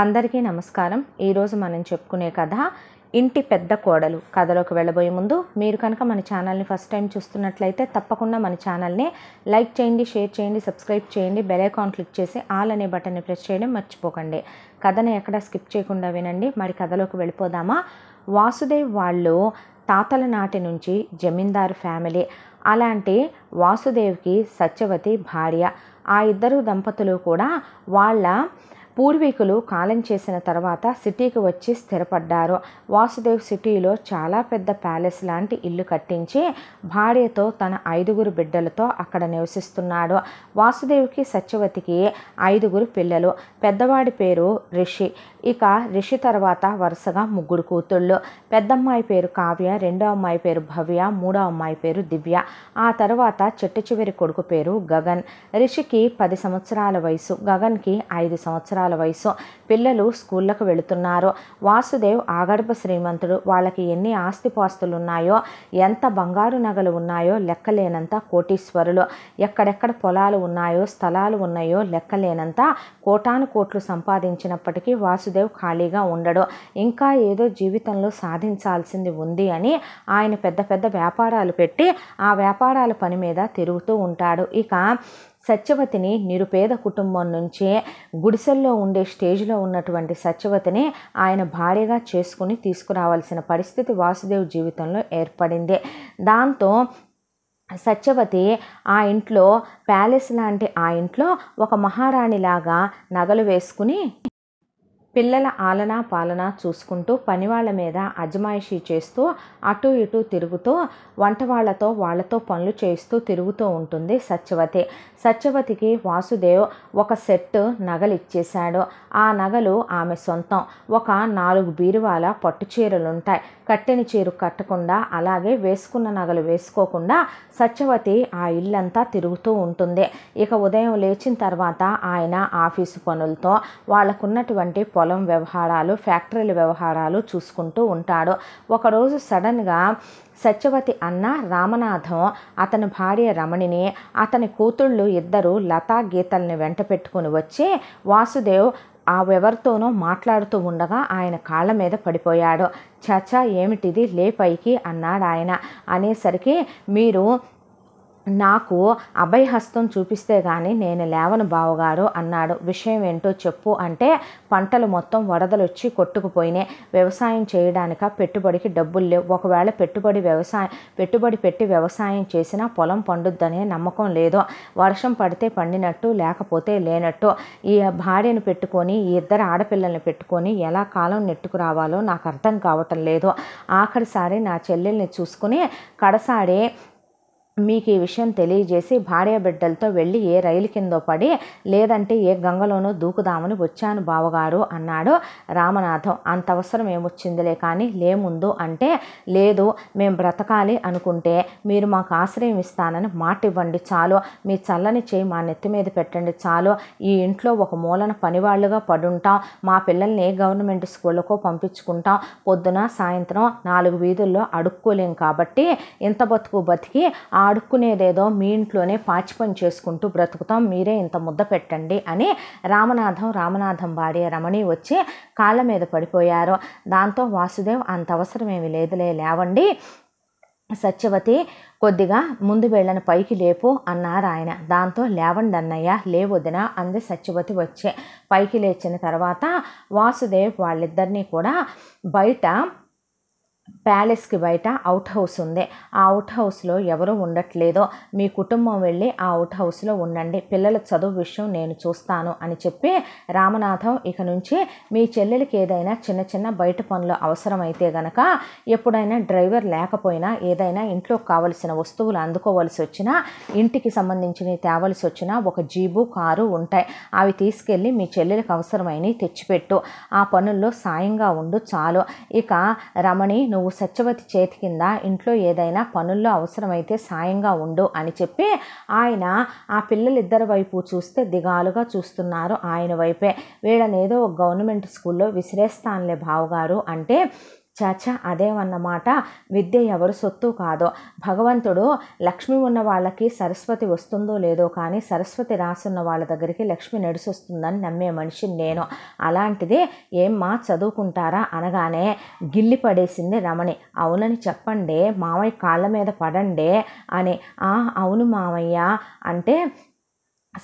అందరికీ నమస్కారం ఈరోజు మనం చెప్పుకునే కథ ఇంటి పెద్ద కోడలు కథలోకి వెళ్ళబోయే ముందు మీరు కనుక మన ఛానల్ని ఫస్ట్ టైం చూస్తున్నట్లయితే తప్పకుండా మన ఛానల్ని లైక్ చేయండి షేర్ చేయండి సబ్స్క్రైబ్ చేయండి బెల్ అకౌంట్ క్లిక్ చేసి ఆల్ అనే బటన్ని ప్రెస్ చేయడం మర్చిపోకండి కథను ఎక్కడా స్కిప్ చేయకుండా వినండి మరి కథలోకి వెళ్ళిపోదామా వాసుదేవ్ వాళ్ళు తాతల నాటి నుంచి జమీందారు ఫ్యామిలీ అలాంటి వాసుదేవ్కి సత్యవతి భార్య ఆ ఇద్దరు దంపతులు కూడా వాళ్ళ పూర్వీకులు కాలం చేసిన తర్వాత సిటీకి వచ్చి స్థిరపడ్డారు వాసుదేవ్ సిటీలో చాలా పెద్ద ప్యాలెస్ లాంటి ఇల్లు కట్టించి భార్యతో తన ఐదుగురు బిడ్డలతో అక్కడ నివసిస్తున్నాడు వాసుదేవ్కి సత్యవతికి ఐదుగురు పిల్లలు పెద్దవాడి పేరు రిషి ఇక రిషి తర్వాత వరుసగా ముగ్గురు కూతుళ్ళు పెద్దమ్మాయి పేరు కావ్య రెండో అమ్మాయి పేరు భవ్య మూడో అమ్మాయి పేరు దివ్య ఆ తర్వాత చిట్ట చివరి కొడుకు పేరు గగన్ రిషికి పది సంవత్సరాల వయసు గగన్కి ఐదు సంవత్సరాలు సంవత్సరాల వయసు పిల్లలు స్కూళ్ళకు వెళుతున్నారు వాసుదేవ్ ఆగడప శ్రీమంతుడు వాళ్ళకి ఎన్ని ఆస్తిపాస్తులున్నాయో ఎంత బంగారు నగలు ఉన్నాయో లెక్కలేనంత కోటీశ్వరులు ఎక్కడెక్కడ పొలాలు ఉన్నాయో స్థలాలు ఉన్నాయో లెక్కలేనంత కోటాను కోట్లు సంపాదించినప్పటికీ వాసుదేవ్ ఖాళీగా ఉండడు ఇంకా ఏదో జీవితంలో సాధించాల్సింది ఉంది అని ఆయన పెద్ద పెద్ద వ్యాపారాలు పెట్టి ఆ వ్యాపారాల పని మీద తిరుగుతూ ఉంటాడు ఇక సత్యవతిని నిరుపేద కుటుంబం నుంచే గుడిసెల్లో ఉండే స్టేజ్లో ఉన్నటువంటి సత్యవతిని ఆయన భార్యగా చేసుకుని తీసుకురావాల్సిన పరిస్థితి వాసుదేవ్ జీవితంలో ఏర్పడింది దాంతో సత్యవతి ఆ ఇంట్లో ప్యాలెస్ లాంటి ఆ ఇంట్లో ఒక మహారాణిలాగా నగలు వేసుకుని పిల్లల ఆలనా పాలన చూసుకుంటూ పనివాళ్ళ మీద అజమాయిషీ చేస్తూ అటు ఇటు తిరుగుతూ వంట వాళ్లతో పనులు చేస్తూ తిరుగుతూ ఉంటుంది సత్యవతి సత్యవతికి వాసుదేవ్ ఒక సెట్ నగలు ఇచ్చేశాడు ఆ నగలు ఆమె సొంతం ఒక నాలుగు బీరువాల పట్టు చీరలుంటాయి కట్టెని చీరు కట్టకుండా అలాగే వేసుకున్న నగలు వేసుకోకుండా సత్యవతి ఆ ఇల్లంతా తిరుగుతూ ఉంటుంది ఇక ఉదయం లేచిన తర్వాత ఆయన ఆఫీసు పనులతో వాళ్ళకున్నటువంటి పొలం వ్యవహారాలు ఫ్యాక్టరీల వ్యవహారాలు చూసుకుంటూ ఉంటాడు ఒకరోజు సడన్గా సత్యవతి అన్న రామనాథం అతని భార్య రమణిని అతని కూతుళ్ళు ఇద్దరు లతా గీతల్ని వెంట పెట్టుకుని వచ్చి వాసుదేవ్ ఆ ఎవరితోనో మాట్లాడుతూ ఉండగా ఆయన కాళ్ళ మీద పడిపోయాడు చచా ఏమిటిది లేపైకి అన్నాడు ఆయన అనేసరికి మీరు నాకు అభయహస్తం చూపిస్తే గాని నేను లేవను బావగారు అన్నాడు విషయం ఏంటో చెప్పు అంటే పంటలు మొత్తం వరదలు వచ్చి కొట్టుకుపోయినాయి వ్యవసాయం చేయడానిక పెట్టుబడికి డబ్బులు లేవు ఒకవేళ పెట్టుబడి వ్యవసాయం పెట్టుబడి పెట్టి వ్యవసాయం చేసినా పొలం పండుద్దనే నమ్మకం లేదు వర్షం పడితే పండినట్టు లేకపోతే లేనట్టు ఈ భార్యను పెట్టుకొని ఈ ఇద్దరు ఆడపిల్లల్ని పెట్టుకొని ఎలా కాలం నెట్టుకురావాలో నాకు అర్థం కావటం లేదు ఆఖరిసారి నా చెల్లెల్ని చూసుకుని కడసాడే మీకు ఈ విషయం తెలియజేసి భార్య బిడ్డలతో వెళ్ళి ఏ రైలు కిందో పడి లేదంటే ఏ గంగలోనూ దూకుదామని వచ్చాను బావగారు అన్నాడు రామనాథం అంత అవసరం ఏమొచ్చిందిలే కానీ లేముందు అంటే లేదు మేము బ్రతకాలి అనుకుంటే మీరు మాకు ఆశ్రయం ఇస్తానని మాట ఇవ్వండి చాలు మీ చల్లని చేయి మా నెత్తి మీద పెట్టండి చాలు ఈ ఇంట్లో ఒక మూలన పనివాళ్ళుగా పడుంటాం మా పిల్లల్ని ఏ గవర్నమెంట్ స్కూళ్ళకో పంపించుకుంటాం పొద్దున సాయంత్రం నాలుగు వీధుల్లో అడుక్కోలేం కాబట్టి ఇంత బతుకు బతికి ఆ ఆడుకునేదేదో మీ ఇంట్లోనే పాచి పని చేసుకుంటూ బ్రతుకుతాం మీరే ఇంత ముద్ద పెట్టండి అని రామనాథం రామనాథం వాడే రమణి వచ్చి కాళ్ళ మీద పడిపోయారు దాంతో వాసుదేవ్ అంత అవసరమేమి లేదులే లేవండి సత్యవతి కొద్దిగా ముందు వెళ్ళని పైకి లేపు అన్నారు ఆయన దాంతో లేవండి అన్నయ్య లేవొదిన అంది సత్యవతి వచ్చే పైకి లేచిన తర్వాత వాసుదేవ్ వాళ్ళిద్దరినీ కూడా బయట ప్యాలెస్కి బయట అవుట్ హౌస్ ఉంది ఆ అవుట్ హౌస్లో ఎవరు ఉండట్లేదో మీ కుటుంబం వెళ్ళి ఆ అవుట్ హౌస్లో ఉండండి పిల్లల చదువు విషయం నేను చూస్తాను అని చెప్పి రామనాథం ఇక నుంచి మీ చెల్లెలకి ఏదైనా చిన్న చిన్న బయట పనులు అవసరమైతే గనక ఎప్పుడైనా డ్రైవర్ లేకపోయినా ఏదైనా ఇంట్లో కావలసిన వస్తువులు అందుకోవాల్సి వచ్చినా ఇంటికి సంబంధించినవి తేవలసి వచ్చినా ఒక జీబు కారు ఉంటాయి అవి తీసుకెళ్ళి మీ చెల్లెలకు అవసరమైనవి తెచ్చిపెట్టు ఆ పనుల్లో సాయంగా ఉండు చాలు ఇక రమణి నువ్వు సత్యవతి చేతి కింద ఇంట్లో ఏదైనా పనుల్లో అవసరమైతే సాయంగా ఉండు అని చెప్పి ఆయన ఆ పిల్లలిద్దరి వైపు చూస్తే దిగాలుగా చూస్తున్నారు ఆయన వైపే వీళ్ళనేదో ఒక గవర్నమెంట్ స్కూల్లో విసిరేస్తానులే బావగారు అంటే చాచా అదేమన్నమాట విద్య ఎవరు సొత్తు కాదో భగవంతుడు లక్ష్మి ఉన్న వాళ్ళకి సరస్వతి వస్తుందో లేదో కానీ సరస్వతి రాసున్న వాళ్ళ దగ్గరికి లక్ష్మి నడిసొస్తుందని నమ్మే మనిషి నేను అలాంటిదే మా చదువుకుంటారా అనగానే గిల్లి పడేసింది రమణి అవునని చెప్పండి మామయ్య కాళ్ళ మీద పడండి అని అవును మామయ్య అంటే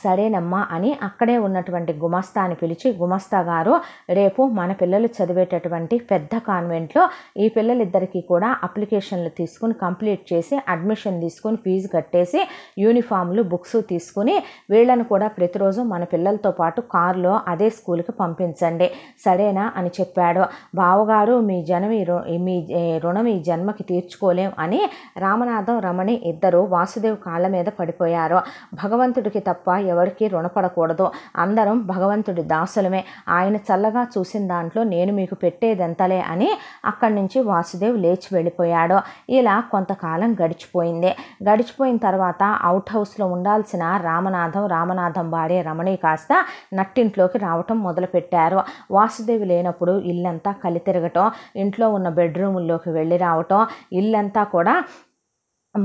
సరేనమ్మా అని అక్కడే ఉన్నటువంటి గుమస్తాని పిలిచి గుమస్తా గారు రేపు మన పిల్లలు చదివేటటువంటి పెద్ద కాన్వెంట్లో ఈ పిల్లలిద్దరికీ కూడా అప్లికేషన్లు తీసుకుని కంప్లీట్ చేసి అడ్మిషన్ తీసుకుని ఫీజు కట్టేసి యూనిఫామ్లు బుక్స్ తీసుకుని వీళ్ళను కూడా ప్రతిరోజు మన పిల్లలతో పాటు కారులో అదే స్కూల్కి పంపించండి సరేనా అని చెప్పాడు బావగారు మీ జనం మీ రుణం ఈ జన్మకి తీర్చుకోలేం అని రామనాథం రమణి ఇద్దరు వాసుదేవ్ కాళ్ళ మీద పడిపోయారు భగవంతుడికి తప్ప ఎవరికీ రుణపడకూడదు అందరం భగవంతుడి దాసులమే ఆయన చల్లగా చూసిన దాంట్లో నేను మీకు పెట్టేదెంతలే అని అక్కడి నుంచి వాసుదేవ్ లేచి వెళ్ళిపోయాడు ఇలా కొంతకాలం గడిచిపోయింది గడిచిపోయిన తర్వాత అవుట్ హౌస్లో ఉండాల్సిన రామనాథం రామనాథం వాడే రమణి కాస్త నట్టింట్లోకి రావటం మొదలుపెట్టారు వాసుదేవి లేనప్పుడు ఇల్లంతా కలితిరగటం ఇంట్లో ఉన్న బెడ్రూముల్లోకి వెళ్ళి రావటం ఇల్లంతా కూడా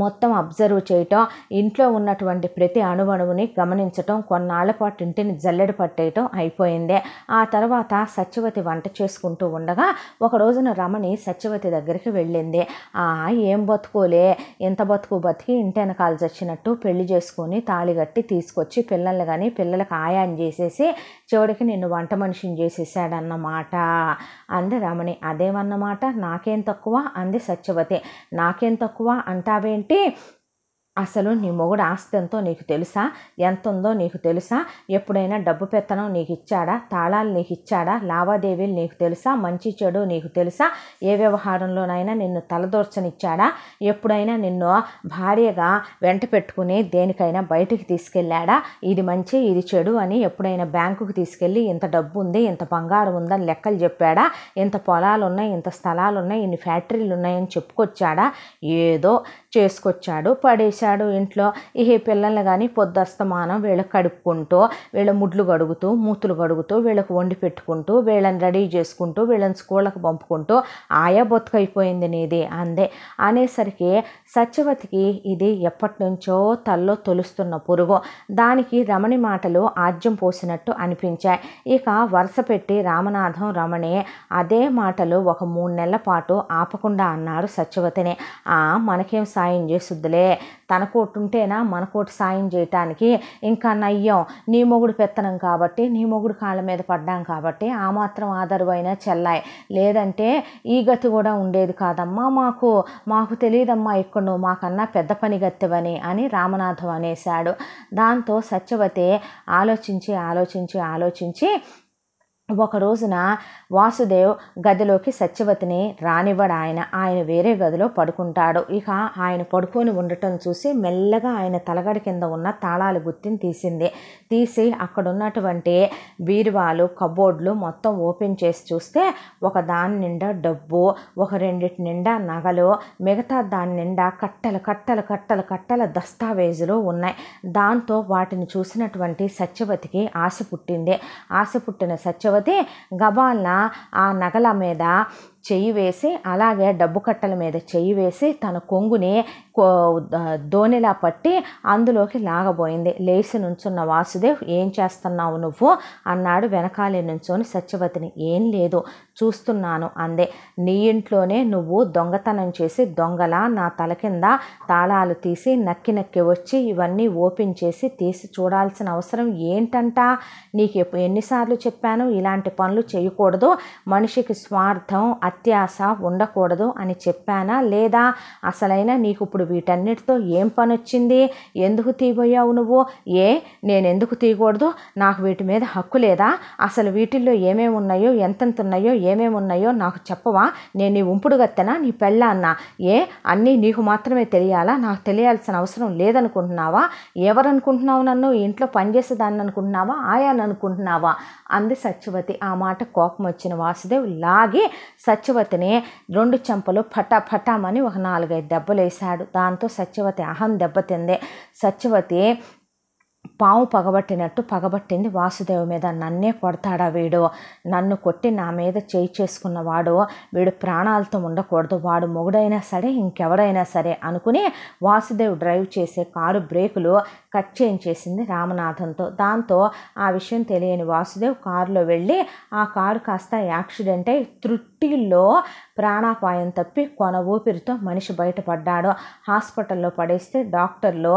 మొత్తం అబ్జర్వ్ చేయటం ఇంట్లో ఉన్నటువంటి ప్రతి అణువణువుని గమనించటం కొన్నాళ్ల పాటు ఇంటిని జల్లెడ పట్టేయటం అయిపోయింది ఆ తర్వాత సత్యవతి వంట చేసుకుంటూ ఉండగా ఒక రోజున రమణి సత్యవతి దగ్గరికి వెళ్ళింది ఆ ఏం బతుకోలే ఎంత బతుకు బతికి ఇంటెనకాల చచ్చినట్టు పెళ్లి చేసుకొని తాళిగట్టి తీసుకొచ్చి పిల్లల్ని కానీ పిల్లలకు ఆయాన్ చేసేసి చివరికి నిన్ను వంట మనిషిని చేసేసాడన్నమాట అంది రమణి అదేమన్నమాట నాకేం తక్కువ అంది సత్యవతి నాకేం తక్కువ అంటావే ఏంటి అసలు నీ మొగుడు ఆస్తి ఎంతో నీకు తెలుసా ఎంత ఉందో నీకు తెలుసా ఎప్పుడైనా డబ్బు పెత్తనం నీకు ఇచ్చాడా తాళాలు నీకు ఇచ్చాడా లావాదేవీలు నీకు తెలుసా మంచి చెడు నీకు తెలుసా ఏ వ్యవహారంలోనైనా నిన్ను తలదోర్చనిచ్చాడా ఎప్పుడైనా నిన్ను భార్యగా వెంట పెట్టుకుని దేనికైనా బయటికి తీసుకెళ్ళాడా ఇది మంచి ఇది చెడు అని ఎప్పుడైనా బ్యాంకుకి తీసుకెళ్ళి ఇంత డబ్బు ఉంది ఇంత బంగారం ఉందని లెక్కలు చెప్పాడా ఇంత పొలాలు ఉన్నాయి ఇంత స్థలాలు ఉన్నాయి ఇన్ని ఫ్యాక్టరీలు ఉన్నాయని చెప్పుకొచ్చాడా ఏదో చేసుకొచ్చాడు పడేశాడు ఇంట్లో ఈ పిల్లల్ని కానీ పొద్దస్తమానం వీళ్ళకి కడుక్కుంటూ వీళ్ళ ముడ్లు కడుగుతూ మూతులు కడుగుతూ వీళ్ళకి వండి పెట్టుకుంటూ వీళ్ళని రెడీ చేసుకుంటూ వీళ్ళని స్కూళ్ళకి పంపుకుంటూ ఆయా బతుకైపోయింది నీది అందే అనేసరికి సత్యవతికి ఇది ఎప్పటి నుంచో తల్లో తొలుస్తున్న పురుగు దానికి రమణి మాటలు ఆజ్యం పోసినట్టు అనిపించాయి ఇక వరుస పెట్టి రామనాథం రమణి అదే మాటలు ఒక మూడు నెలల పాటు ఆపకుండా అన్నాడు సత్యవతిని ఆ మనకేం సాయం సాయం చేస్తుందిలే తన కోటి ఉంటేనా మన కోటి సాయం చేయటానికి ఇంకా నయ్యం నీ మొగుడు పెత్తనం కాబట్టి నీ మొగుడు కాళ్ళ మీద పడ్డాం కాబట్టి ఆ మాత్రం ఆధారమైన చెల్లాయి లేదంటే ఈ గతి కూడా ఉండేది కాదమ్మా మాకు మాకు తెలియదమ్మా ఇక్కడ నువ్వు మాకన్నా పెద్ద పని గత్తెవని అని రామనాథం అనేశాడు దాంతో సత్యవతి ఆలోచించి ఆలోచించి ఆలోచించి ఒక రోజున వాసుదేవ్ గదిలోకి సత్యవతిని రానివ్వడు ఆయన ఆయన వేరే గదిలో పడుకుంటాడు ఇక ఆయన పడుకొని ఉండటం చూసి మెల్లగా ఆయన తలగడ కింద ఉన్న తాళాలు గుత్తిని తీసింది తీసి అక్కడ ఉన్నటువంటి బీరువాలు కబోర్డ్లు మొత్తం ఓపెన్ చేసి చూస్తే ఒక దాని నిండా డబ్బు ఒక రెండిటి నిండా నగలు మిగతా దాని నిండా కట్టలు కట్టలు కట్టలు కట్టల దస్తావేజులు ఉన్నాయి దాంతో వాటిని చూసినటువంటి సత్యవతికి ఆశ పుట్టింది ఆశ పుట్టిన సత్యవతి పార్వతి గబాన్న ఆ నగల మీద చెయ్యి వేసి అలాగే డబ్బు కట్టల మీద చెయ్యి వేసి తన కొంగుని దోనిలా పట్టి అందులోకి లాగబోయింది లేచి నుంచున్న వాసుదేవ్ ఏం చేస్తున్నావు నువ్వు అన్నాడు వెనకాలే నుంచోని సత్యవతిని ఏం లేదు చూస్తున్నాను అందే నీ ఇంట్లోనే నువ్వు దొంగతనం చేసి దొంగల నా తల కింద తాళాలు తీసి నక్కి నక్కి వచ్చి ఇవన్నీ ఓపెన్ చేసి తీసి చూడాల్సిన అవసరం ఏంటంట నీకు ఎన్నిసార్లు చెప్పాను ఇలాంటి పనులు చేయకూడదు మనిషికి స్వార్థం అత్యాశ ఉండకూడదు అని చెప్పానా లేదా అసలైన నీకు ఇప్పుడు వీటన్నిటితో ఏం పని వచ్చింది ఎందుకు తీయబోయావు నువ్వు ఏ నేను ఎందుకు తీయకూడదు నాకు వీటి మీద హక్కు లేదా అసలు వీటిల్లో ఏమేమి ఉన్నాయో ఎంతెంత ఉన్నాయో ఏమేమి ఉన్నాయో నాకు చెప్పవా నేను నీ ఉంపుడుగత్తెనా నీ అన్న ఏ అన్నీ నీకు మాత్రమే తెలియాలా నాకు తెలియాల్సిన అవసరం లేదనుకుంటున్నావా ఎవరనుకుంటున్నావు నన్ను ఇంట్లో పనిచేసేదాన్ని అనుకుంటున్నావా ఆయాను అనుకుంటున్నావా అంది సత్యవతి ఆ మాట కోపం వచ్చిన వాసుదేవ్ లాగి సత్య సత్యవతిని రెండు చెంపలు పటా పటామని ఒక నాలుగైదు దెబ్బలు వేశాడు దాంతో సత్యవతి అహం దెబ్బతింది సత్యవతి పాము పగబట్టినట్టు పగబట్టింది వాసుదేవు మీద నన్నే కొడతాడా వీడు నన్ను కొట్టి నా మీద చేయి చేసుకున్నవాడు వీడు ప్రాణాలతో ఉండకూడదు వాడు మొగుడైనా సరే ఇంకెవడైనా సరే అనుకుని వాసుదేవ్ డ్రైవ్ చేసే కారు బ్రేకులు కట్ చేయించేసింది రామనాథంతో దాంతో ఆ విషయం తెలియని వాసుదేవ్ కారులో వెళ్ళి ఆ కారు కాస్త యాక్సిడెంట్ అయి త్రుట్టిల్లో ప్రాణాపాయం తప్పి కొన ఊపిరితో మనిషి బయటపడ్డాడు హాస్పిటల్లో పడేస్తే డాక్టర్లు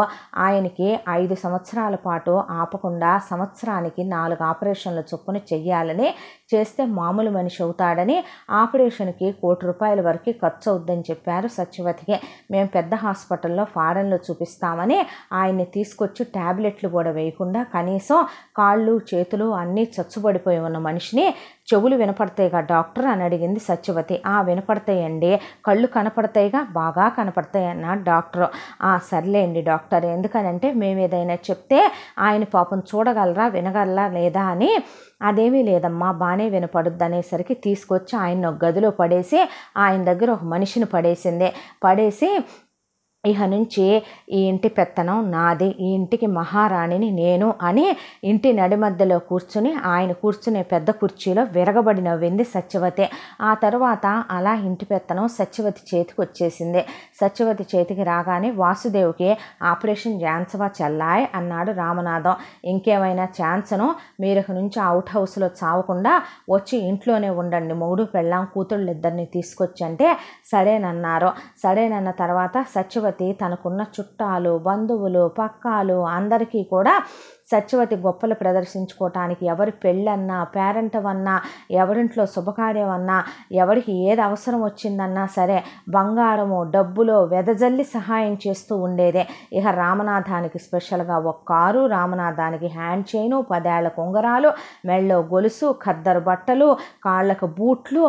ఆయనకి ఐదు సంవత్సరాల పాటు ఆపకుండా సంవత్సరానికి నాలుగు ఆపరేషన్ల చొప్పున చెయ్యాలని చేస్తే మామూలు మనిషి అవుతాడని ఆపరేషన్కి కోటి రూపాయల వరకు ఖర్చు అవుద్దని చెప్పారు సత్యవతికి మేము పెద్ద హాస్పిటల్లో ఫారెన్లో చూపిస్తామని ఆయన్ని తీసుకొచ్చి ట్యాబ్లెట్లు కూడా వేయకుండా కనీసం కాళ్ళు చేతులు అన్నీ చచ్చుబడిపోయి ఉన్న మనిషిని చెవులు వినపడతాయిగా డాక్టర్ అని అడిగింది సత్యవతి ఆ వినపడతాయండి కళ్ళు కనపడతాయిగా బాగా కనపడతాయి అన్న డాక్టర్ ఆ అండి డాక్టర్ ఎందుకనంటే మేము ఏదైనా చెప్తే ఆయన పాపం చూడగలరా వినగలరా లేదా అని అదేమీ లేదమ్మా బాగానే వినపడుద్దనేసరికి తీసుకొచ్చి ఆయన ఒక గదిలో పడేసి ఆయన దగ్గర ఒక మనిషిని పడేసిందే పడేసి ఇహ నుంచి ఈ ఇంటి పెత్తనం నాది ఈ ఇంటికి మహారాణిని నేను అని ఇంటి నడిమధ్యలో కూర్చుని ఆయన కూర్చునే పెద్ద కుర్చీలో విరగబడి నవ్వింది సత్యవతి ఆ తర్వాత అలా ఇంటి పెత్తనం సత్యవతి చేతికి వచ్చేసింది సత్యవతి చేతికి రాగానే వాసుదేవ్కి ఆపరేషన్ ఛాన్సవా చెల్లాయ్ అన్నాడు రామనాథం ఇంకేమైనా ఛాన్సను మీరు నుంచి అవుట్ హౌస్లో చావకుండా వచ్చి ఇంట్లోనే ఉండండి మూడు పెళ్ళాం కూతుళ్ళిద్దరిని తీసుకొచ్చంటే సరేనన్నారు సరేనన్న తర్వాత సత్యవతి తనకున్న చుట్టాలు బంధువులు పక్కాలు అందరికీ కూడా సత్యవతి గొప్పలు ప్రదర్శించుకోవటానికి ఎవరి పెళ్ళన్నా పేరెంట్ అన్నా ఎవరింట్లో శుభకార్యమన్నా ఎవరికి ఏది అవసరం వచ్చిందన్నా సరే బంగారము డబ్బులో వెదజల్లి సహాయం చేస్తూ ఉండేదే ఇక రామనాథానికి స్పెషల్గా ఒక కారు రామనాథానికి హ్యాండ్ చైను పదేళ్ల కొంగరాలు మెళ్ళో గొలుసు ఖద్దరు బట్టలు కాళ్ళకు బూట్లు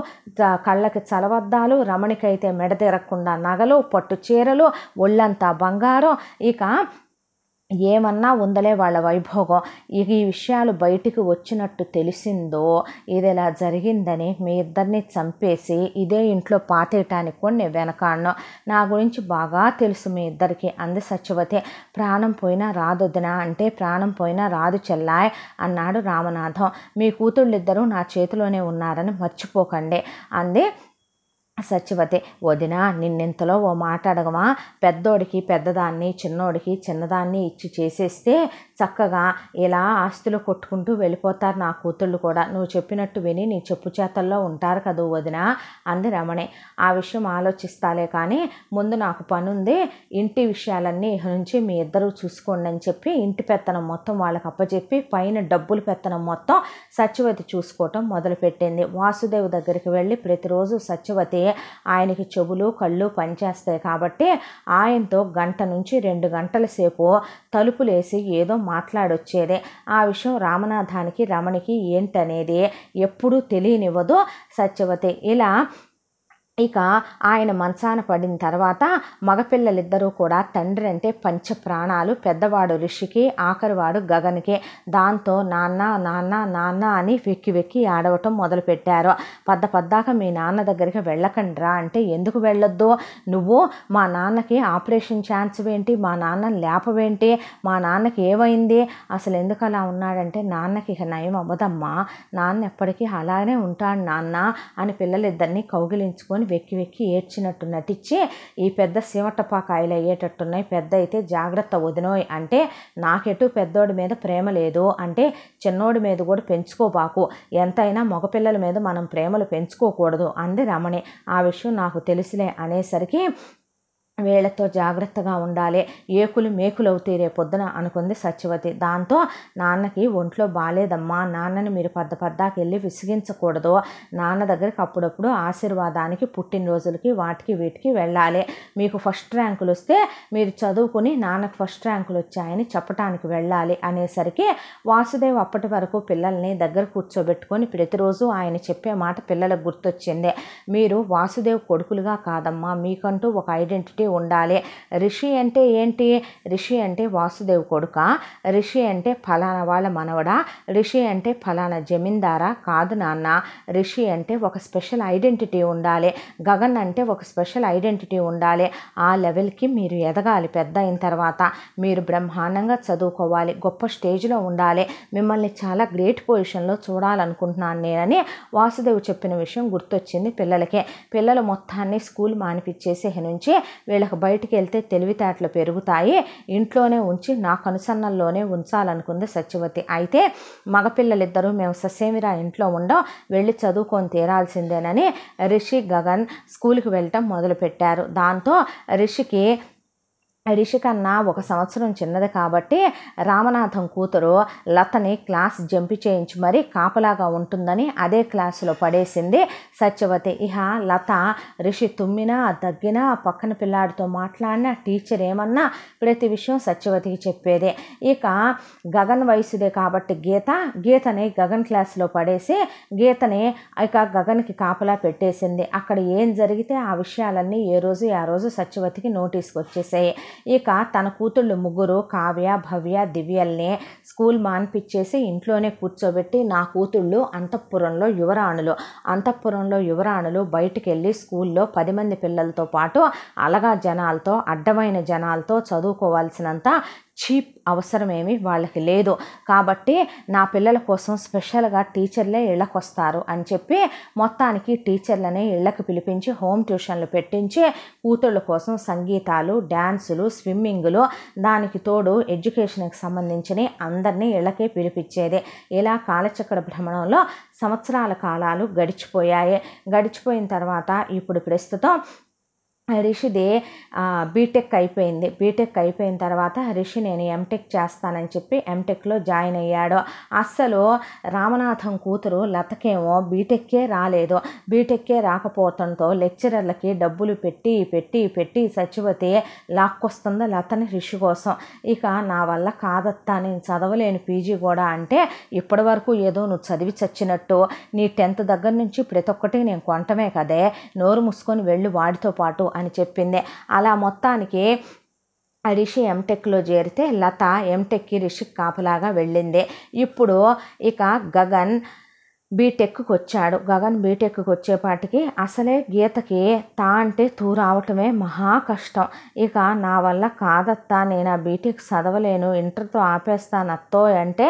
కళ్ళకి చలవద్దాలు రమణికైతే మెడ తిరగకుండా నగలు పట్టు చీరలు ఒళ్ళంతా బంగారం ఇక ఏమన్నా ఉందలే వాళ్ళ వైభోగం ఈ విషయాలు బయటికి వచ్చినట్టు తెలిసిందో ఇది ఇలా జరిగిందని మీ ఇద్దరిని చంపేసి ఇదే ఇంట్లో పాతేయటానికి కూడా నేను వెనకాడను నా గురించి బాగా తెలుసు మీ ఇద్దరికి అంది సత్యవతి ప్రాణం పోయినా రాదొద్దునా అంటే ప్రాణం పోయినా రాదు చెల్లాయ్ అన్నాడు రామనాథం మీ కూతుళ్ళిద్దరూ నా చేతిలోనే ఉన్నారని మర్చిపోకండి అంది సత్యవతి వదిన నిన్నెంతలో ఓ మాట అడగమా పెద్దోడికి పెద్దదాన్ని చిన్నోడికి చిన్నదాన్ని ఇచ్చి చేసేస్తే చక్కగా ఇలా ఆస్తులు కొట్టుకుంటూ వెళ్ళిపోతారు నా కూతుళ్ళు కూడా నువ్వు చెప్పినట్టు విని నీ చెప్పు చేతల్లో ఉంటారు కదూ వదిన అంది రమణి ఆ విషయం ఆలోచిస్తాలే కానీ ముందు నాకు పనుంది ఇంటి విషయాలన్నీ నుంచి మీ ఇద్దరూ చూసుకోండి అని చెప్పి ఇంటి పెత్తనం మొత్తం వాళ్ళకి అప్పచెప్పి పైన డబ్బులు పెత్తనం మొత్తం సత్యవతి చూసుకోవటం మొదలుపెట్టింది వాసుదేవ్ దగ్గరికి వెళ్ళి ప్రతిరోజు సత్యవతి ఆయనకి చెవులు కళ్ళు పనిచేస్తాయి కాబట్టి ఆయనతో గంట నుంచి రెండు గంటల సేపు తలుపులేసి ఏదో మాట్లాడొచ్చేదే ఆ విషయం రామనాథానికి రమణికి ఏంటనేది ఎప్పుడూ తెలియనివ్వదు సత్యవతి ఇలా ఇక ఆయన మంచాన పడిన తర్వాత మగపిల్లలిద్దరూ కూడా తండ్రి అంటే పంచ ప్రాణాలు పెద్దవాడు ఋషికి ఆఖరివాడు గగన్కి దాంతో నాన్న నాన్న నాన్న అని వెక్కి వెక్కి ఆడవటం మొదలుపెట్టారు పద్ద పద్దాక మీ నాన్న దగ్గరికి వెళ్ళకండి అంటే ఎందుకు వెళ్ళొద్దు నువ్వు మా నాన్నకి ఆపరేషన్ ఛాన్స్ ఏంటి మా నాన్న లేపవేంటి మా నాన్నకి ఏమైంది అసలు ఎందుకు అలా ఉన్నాడంటే నాన్నకి ఇక నయం అవ్వదమ్మా నాన్న ఎప్పటికీ అలానే ఉంటాడు నాన్న అని పిల్లలిద్దరిని కౌగిలించుకొని వెక్కి వెక్కి ఏడ్చినట్టు నటించి ఈ పెద్ద శివటపాకాయలు అయ్యేటట్టున్నాయి పెద్ద అయితే జాగ్రత్త వదినోయ్ అంటే నాకెటు పెద్దోడి మీద ప్రేమ లేదు అంటే చిన్నోడి మీద కూడా పెంచుకోబాకు ఎంతైనా మగపిల్లల మీద మనం ప్రేమలు పెంచుకోకూడదు అంది రమణి ఆ విషయం నాకు తెలుసులే అనేసరికి వీళ్లతో జాగ్రత్తగా ఉండాలి ఏకులు మేకులవుతాయి రేపొద్దున అనుకుంది సత్యవతి దాంతో నాన్నకి ఒంట్లో బాగాలేదమ్మా నాన్నని మీరు పద్ద పద్దాకి వెళ్ళి విసిగించకూడదు నాన్న దగ్గరికి అప్పుడప్పుడు ఆశీర్వాదానికి పుట్టినరోజులకి వాటికి వీటికి వెళ్ళాలి మీకు ఫస్ట్ ర్యాంకులు వస్తే మీరు చదువుకుని నాన్నకు ఫస్ట్ ర్యాంకులు వచ్చాయని చెప్పటానికి వెళ్ళాలి అనేసరికి వాసుదేవ్ అప్పటి వరకు పిల్లల్ని దగ్గర కూర్చోబెట్టుకొని ప్రతిరోజు ఆయన చెప్పే మాట పిల్లలకు గుర్తొచ్చింది మీరు వాసుదేవ్ కొడుకులుగా కాదమ్మా మీకంటూ ఒక ఐడెంటిటీ ఉండాలి రిషి అంటే ఏంటి రిషి అంటే వాసుదేవ్ కొడుక రిషి అంటే ఫలానా వాళ్ళ మనవడా రిషి అంటే ఫలానా జమీందారా కాదు నాన్న రిషి అంటే ఒక స్పెషల్ ఐడెంటిటీ ఉండాలి గగన్ అంటే ఒక స్పెషల్ ఐడెంటిటీ ఉండాలి ఆ లెవెల్కి మీరు ఎదగాలి పెద్ద అయిన తర్వాత మీరు బ్రహ్మాండంగా చదువుకోవాలి గొప్ప స్టేజ్లో ఉండాలి మిమ్మల్ని చాలా గ్రేట్ పొజిషన్లో చూడాలనుకుంటున్నాను నేనని వాసుదేవ్ చెప్పిన విషయం గుర్తొచ్చింది పిల్లలకే పిల్లలు మొత్తాన్ని స్కూల్ మానిపించేసే నుంచి వీళ్ళకి బయటికి వెళ్తే తెలివితేటలు పెరుగుతాయి ఇంట్లోనే ఉంచి నా కనుసన్నల్లోనే ఉంచాలనుకుంది సత్యవతి అయితే మగపిల్లలిద్దరూ మేము ససేమిరా ఇంట్లో ఉండం వెళ్ళి చదువుకొని తీరాల్సిందేనని రిషి గగన్ స్కూల్కి వెళ్ళటం మొదలుపెట్టారు దాంతో రిషికి రిషి కన్నా ఒక సంవత్సరం చిన్నది కాబట్టి రామనాథం కూతురు లతని క్లాస్ జంపి చేయించి మరీ కాపలాగా ఉంటుందని అదే క్లాసులో పడేసింది సత్యవతి ఇహ లత రిషి తుమ్మినా తగ్గినా పక్కన పిల్లాడితో మాట్లాడినా టీచర్ ఏమన్నా ప్రతి విషయం సత్యవతికి చెప్పేదే ఇక గగన్ వయసుదే కాబట్టి గీత గీతని గగన్ క్లాసులో పడేసి గీతని ఇక గగన్కి కాపలా పెట్టేసింది అక్కడ ఏం జరిగితే ఆ విషయాలన్నీ ఏ రోజు ఆ రోజు సత్యవతికి నోటీస్కి వచ్చేసాయి ఇక తన కూతుళ్ళు ముగ్గురు కావ్య భవ్య దివ్యల్ని స్కూల్ మాన్పిచ్చేసి ఇంట్లోనే కూర్చోబెట్టి నా కూతుళ్ళు అంతఃపురంలో యువరాణులు అంతఃపురంలో యువరాణులు బయటికి వెళ్ళి స్కూల్లో పది మంది పిల్లలతో పాటు అలగా జనాలతో అడ్డమైన జనాలతో చదువుకోవాల్సినంత చీప్ అవసరమేమి వాళ్ళకి లేదు కాబట్టి నా పిల్లల కోసం స్పెషల్గా టీచర్లే ఇళ్ళకు వస్తారు అని చెప్పి మొత్తానికి టీచర్లనే ఇళ్ళకి పిలిపించి హోమ్ ట్యూషన్లు పెట్టించి కూతుళ్ళ కోసం సంగీతాలు డ్యాన్సులు స్విమ్మింగులు దానికి తోడు ఎడ్యుకేషన్కి సంబంధించిన అందరినీ ఇళ్ళకే పిలిపించేది ఇలా కాలచక్ర భ్రమణంలో సంవత్సరాల కాలాలు గడిచిపోయాయి గడిచిపోయిన తర్వాత ఇప్పుడు ప్రస్తుతం రిషిది బీటెక్ అయిపోయింది బీటెక్ అయిపోయిన తర్వాత రిషి నేను ఎంటెక్ చేస్తానని చెప్పి ఎంటెక్లో జాయిన్ అయ్యాడు అస్సలు రామనాథం కూతురు లతకేమో బీటెక్కే రాలేదు బీటెక్కే రాకపోవటంతో లెక్చరర్లకి డబ్బులు పెట్టి పెట్టి పెట్టి సచివతి లాక్కొస్తుంది లతని రిషి కోసం ఇక నా వల్ల కాదత్తా నేను చదవలేను పీజీ కూడా అంటే ఇప్పటి వరకు ఏదో నువ్వు చదివి చచ్చినట్టు నీ టెన్త్ దగ్గర నుంచి ప్రతి ఒక్కటి నేను కొంటమే కదే నోరు మూసుకొని వెళ్ళి వాడితో పాటు అని చెప్పింది అలా మొత్తానికి రిషి ఎంటెక్లో చేరితే లత ఎంటెక్కి రిషి కాపులాగా వెళ్ళింది ఇప్పుడు ఇక గగన్ బీటెక్కి వచ్చాడు గగన్ బీటెక్కి వచ్చేపాటికి అసలే గీతకి తా అంటే తూరావటమే మహా కష్టం ఇక నా వల్ల కాదత్తా నేను ఆ బీటెక్ చదవలేను ఇంటర్తో ఆపేస్తానత్తో అంటే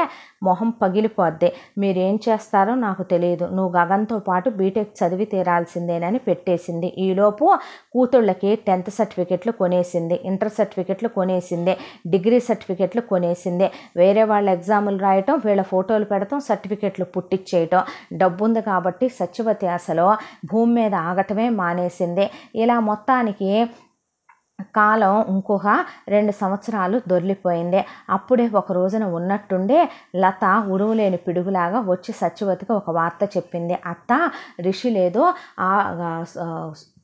మొహం పగిలిపోద్ది మీరేం చేస్తారో నాకు తెలియదు నువ్వు గగన్తో పాటు బీటెక్ చదివి తీరాల్సిందేనని పెట్టేసింది ఈలోపు కూతుళ్ళకి టెన్త్ సర్టిఫికెట్లు కొనేసింది ఇంటర్ సర్టిఫికెట్లు కొనేసిందే డిగ్రీ సర్టిఫికెట్లు కొనేసిందే వేరే వాళ్ళ ఎగ్జాములు రాయటం వీళ్ళ ఫోటోలు పెడటం సర్టిఫికెట్లు పుట్టించేయటం డబ్బు ఉంది కాబట్టి సత్యవతి అసలు భూమి మీద ఆగటమే మానేసింది ఇలా మొత్తానికి కాలం ఇంకొక రెండు సంవత్సరాలు దొర్లిపోయింది అప్పుడే ఒక రోజున ఉన్నట్టుండే లత ఉరువులేని పిడుగులాగా వచ్చి సత్యవతికి ఒక వార్త చెప్పింది అత్త రిషి లేదో ఆ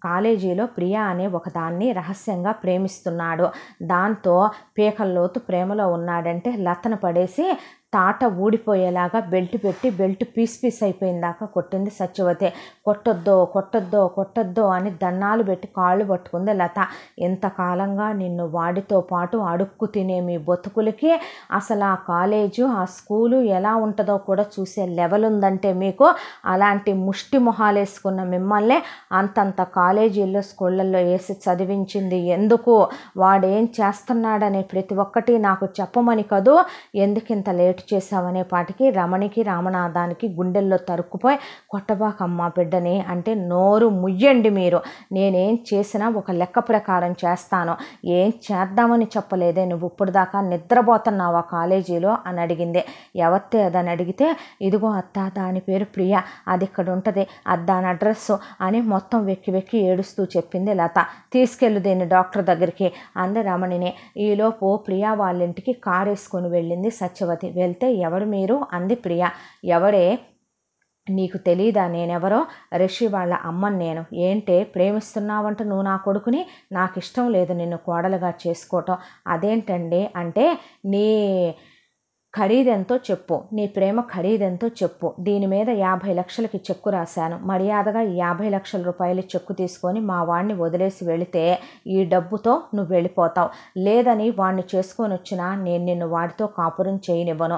కాలేజీలో ప్రియా అనే ఒకదాన్ని రహస్యంగా ప్రేమిస్తున్నాడు దాంతో పీకల్లోతు ప్రేమలో ఉన్నాడంటే లతను పడేసి తాట ఊడిపోయేలాగా బెల్ట్ పెట్టి బెల్ట్ పీస్ పీస్ అయిపోయిన దాకా కొట్టింది సత్యవతే కొట్టొద్దో కొట్టొద్దో కొట్టొద్దో అని దన్నాలు పెట్టి కాళ్ళు పట్టుకుంది లత ఎంతకాలంగా నిన్ను వాడితో పాటు అడుక్కు తినే మీ బతుకులకి అసలు ఆ కాలేజు ఆ స్కూలు ఎలా ఉంటుందో కూడా చూసే లెవెల్ ఉందంటే మీకు అలాంటి ముష్టి మొహాలేసుకున్న మిమ్మల్ని అంతంత కాలేజీల్లో స్కూళ్ళల్లో వేసి చదివించింది ఎందుకు వాడేం చేస్తున్నాడనే ప్రతి ఒక్కటి నాకు చెప్పమని కదూ ఎందుకింత లేట్ లేట్ చేశావనే పాటికి రమణికి రామనాథానికి గుండెల్లో తరుక్కుపోయి కొట్టబాకమ్మ బిడ్డని అంటే నోరు ముయ్యండి మీరు నేనేం చేసినా ఒక లెక్క ప్రకారం చేస్తాను ఏం చేద్దామని చెప్పలేదే నువ్వు ఇప్పుడు దాకా నిద్రపోతున్నావా కాలేజీలో అని అడిగింది ఎవరితే అదని అడిగితే ఇదిగో అత్త దాని పేరు ప్రియ అది ఇక్కడ ఉంటుంది దాని అడ్రస్ అని మొత్తం వెక్కి వెక్కి ఏడుస్తూ చెప్పింది లత తీసుకెళ్ళు దీన్ని డాక్టర్ దగ్గరికి అంది రమణిని ఈలోపు ప్రియా వాళ్ళ ఇంటికి కారు వేసుకొని వెళ్ళింది సత్యవతి వెళ్తే ఎవరు మీరు అంది ప్రియ ఎవడే నీకు తెలీదా నేనెవరో రిషి వాళ్ళ అమ్మని నేను ఏంటే ప్రేమిస్తున్నావంట నువ్వు నా కొడుకుని నాకు ఇష్టం లేదు నిన్ను కోడలుగా చేసుకోవటం అదేంటండి అంటే నీ ఖరీదెంతో చెప్పు నీ ప్రేమ ఖరీదెంతో చెప్పు దీని మీద యాభై లక్షలకి చెక్కు రాశాను మర్యాదగా ఈ యాభై లక్షల రూపాయలు చెక్కు తీసుకొని మా వాడిని వదిలేసి వెళితే ఈ డబ్బుతో నువ్వు వెళ్ళిపోతావు లేదని వాడిని చేసుకొని వచ్చినా నేను నిన్ను వాడితో కాపురం చేయనివ్వను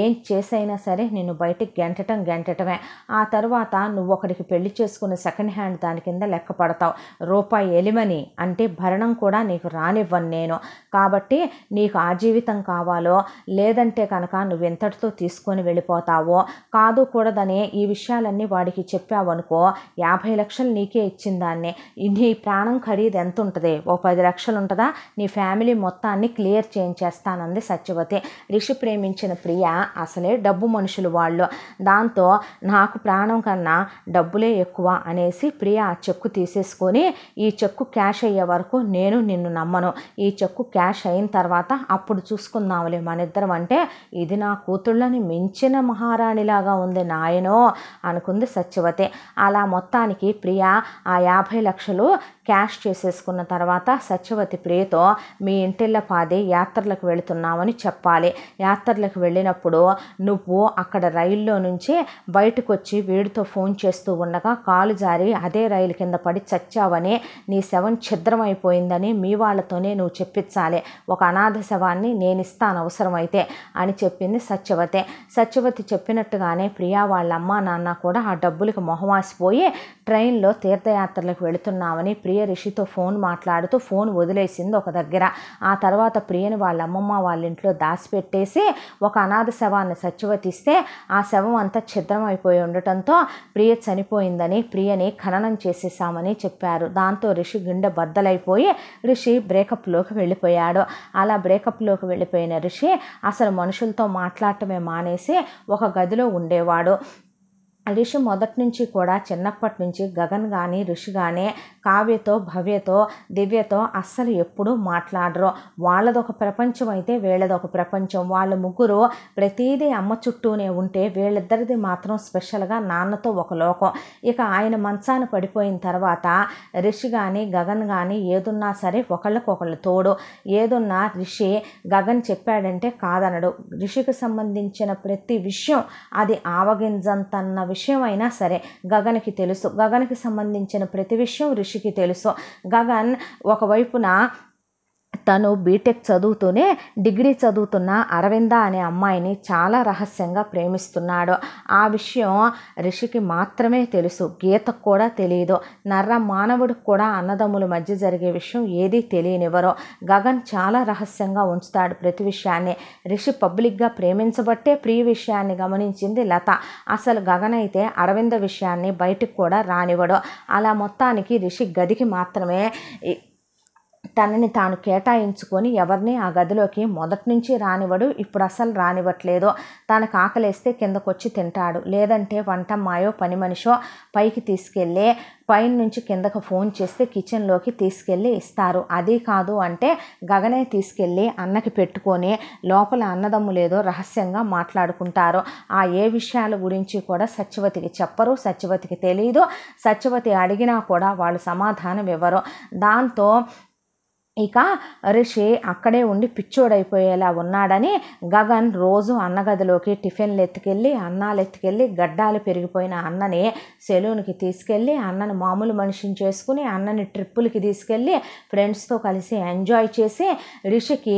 ఏం చేసైనా సరే నిన్ను బయటికి గెంటటం గెంటటమే ఆ తర్వాత నువ్వు ఒకరికి పెళ్లి చేసుకుని సెకండ్ హ్యాండ్ దాని కింద లెక్క పడతావు రూపాయి ఎలిమని అంటే భరణం కూడా నీకు రానివ్వను నేను కాబట్టి నీకు ఆ జీవితం కావాలో లేదంటే కనుక నువ్వెంతటితో తీసుకొని వెళ్ళిపోతావో కాదు కూడదని ఈ విషయాలన్నీ వాడికి చెప్పావనుకో యాభై లక్షలు నీకే ఇచ్చిందాన్ని నీ ప్రాణం ఖరీదు ఎంత ఉంటుంది ఓ పది లక్షలు ఉంటుందా నీ ఫ్యామిలీ మొత్తాన్ని క్లియర్ చేయించేస్తానంది సత్యవతి రిషి ప్రేమించిన ప్రియ అసలే డబ్బు మనుషులు వాళ్ళు దాంతో నాకు ప్రాణం కన్నా డబ్బులే ఎక్కువ అనేసి ప్రియ ఆ చెక్కు తీసేసుకొని ఈ చెక్కు క్యాష్ అయ్యే వరకు నేను నిన్ను నమ్మను ఈ చెక్కు క్యాష్ అయిన తర్వాత అప్పుడు చూసుకుందాములే మన ఇద్దరం అంటే ఇది నా కూతుళ్ళని మించిన మహారాణిలాగా ఉంది నాయనో అనుకుంది సత్యవతి అలా మొత్తానికి ప్రియ ఆ యాభై లక్షలు క్యాష్ చేసేసుకున్న తర్వాత సత్యవతి ప్రియతో మీ ఇంటిళ్ళ పాది యాత్రలకు వెళుతున్నామని చెప్పాలి యాత్రలకు వెళ్ళినప్పుడు నువ్వు అక్కడ రైల్లో నుంచి బయటకు వచ్చి వీడితో ఫోన్ చేస్తూ ఉండగా కాలు జారి అదే రైలు కింద పడి చచ్చావని నీ శవం ఛిద్రమైపోయిందని మీ వాళ్ళతోనే నువ్వు చెప్పించాలి ఒక అనాథ శవాన్ని నేను ఇస్తాను అవసరమైతే అని అని చెప్పింది సత్యవతి సత్యవతి చెప్పినట్టుగానే ప్రియా వాళ్ళ అమ్మ నాన్న కూడా ఆ డబ్బులకు మొహమాసిపోయి ట్రైన్లో తీర్థయాత్రలకు వెళుతున్నామని ప్రియ రిషితో ఫోన్ మాట్లాడుతూ ఫోన్ వదిలేసింది ఒక దగ్గర ఆ తర్వాత ప్రియని వాళ్ళ అమ్మమ్మ వాళ్ళ ఇంట్లో దాచిపెట్టేసి ఒక అనాథ శవాన్ని సత్యవతిస్తే ఆ శవం అంతా ఛిద్రమైపోయి ఉండటంతో ప్రియ చనిపోయిందని ప్రియని ఖననం చేసేసామని చెప్పారు దాంతో రిషి గుండె బద్దలైపోయి రిషి బ్రేకప్లోకి వెళ్ళిపోయాడు అలా బ్రేకప్లోకి వెళ్ళిపోయిన రిషి అసలు మనుషులు మనుషులతో మాట్లాడటమే మానేసి ఒక గదిలో ఉండేవాడు అలీష మొదటి నుంచి కూడా చిన్నప్పటి నుంచి గగన్ కానీ రిషి కానీ కావ్యతో భవ్యతో దివ్యతో అస్సలు ఎప్పుడూ మాట్లాడరు వాళ్ళదొక ప్రపంచం అయితే వీళ్ళదొక ప్రపంచం వాళ్ళ ముగ్గురు ప్రతిదీ అమ్మ చుట్టూనే ఉంటే వీళ్ళిద్దరిది మాత్రం స్పెషల్గా నాన్నతో ఒక లోకం ఇక ఆయన మంచాన పడిపోయిన తర్వాత రిషి కానీ గగన్ కానీ ఏదున్నా సరే ఒకళ్ళకొకళ్ళు తోడు ఏదున్నా రిషి గగన్ చెప్పాడంటే కాదనడు రిషికి సంబంధించిన ప్రతి విషయం అది ఆవగింజంతన్న విషయం విషయం అయినా సరే గగన్కి తెలుసు గగన్కి సంబంధించిన ప్రతి విషయం ఋషికి తెలుసు గగన్ ఒకవైపున తను బీటెక్ చదువుతూనే డిగ్రీ చదువుతున్న అరవింద అనే అమ్మాయిని చాలా రహస్యంగా ప్రేమిస్తున్నాడు ఆ విషయం రిషికి మాత్రమే తెలుసు గీతకు కూడా తెలియదు నర్ర మానవుడికి కూడా అన్నదమ్ముల మధ్య జరిగే విషయం ఏదీ తెలియనివ్వరు గగన్ చాలా రహస్యంగా ఉంచుతాడు ప్రతి విషయాన్ని రిషి పబ్లిక్గా ప్రేమించబట్టే ప్రియ విషయాన్ని గమనించింది లత అసలు గగన్ అయితే అరవింద విషయాన్ని బయటకు కూడా రానివ్వడు అలా మొత్తానికి రిషి గదికి మాత్రమే తనని తాను కేటాయించుకొని ఎవరిని ఆ గదిలోకి మొదటి నుంచి రానివ్వడు ఇప్పుడు అసలు రానివ్వట్లేదు తనకు కాకలేస్తే కిందకొచ్చి తింటాడు లేదంటే వంట మాయో పని మనిషో పైకి తీసుకెళ్ళి పైన నుంచి కిందకు ఫోన్ చేస్తే కిచెన్లోకి తీసుకెళ్ళి ఇస్తారు అది కాదు అంటే గగనే తీసుకెళ్ళి అన్నకి పెట్టుకొని లోపల అన్నదమ్ములేదో రహస్యంగా మాట్లాడుకుంటారు ఆ ఏ విషయాల గురించి కూడా సత్యవతికి చెప్పరు సత్యవతికి తెలియదు సత్యవతి అడిగినా కూడా వాళ్ళు సమాధానం ఇవ్వరు దాంతో ఇక రిషి అక్కడే ఉండి పిచ్చోడైపోయేలా ఉన్నాడని గగన్ రోజు అన్నగదిలోకి టిఫిన్లు ఎత్తుకెళ్ళి అన్నాలు ఎత్తుకెళ్ళి గడ్డాలు పెరిగిపోయిన అన్నని సెలూన్కి తీసుకెళ్ళి అన్నని మామూలు మనిషిని చేసుకుని అన్నని ట్రిప్పులకి తీసుకెళ్ళి ఫ్రెండ్స్తో కలిసి ఎంజాయ్ చేసి రిషికి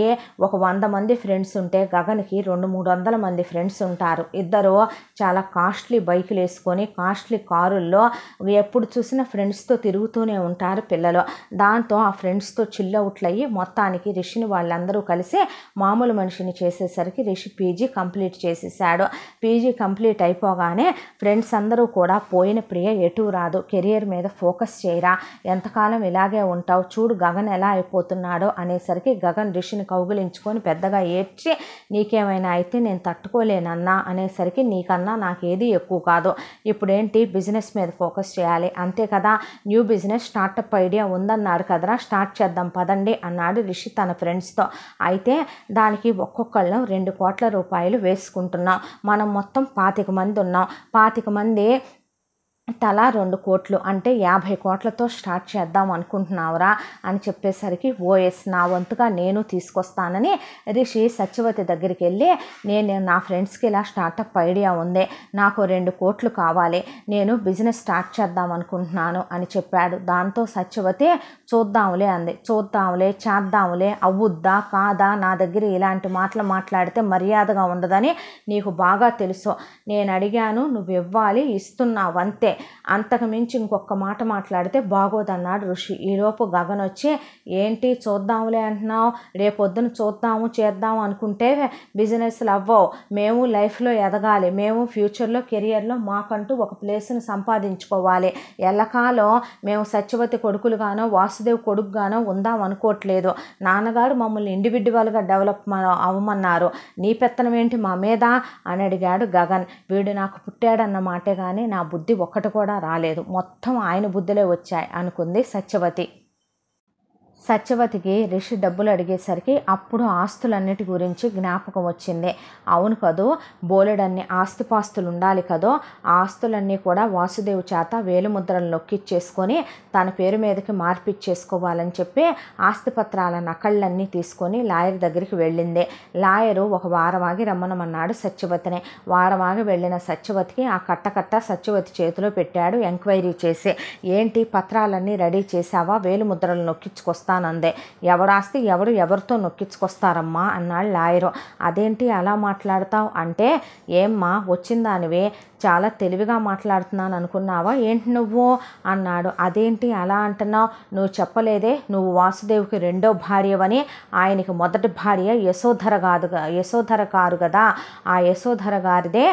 ఒక వంద మంది ఫ్రెండ్స్ ఉంటే గగన్కి రెండు మూడు వందల మంది ఫ్రెండ్స్ ఉంటారు ఇద్దరు చాలా కాస్ట్లీ బైకులు వేసుకొని కాస్ట్లీ కారుల్లో ఎప్పుడు చూసినా ఫ్రెండ్స్తో తిరుగుతూనే ఉంటారు పిల్లలు దాంతో ఆ ఫ్రెండ్స్తో చిల్ల అవుట్లు అయ్యి మొత్తానికి రిషిని వాళ్ళందరూ కలిసి మామూలు మనిషిని చేసేసరికి రిషి పీజీ కంప్లీట్ చేసేసాడు పీజీ కంప్లీట్ అయిపోగానే ఫ్రెండ్స్ అందరూ కూడా పోయిన ప్రియ ఎటు రాదు కెరియర్ మీద ఫోకస్ చేయరా ఎంతకాలం ఇలాగే ఉంటావు చూడు గగన్ ఎలా అయిపోతున్నాడో అనేసరికి గగన్ రిషిని కౌగులించుకొని పెద్దగా ఏడ్చి నీకేమైనా అయితే నేను తట్టుకోలేనన్నా అనేసరికి నీకన్నా నాకేది ఎక్కువ కాదు ఇప్పుడేంటి బిజినెస్ మీద ఫోకస్ చేయాలి అంతే కదా న్యూ బిజినెస్ స్టార్టప్ ఐడియా ఉందన్నాడు కదరా స్టార్ట్ చేద్దాం పద కాదండి అన్నాడు రిషి తన ఫ్రెండ్స్తో అయితే దానికి ఒక్కొక్కళ్ళం రెండు కోట్ల రూపాయలు వేసుకుంటున్నాం మనం మొత్తం పాతిక మంది ఉన్నాం పాతిక మంది తలా రెండు కోట్లు అంటే యాభై కోట్లతో స్టార్ట్ చేద్దాం అనుకుంటున్నావురా అని చెప్పేసరికి ఓఎస్ నా వంతుగా నేను తీసుకొస్తానని రిషి సత్యవతి దగ్గరికి వెళ్ళి నేను నా ఫ్రెండ్స్కి ఇలా స్టార్టప్ ఐడియా ఉంది నాకు రెండు కోట్లు కావాలి నేను బిజినెస్ స్టార్ట్ చేద్దాం అనుకుంటున్నాను అని చెప్పాడు దాంతో సత్యవతి చూద్దాంలే అంది చూద్దాంలే చేద్దాంలే అవుద్దా కాదా నా దగ్గర ఇలాంటి మాటలు మాట్లాడితే మర్యాదగా ఉండదని నీకు బాగా తెలుసు నేను అడిగాను నువ్వు ఇవ్వాలి ఇస్తున్నావు అంతే అంతే అంతకు మించి ఇంకొక మాట మాట్లాడితే బాగోదన్నాడు ఋషి ఈలోపు గగన్ వచ్చి ఏంటి చూద్దాంలే అంటున్నావు రేపొద్దున చూద్దాము చేద్దాము అనుకుంటే బిజినెస్లు అవ్వవు మేము లైఫ్లో ఎదగాలి మేము ఫ్యూచర్లో కెరియర్లో మాకంటూ ఒక ప్లేస్ని సంపాదించుకోవాలి ఎల్లకాలం మేము సత్యవతి కొడుకులుగానో వాసుదేవ్ కొడుకుగానో ఉందాం అనుకోవట్లేదు నాన్నగారు మమ్మల్ని ఇండివిజువల్గా డెవలప్ అవ్వమన్నారు నీ పెత్తనం ఏంటి మా మీద అని అడిగాడు గగన్ వీడు నాకు పుట్టాడన్న మాటే కానీ నా బుద్ధి ఒక ఒక్కటి కూడా రాలేదు మొత్తం ఆయన బుద్ధిలో వచ్చాయి అనుకుంది సత్యవతి సత్యవతికి రిషి డబ్బులు అడిగేసరికి అప్పుడు ఆస్తులన్నిటి గురించి జ్ఞాపకం వచ్చింది అవును కదో బోలెడన్ని ఆస్తిపాస్తులు ఉండాలి కదో ఆస్తులన్నీ కూడా వాసుదేవి చేత వేలుముద్రలు నొక్కిచ్చేసుకొని తన పేరు మీదకి మార్పిచ్చేసుకోవాలని చెప్పి ఆస్తిపత్రాల నకళ్ళన్నీ తీసుకొని లాయర్ దగ్గరికి వెళ్ళింది లాయరు ఒక వారమాగి రమ్మనమన్నాడు సత్యవతిని వారమాగి వెళ్ళిన సత్యవతికి ఆ కట్టకట్ట సత్యవతి చేతిలో పెట్టాడు ఎంక్వైరీ చేసి ఏంటి పత్రాలన్నీ రెడీ చేశావా వేలుముద్రలు నొక్కించుకొస్తా చేస్తానందే ఎవడాస్తి ఎవడు ఎవరితో నొక్కించుకొస్తారమ్మా అన్నాడు లాయరు అదేంటి అలా మాట్లాడతావు అంటే ఏమ్మా వచ్చిందానివే చాలా తెలివిగా మాట్లాడుతున్నాను అనుకున్నావా ఏంటి నువ్వు అన్నాడు అదేంటి అలా అంటున్నావు నువ్వు చెప్పలేదే నువ్వు వాసుదేవ్కి రెండో భార్యవని ఆయనకి మొదటి భార్య యశోధర కాదు యశోధర కారు కదా ఆ యశోధర గారిదే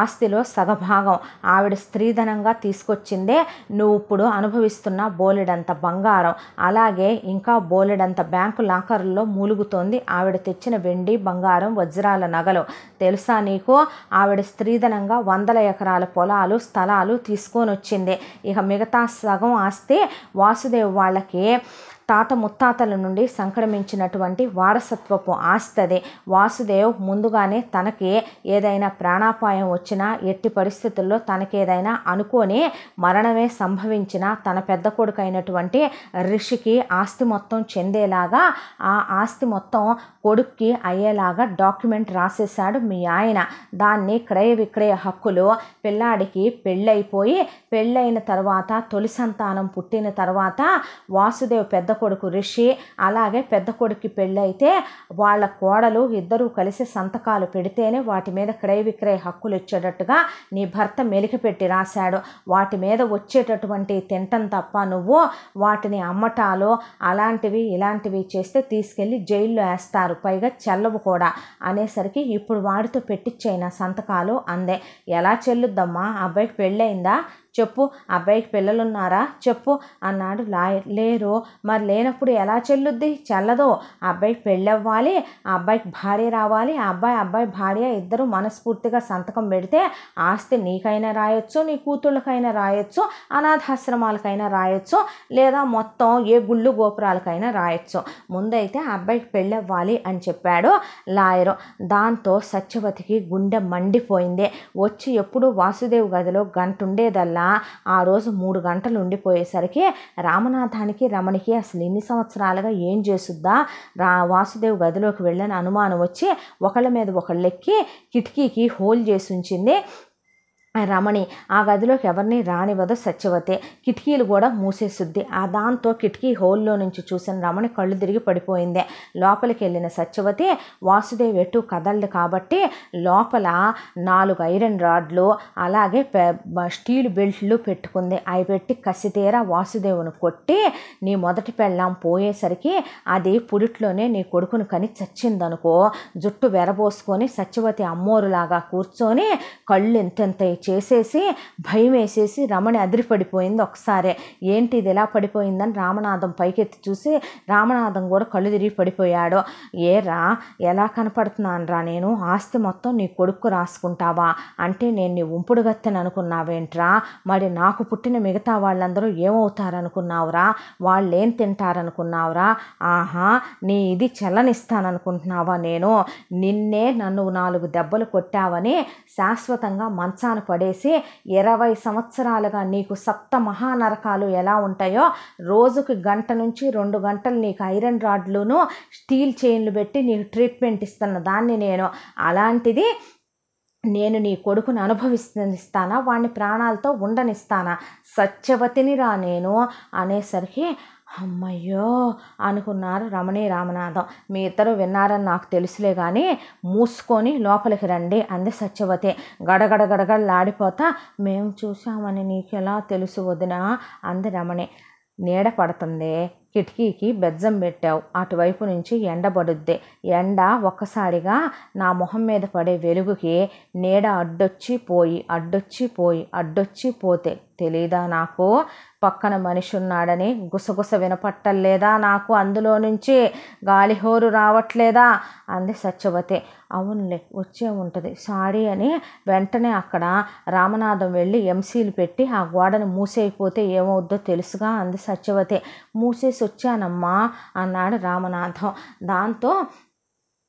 ఆస్తిలో సగభాగం ఆవిడ స్త్రీధనంగా తీసుకొచ్చిందే నువ్వు ఇప్పుడు అనుభవిస్తున్న బోలెడంత బంగారం అలాగే ఇంకా బోలెడంత బ్యాంకు లాకర్లో మూలుగుతోంది ఆవిడ తెచ్చిన వెండి బంగారం వజ్రాల నగలు తెలుసా నీకు ఆవిడ స్త్రీధనంగా వందల ఎకరాల పొలాలు స్థలాలు తీసుకొని వచ్చింది ఇక మిగతా సగం ఆస్తి వాసుదేవ్ వాళ్ళకి తాత ముత్తాతల నుండి సంక్రమించినటువంటి వారసత్వపు ఆస్తదే వాసుదేవ్ ముందుగానే తనకి ఏదైనా ప్రాణాపాయం వచ్చినా ఎట్టి పరిస్థితుల్లో తనకేదైనా అనుకోని మరణమే సంభవించిన తన పెద్ద కొడుకు అయినటువంటి రిషికి ఆస్తి మొత్తం చెందేలాగా ఆ ఆస్తి మొత్తం కొడుక్కి అయ్యేలాగా డాక్యుమెంట్ రాసేశాడు మీ ఆయన దాన్ని క్రయ విక్రయ హక్కులు పిల్లాడికి పెళ్ళైపోయి పెళ్ళైన తర్వాత తొలి సంతానం పుట్టిన తర్వాత వాసుదేవ్ పెద్ద కొడుకు రిషి అలాగే పెద్ద కొడుకు పెళ్ళైతే వాళ్ళ కోడలు ఇద్దరూ కలిసి సంతకాలు పెడితేనే వాటి మీద క్రయ విక్రయ హక్కులు ఇచ్చేటట్టుగా నీ భర్త మెలికపెట్టి రాశాడు వాటి మీద వచ్చేటటువంటి తింటం తప్ప నువ్వు వాటిని అమ్మటాలు అలాంటివి ఇలాంటివి చేస్తే తీసుకెళ్ళి జైల్లో వేస్తారు పైగా చెల్లవు కూడా అనేసరికి ఇప్పుడు వాడితో పెట్టించైన సంతకాలు అందే ఎలా చెల్లుద్దమ్మా అబ్బాయికి పెళ్ళైందా చెప్పు అబ్బాయికి పిల్లలు ఉన్నారా చెప్పు అన్నాడు లా లేరు మరి లేనప్పుడు ఎలా చెల్లుద్ది చెల్లదు ఆ అబ్బాయికి పెళ్ళవ్వాలి ఆ అబ్బాయికి భార్య రావాలి ఆ అబ్బాయి అబ్బాయి భార్య ఇద్దరు మనస్ఫూర్తిగా సంతకం పెడితే ఆస్తి నీకైనా రాయొచ్చు నీ కూతుళ్ళకైనా రాయొచ్చు అనాథాశ్రమాలకైనా రాయొచ్చు లేదా మొత్తం ఏ గుళ్ళు గోపురాలకైనా రాయొచ్చు ముందైతే ఆ అబ్బాయికి పెళ్ళవ్వాలి అని చెప్పాడు లాయరు దాంతో సత్యవతికి గుండె మండిపోయింది వచ్చి ఎప్పుడు వాసుదేవ్ గదిలో గంటుండేదల్లా ఆ రోజు మూడు గంటలు ఉండిపోయేసరికి రామనాథానికి రమణికి అసలు ఎన్ని సంవత్సరాలుగా ఏం చేస్తుందా రా వాసుదేవ్ గదిలోకి వెళ్ళని అనుమానం వచ్చి ఒకళ్ళ మీద ఒకళ్ళెక్కి కిటికీకి హోల్ చేసి ఉంచింది రమణి ఆ గదిలోకి ఎవరిని రానివ్వదు సత్యవతే కిటికీలు కూడా మూసేసుద్ది ఆ దాంతో కిటికీ హోల్లో నుంచి చూసిన రమణి కళ్ళు తిరిగి పడిపోయింది లోపలికి వెళ్ళిన సత్యవతి వాసుదేవి ఎటు కదలదు కాబట్టి లోపల నాలుగు ఐరన్ రాడ్లు అలాగే స్టీల్ బెల్ట్లు పెట్టుకుంది అవి పెట్టి కసితీరా వాసుదేవుని కొట్టి నీ మొదటి పెళ్ళాం పోయేసరికి అది పుడిట్లోనే నీ కొడుకును కని చచ్చిందనుకో జుట్టు వెరబోసుకొని సత్యవతి అమ్మోరులాగా కూర్చొని కళ్ళు ఎంతెంత చేసేసి భయం వేసేసి రమణి అదిరిపడిపోయింది ఒకసారి ఏంటి ఇది ఎలా పడిపోయిందని రామనాథం పైకెత్తి చూసి రామనాథం కూడా కళ్ళు తిరిగి పడిపోయాడు ఏ రా ఎలా కనపడుతున్నాను రా నేను ఆస్తి మొత్తం నీ కొడుకు రాసుకుంటావా అంటే నేను నీ ఉంపుడుగత్తెని అనుకున్నావేంట్రా మరి నాకు పుట్టిన మిగతా వాళ్ళందరూ ఏమవుతారనుకున్నావురా వాళ్ళేం తింటారనుకున్నావురా ఆహా నీ ఇది చల్లనిస్తాననుకుంటున్నావా నేను నిన్నే నన్ను నాలుగు దెబ్బలు కొట్టావని శాశ్వతంగా మంచాన్ని పడి పడేసి ఇరవై సంవత్సరాలుగా నీకు సప్త మహానరకాలు ఎలా ఉంటాయో రోజుకి గంట నుంచి రెండు గంటలు నీకు ఐరన్ రాడ్లును స్టీల్ చైన్లు పెట్టి నీకు ట్రీట్మెంట్ ఇస్తున్న దాన్ని నేను అలాంటిది నేను నీ కొడుకును అనుభవిస్తానా వాడిని ప్రాణాలతో ఉండనిస్తానా సత్యవతిని రా నేను అనేసరికి అమ్మయ్యో అనుకున్నారు రమణి రామనాథం మీ ఇద్దరు విన్నారని నాకు తెలుసులే కానీ మూసుకొని లోపలికి రండి అంది సత్యవతి గడగడగడగడలాడిపోతా మేము చూసామని నీకెలా తెలుసు వదినా అంది రమణి నీడ పడుతుంది కిటికీకి బెజ్జం పెట్టావు అటువైపు నుంచి ఎండబడుద్ది ఎండ ఒక్కసారిగా నా మొహం మీద పడే వెలుగుకి నీడ అడ్డొచ్చి పోయి అడ్డొచ్చి పోయి అడ్డొచ్చి పోతే తెలీదా నాకు పక్కన మనిషి ఉన్నాడని గుసగుస వినపట్టలేదా నాకు అందులో నుంచి గాలిహోరు రావట్లేదా అంది సత్యవతి అవునులే వచ్చే ఉంటుంది సారీ అని వెంటనే అక్కడ రామనాథం వెళ్ళి ఎంసీలు పెట్టి ఆ గోడను మూసేయకపోతే ఏమవుద్దో తెలుసుగా అంది సత్యవతి మూసేసి వచ్చానమ్మా అన్నాడు రామనాథం దాంతో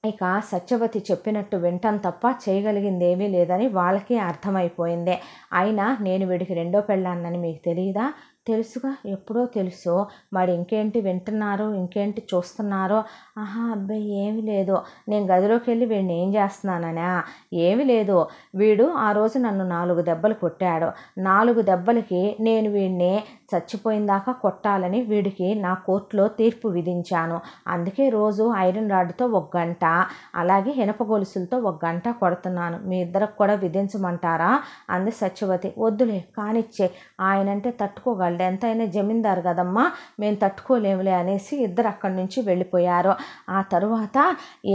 ఇక సత్యవతి చెప్పినట్టు వింటాం తప్ప చేయగలిగింది ఏమీ లేదని వాళ్ళకి అర్థమైపోయింది అయినా నేను వీడికి రెండో పెళ్ళాన్నని మీకు తెలియదా తెలుసుగా ఎప్పుడో తెలుసు మరి ఇంకేంటి వింటున్నారు ఇంకేంటి చూస్తున్నారో ఆహా అబ్బాయి ఏమి లేదు నేను గదిలోకి వెళ్ళి వీడిని ఏం చేస్తున్నానా ఏమి లేదు వీడు ఆ రోజు నన్ను నాలుగు దెబ్బలు కొట్టాడు నాలుగు దెబ్బలకి నేను వీడిని చచ్చిపోయిందాకా కొట్టాలని వీడికి నా కోర్టులో తీర్పు విధించాను అందుకే రోజు ఐరన్ రాడ్తో ఒక గంట అలాగే ఇనప గొలుసులతో ఒక గంట కొడుతున్నాను మీ ఇద్దరికి కూడా విధించమంటారా అంది సత్యవతి వద్దులే కానిచ్చే ఆయనంటే తట్టుకోగలడు ఎంతైనా జమీందారు కదమ్మా మేము తట్టుకోలేములే అనేసి ఇద్దరు అక్కడి నుంచి వెళ్ళిపోయారు ఆ తరువాత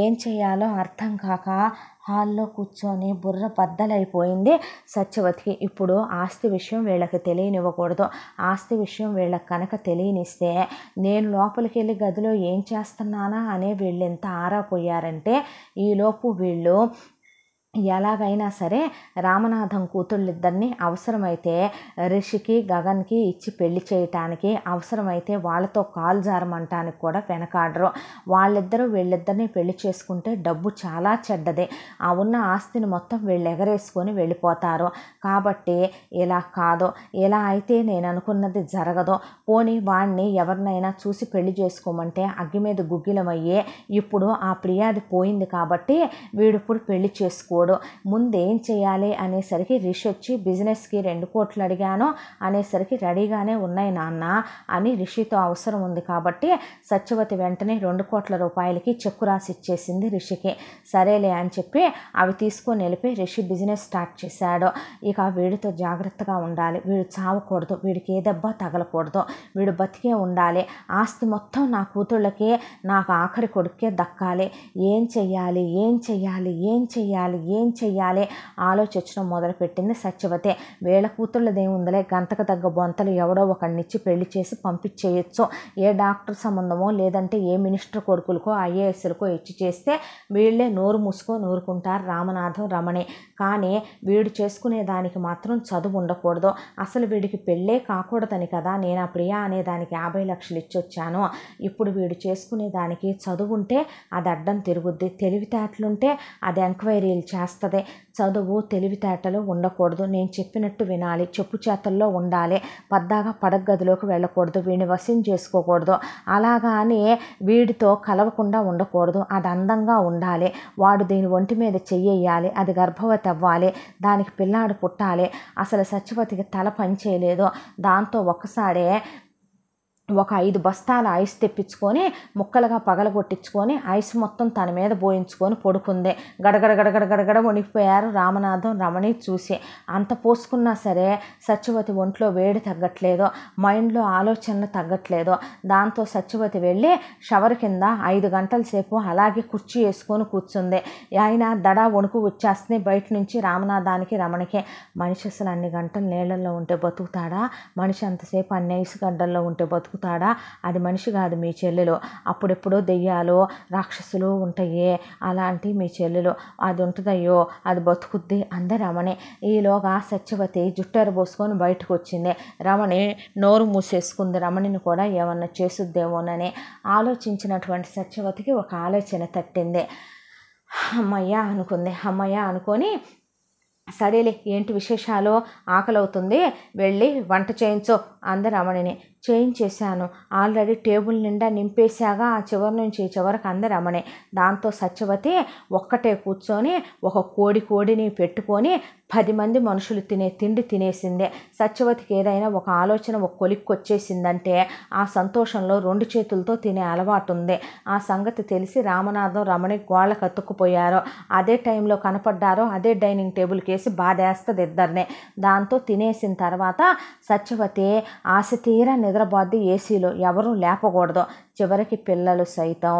ఏం చేయాలో అర్థం కాక హాల్లో కూర్చొని బుర్ర పద్దలైపోయింది సత్యవతికి ఇప్పుడు ఆస్తి విషయం వీళ్ళకి తెలియనివ్వకూడదు ఆస్తి విషయం వీళ్ళకి కనుక తెలియనిస్తే నేను లోపలికి వెళ్ళి గదిలో ఏం చేస్తున్నానా అనే వీళ్ళు ఎంత ఆరాపోయారంటే ఈలోపు వీళ్ళు ఎలాగైనా సరే రామనాథం కూతుళ్ళిద్దరిని అవసరమైతే రిషికి గగన్కి ఇచ్చి పెళ్లి చేయటానికి అవసరమైతే వాళ్ళతో కాలు జారమంటానికి కూడా వెనకాడరు వాళ్ళిద్దరూ వీళ్ళిద్దరిని పెళ్లి చేసుకుంటే డబ్బు చాలా చెడ్డది ఆ ఉన్న ఆస్తిని మొత్తం వీళ్ళు ఎగరేసుకొని వెళ్ళిపోతారు కాబట్టి ఇలా కాదు ఇలా అయితే నేను అనుకున్నది జరగదు పోనీ వాడిని ఎవరినైనా చూసి పెళ్లి చేసుకోమంటే అగ్గి మీద గుగ్గిలమయ్యే ఇప్పుడు ఆ ప్రియాది పోయింది కాబట్టి వీడిప్పుడు పెళ్లి చేసుకో ముందు ముందేం చేయాలి అనేసరికి రిషి వచ్చి బిజినెస్కి రెండు కోట్లు అడిగాను అనేసరికి రెడీగానే ఉన్నాయి నాన్న అని రిషితో అవసరం ఉంది కాబట్టి సత్యవతి వెంటనే రెండు కోట్ల రూపాయలకి చెక్కు రాసి ఇచ్చేసింది రిషికి సరేలే అని చెప్పి అవి తీసుకొని నిలిపి రిషి బిజినెస్ స్టార్ట్ చేశాడు ఇక వీడితో జాగ్రత్తగా ఉండాలి వీడు చావకూడదు వీడికి ఏ దెబ్బ తగలకూడదు వీడు బతికే ఉండాలి ఆస్తి మొత్తం నా కూతుళ్ళకి నాకు ఆఖరి కొడుకే దక్కాలి ఏం చెయ్యాలి ఏం చెయ్యాలి ఏం చెయ్యాలి ఏం చెయ్యాలి ఆలోచించడం మొదలుపెట్టింది సత్యవతి వీళ్ళ కూతుళ్ళదేముందలే గంతకు తగ్గ బొంతలు ఎవడో ఒకడినిచ్చి పెళ్లి చేసి పంపించేయచ్చు ఏ డాక్టర్ సంబంధమో లేదంటే ఏ మినిస్టర్ కొడుకులకో ఐఏఎస్లకో ఇచ్చి చేస్తే వీళ్ళే నోరు మూసుకో నూరుకుంటారు రామనాథం రమణి కానీ వీడు చేసుకునే దానికి మాత్రం చదువు ఉండకూడదు అసలు వీడికి పెళ్ళే కాకూడదని కదా నేను ఆ ప్రియా అనే దానికి యాభై లక్షలు ఇచ్చి వచ్చాను ఇప్పుడు వీడు చేసుకునే దానికి ఉంటే అది అడ్డం తిరుగుద్ది తెలివితేటలుంటే అది ఎంక్వైరీలు చేస్తుంది చదువు తెలివితేటలు ఉండకూడదు నేను చెప్పినట్టు వినాలి చెప్పు చేతల్లో ఉండాలి పద్దాగా పడగదిలోకి వెళ్ళకూడదు వీడిని వశం చేసుకోకూడదు అలాగానే వీడితో కలవకుండా ఉండకూడదు అది అందంగా ఉండాలి వాడు దీని ఒంటి మీద చెయ్యాలి అది గర్భవతి అవ్వాలి దానికి పిల్లాడు పుట్టాలి అసలు సత్యవతికి తల పనిచేయలేదు దాంతో ఒక్కసారే ఒక ఐదు బస్తాల ఐస్ తెప్పించుకొని ముక్కలుగా పగలగొట్టించుకొని ఐస్ మొత్తం తన మీద పోయించుకొని పడుకుంది గడగడ గడగడ గడగడ వణికిపోయారు రామనాథం రమణి చూసి అంత పోసుకున్నా సరే సత్యవతి ఒంట్లో వేడి తగ్గట్లేదు మైండ్లో ఆలోచనలు తగ్గట్లేదు దాంతో సత్యవతి వెళ్ళి షవర్ కింద ఐదు గంటల సేపు అలాగే కుర్చీ వేసుకొని కూర్చుంది ఆయన దడ వణుకు వచ్చేస్తుంది బయట నుంచి రామనాథానికి రమణికి మనిషి అసలు అన్ని గంటలు నీళ్ళల్లో ఉంటే బతుకుతాడా మనిషి అంతసేపు అన్ని ఐసు గడ్డల్లో ఉంటే బతుకు వెతుకుతాడా అది మనిషి కాదు మీ చెల్లెలు అప్పుడెప్పుడో దెయ్యాలు రాక్షసులు ఉంటాయి అలాంటి మీ చెల్లెలు అది ఉంటుందయ్యో అది బతుకుద్ది అంది రమణి ఈలోగా సత్యవతి జుట్టారు పోసుకొని బయటకు వచ్చింది రమణి నోరు మూసేసుకుంది రమణిని కూడా ఏమన్నా చేసుద్దేమోనని ఆలోచించినటువంటి సత్యవతికి ఒక ఆలోచన తట్టింది అమ్మయ్య అనుకుంది అమ్మయ్య అనుకొని సరేలే ఏంటి విశేషాలు ఆకలవుతుంది వెళ్ళి వంట చేయించో అంది రమణిని చేయించేశాను ఆల్రెడీ టేబుల్ నిండా నింపేశాగా ఆ చివరి నుంచి చివరికి అందరు అమ్మనే దాంతో సత్యవతి ఒక్కటే కూర్చొని ఒక కోడి కోడిని పెట్టుకొని పది మంది మనుషులు తినే తిండి తినేసిందే సత్యవతికి ఏదైనా ఒక ఆలోచన ఒక కొలిక్కి వచ్చేసిందంటే ఆ సంతోషంలో రెండు చేతులతో తినే అలవాటు ఉంది ఆ సంగతి తెలిసి రామనాథం రమణి గోళ్ళ కత్తుకుపోయారు అదే టైంలో కనపడ్డారో అదే డైనింగ్ టేబుల్కి వేసి బాధేస్తుంది ఇద్దరినే దాంతో తినేసిన తర్వాత సత్యవతి ఆశ తీర నిద్రపోద్ది ఏసీలో ఎవరూ లేపకూడదు చివరికి పిల్లలు సైతం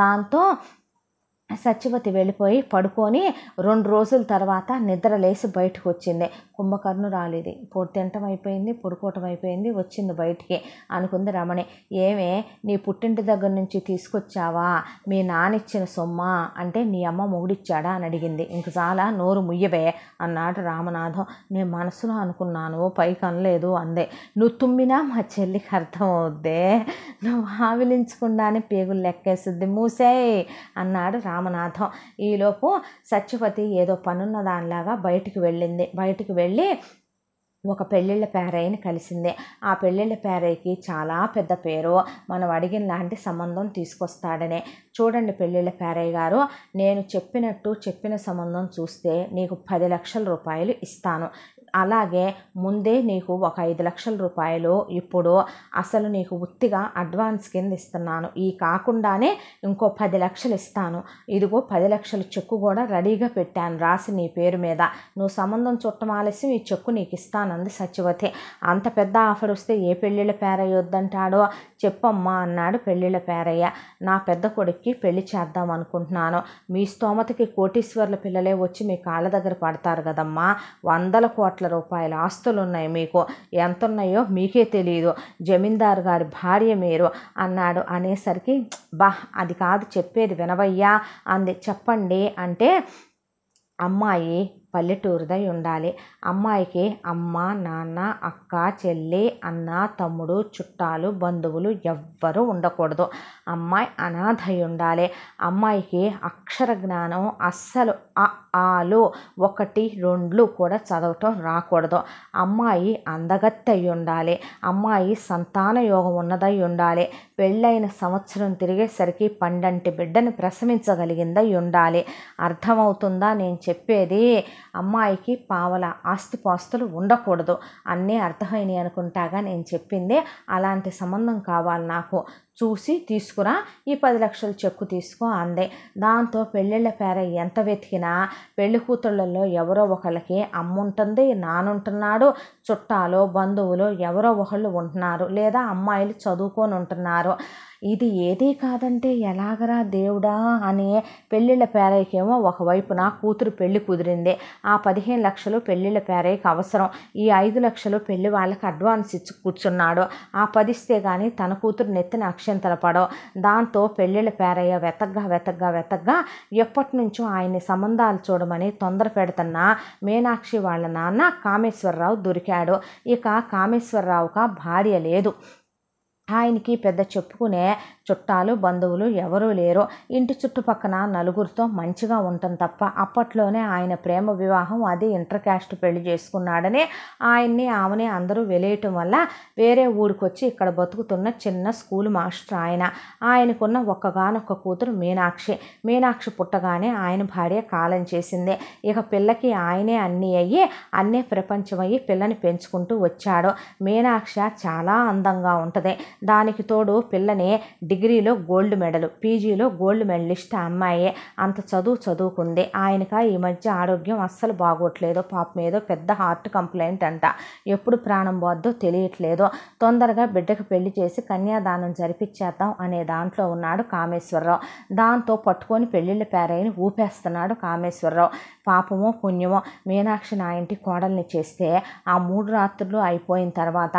దాంతో సత్యవతి వెళ్ళిపోయి పడుకొని రెండు రోజుల తర్వాత నిద్ర బయటకు వచ్చింది కుంభకర్ణు రాలేదు పొడి తింటం అయిపోయింది పొడుకోవటం అయిపోయింది వచ్చింది బయటికి అనుకుంది రమణి ఏమే నీ పుట్టింటి దగ్గర నుంచి తీసుకొచ్చావా మీ నానిచ్చిన సొమ్మా అంటే నీ అమ్మ మొగుడిచ్చాడా అని అడిగింది ఇంక చాలా నోరు ముయ్యబే అన్నాడు రామనాథం నేను మనసులో అనుకున్నాను పైకి అనలేదు అందే నువ్వు తుమ్మినా మా చెల్లికి అర్థం అవుద్దే నువ్వు ఆవిలించకుండానే పేగులు లెక్కేస్తుంది మూసేయ్ అన్నాడు రామనాథం ఈలోపు సత్యపతి ఏదో పనున్న దానిలాగా బయటికి వెళ్ళింది బయటికి వెళ్ళి ఒక పెళ్ళిళ్ళ పేరయ్యని కలిసింది ఆ పెళ్ళిళ్ళ పేరయ్యకి చాలా పెద్ద పేరు మనం అడిగిన లాంటి సంబంధం తీసుకొస్తాడనే చూడండి పెళ్ళిళ్ళ పేరయ్య గారు నేను చెప్పినట్టు చెప్పిన సంబంధం చూస్తే నీకు పది లక్షల రూపాయలు ఇస్తాను అలాగే ముందే నీకు ఒక ఐదు లక్షల రూపాయలు ఇప్పుడు అసలు నీకు ఉత్తిగా అడ్వాన్స్ కింద ఇస్తున్నాను ఈ కాకుండానే ఇంకో పది లక్షలు ఇస్తాను ఇదిగో పది లక్షల చెక్కు కూడా రెడీగా పెట్టాను రాసి నీ పేరు మీద నువ్వు సంబంధం చుట్టం ఆలస్యం ఈ చెక్కు నీకు ఇస్తానంది సచివతి అంత పెద్ద ఆఫర్ వస్తే ఏ పెళ్ళిళ్ళ పేరయ్యొద్దంటాడో చెప్పమ్మా అన్నాడు పెళ్ళిళ్ళ పేరయ్య నా పెద్ద కొడుక్కి పెళ్లి చేద్దాం అనుకుంటున్నాను మీ స్తోమతకి కోటీశ్వర్ల పిల్లలే వచ్చి మీ కాళ్ళ దగ్గర పడతారు కదమ్మా వందల కోట్ల కోట్ల రూపాయల ఆస్తులు ఉన్నాయి మీకు ఎంత ఉన్నాయో మీకే తెలియదు జమీందారు గారి భార్య మీరు అన్నాడు అనేసరికి బహ్ అది కాదు చెప్పేది వినవయ్యా అంది చెప్పండి అంటే అమ్మాయి పల్లెటూరుదై ఉండాలి అమ్మాయికి అమ్మ నాన్న అక్క చెల్లి అన్న తమ్ముడు చుట్టాలు బంధువులు ఎవ్వరూ ఉండకూడదు అమ్మాయి అనాథ ఉండాలి అమ్మాయికి అక్షర జ్ఞానం అస్సలు ఆలు ఒకటి రెండ్లు కూడా చదవటం రాకూడదు అమ్మాయి అందగత్తె ఉండాలి అమ్మాయి సంతాన యోగం ఉన్నదై ఉండాలి పెళ్ళైన సంవత్సరం తిరిగేసరికి పండంటి బిడ్డను ప్రసవించగలిగిందై ఉండాలి అర్థమవుతుందా నేను చెప్పేది అమ్మాయికి పావల ఆస్తిపాస్తులు ఉండకూడదు అన్నీ అర్థమైనవి అనుకుంటాగా నేను చెప్పింది అలాంటి సంబంధం కావాలి నాకు చూసి తీసుకురా ఈ పది లక్షల చెక్కు తీసుకో అందే దాంతో పెళ్ళిళ్ళ పేర ఎంత వెతికినా పెళ్లి కూతుళ్ళల్లో ఎవరో ఒకళ్ళకి అమ్ముంటుంది నానుంటున్నాడు చుట్టాలు బంధువులు ఎవరో ఒకళ్ళు ఉంటున్నారు లేదా అమ్మాయిలు చదువుకొని ఉంటున్నారు ఇది ఏదీ కాదంటే ఎలాగరా దేవుడా అని పెళ్ళిళ్ళ పేరైకేమో ఒకవైపున కూతురు పెళ్లి కుదిరింది ఆ పదిహేను లక్షలు పెళ్ళిళ్ళ పేరైకి అవసరం ఈ ఐదు లక్షలు పెళ్లి వాళ్ళకి అడ్వాన్స్ ఇచ్చి కూర్చున్నాడు ఆ పదిస్తే కానీ తన కూతురు నెత్తిన అక్షంతరపడవు దాంతో పెళ్ళిళ్ళ పేరయ్య వెతగ్గా వెతగ్గా వెతగ్గా ఎప్పటి నుంచో ఆయన్ని సంబంధాలు చూడమని తొందర పెడుతున్న మీనాక్షి వాళ్ళ నాన్న కామేశ్వరరావు దొరికాడు ఇక కామేశ్వరరావుకి భార్య లేదు ఆయనకి పెద్ద చెప్పుకునే చుట్టాలు బంధువులు ఎవరూ లేరు ఇంటి చుట్టుపక్కన నలుగురితో మంచిగా ఉంటాం తప్ప అప్పట్లోనే ఆయన ప్రేమ వివాహం అది ఇంటర్ క్యాస్ట్ పెళ్లి చేసుకున్నాడని ఆయన్ని ఆమెని అందరూ వెలేయటం వల్ల వేరే ఊరికొచ్చి ఇక్కడ బతుకుతున్న చిన్న స్కూల్ మాస్టర్ ఆయన ఆయనకున్న ఒక్కగానొక్క కూతురు మీనాక్షి మీనాక్షి పుట్టగానే ఆయన భార్య కాలం చేసింది ఇక పిల్లకి ఆయనే అన్నీ అయ్యి అన్నే ప్రపంచం పిల్లని పెంచుకుంటూ వచ్చాడు మీనాక్షి చాలా అందంగా ఉంటుంది దానికి తోడు పిల్లని డిగ్రీలో గోల్డ్ మెడల్ పీజీలో గోల్డ్ మెడలిస్ట్ అమ్మాయే అంత చదువు చదువుకుంది ఆయనక ఈ మధ్య ఆరోగ్యం అస్సలు బాగోట్లేదు పాపం ఏదో పెద్ద హార్ట్ కంప్లైంట్ అంట ఎప్పుడు ప్రాణం పోద్దో తెలియట్లేదు తొందరగా బిడ్డకు పెళ్లి చేసి కన్యాదానం జరిపించేద్దాం అనే దాంట్లో ఉన్నాడు కామేశ్వరరావు దాంతో పట్టుకొని పెళ్లిళ్ళ పేరైన ఊపేస్తున్నాడు కామేశ్వరరావు పాపమో పుణ్యమో మీనాక్షి నా ఇంటి కోడల్ని చేస్తే ఆ మూడు రాత్రులు అయిపోయిన తర్వాత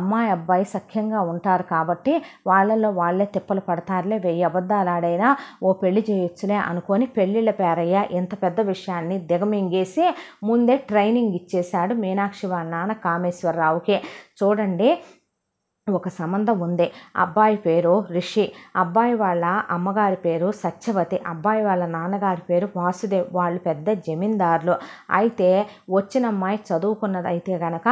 అమ్మాయి అబ్బాయి సఖ్యంగా ఉంటారు కాబట్టి వాళ్ళల్లో వాళ్ళే తిప్పలు పడతారులే వెయ్యి అబద్ధాలాడైనా ఓ పెళ్లి చేయొచ్చులే అనుకొని పెళ్ళిళ్ళ పేరయ్య ఇంత పెద్ద విషయాన్ని దిగమింగేసి ముందే ట్రైనింగ్ ఇచ్చేశాడు మీనాక్షి వాళ్ళ నాన్న కామేశ్వరరావుకే చూడండి ఒక సంబంధం ఉంది అబ్బాయి పేరు రిషి అబ్బాయి వాళ్ళ అమ్మగారి పేరు సత్యవతి అబ్బాయి వాళ్ళ నాన్నగారి పేరు వాసుదేవ్ వాళ్ళు పెద్ద జమీందారులు అయితే వచ్చిన అమ్మాయి చదువుకున్నది అయితే కనుక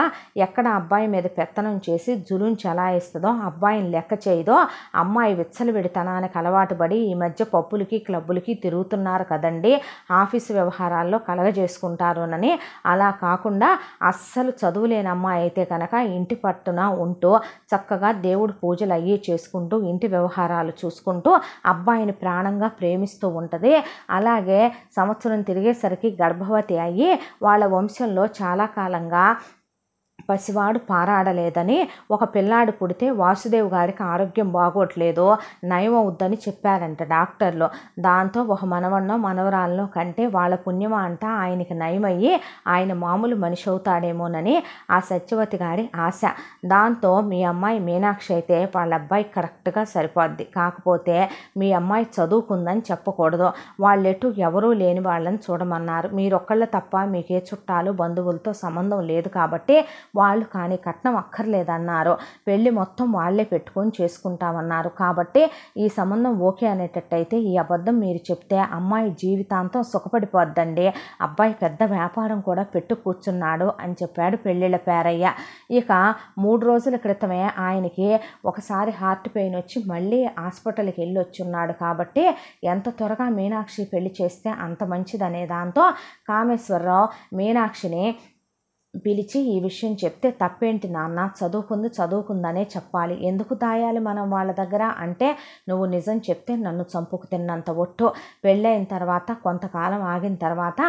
ఎక్కడ అబ్బాయి మీద పెత్తనం చేసి జులుం చలాయిస్తుందో అబ్బాయిని లెక్క చేయదో అమ్మాయి విచ్చలు విచ్చలవిడితనానికి అలవాటు పడి ఈ మధ్య పప్పులకి క్లబ్బులకి తిరుగుతున్నారు కదండి ఆఫీసు వ్యవహారాల్లో కలగజేసుకుంటారునని అలా కాకుండా అస్సలు చదువులేని అమ్మాయి అయితే కనుక ఇంటి పట్టున ఉంటూ చక్క చక్కగా దేవుడు పూజలు అయ్యి చేసుకుంటూ ఇంటి వ్యవహారాలు చూసుకుంటూ అబ్బాయిని ప్రాణంగా ప్రేమిస్తూ ఉంటుంది అలాగే సంవత్సరం తిరిగేసరికి గర్భవతి అయ్యి వాళ్ళ వంశంలో చాలా కాలంగా పసివాడు పారాడలేదని ఒక పిల్లాడు పుడితే వాసుదేవ్ గారికి ఆరోగ్యం బాగోట్లేదు నయం అవుద్దని చెప్పారంట డాక్టర్లు దాంతో ఒక మనవన్న మనవరాలనో కంటే వాళ్ళ పుణ్యమ అంతా ఆయనకి నయమయ్యి ఆయన మామూలు మనిషి అవుతాడేమోనని ఆ సత్యవతి గారి ఆశ దాంతో మీ అమ్మాయి మీనాక్షి అయితే వాళ్ళ అబ్బాయి కరెక్ట్గా సరిపోద్ది కాకపోతే మీ అమ్మాయి చదువుకుందని చెప్పకూడదు వాళ్ళెటు ఎవరూ లేని వాళ్ళని చూడమన్నారు మీరొక్కళ్ళ తప్ప మీకే చుట్టాలు బంధువులతో సంబంధం లేదు కాబట్టి వాళ్ళు కానీ కట్నం అక్కర్లేదన్నారు పెళ్ళి మొత్తం వాళ్ళే పెట్టుకొని చేసుకుంటామన్నారు కాబట్టి ఈ సంబంధం ఓకే అనేటట్టయితే ఈ అబద్ధం మీరు చెప్తే అమ్మాయి జీవితాంతం సుఖపడిపోద్దండి అబ్బాయి పెద్ద వ్యాపారం కూడా పెట్టు కూర్చున్నాడు అని చెప్పాడు పెళ్ళిళ్ళ పేరయ్య ఇక మూడు రోజుల క్రితమే ఆయనకి ఒకసారి హార్ట్ పెయిన్ వచ్చి మళ్ళీ హాస్పిటల్కి వెళ్ళి వచ్చున్నాడు కాబట్టి ఎంత త్వరగా మీనాక్షి పెళ్లి చేస్తే అంత మంచిదనే దాంతో కామేశ్వరరావు మీనాక్షిని పిలిచి ఈ విషయం చెప్తే తప్పేంటి నాన్న చదువుకుంది చదువుకుందనే చెప్పాలి ఎందుకు దాయాలి మనం వాళ్ళ దగ్గర అంటే నువ్వు నిజం చెప్తే నన్ను చంపుకు తిన్నంత ఒట్టు పెళ్ళైన తర్వాత కొంతకాలం ఆగిన తర్వాత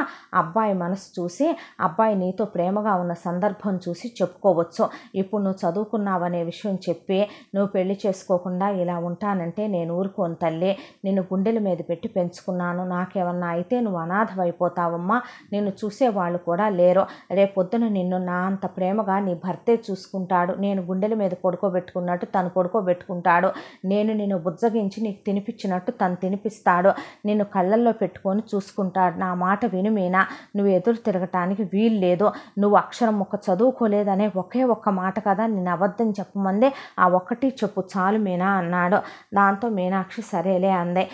అబ్బాయి మనసు చూసి అబ్బాయి నీతో ప్రేమగా ఉన్న సందర్భం చూసి చెప్పుకోవచ్చు ఇప్పుడు నువ్వు చదువుకున్నావనే విషయం చెప్పి నువ్వు పెళ్లి చేసుకోకుండా ఇలా ఉంటానంటే నేను ఊరుకోని తల్లి నిన్ను గుండెల మీద పెట్టి పెంచుకున్నాను నాకేమన్నా అయితే నువ్వు అనాథమైపోతావమ్మా నిన్ను చూసేవాళ్ళు కూడా లేరు రేపొద్దున నిన్ను నా అంత ప్రేమగా నీ భర్తే చూసుకుంటాడు నేను గుండెల మీద పడుకోబెట్టుకున్నట్టు తను పడుకోబెట్టుకుంటాడు నేను నిన్ను బుజ్జగించి నీకు తినిపించినట్టు తను తినిపిస్తాడు నిన్ను కళ్ళల్లో పెట్టుకొని చూసుకుంటాడు నా మాట విను మీనా నువ్వు ఎదురు తిరగటానికి వీలు లేదు నువ్వు అక్షరం ఒక్క చదువుకోలేదనే ఒకే ఒక్క మాట కదా నేను అబద్ధం చెప్పమందే ఆ ఒక్కటి చెప్పు చాలు మీనా అన్నాడు దాంతో మీనాక్షి సరేలే అందే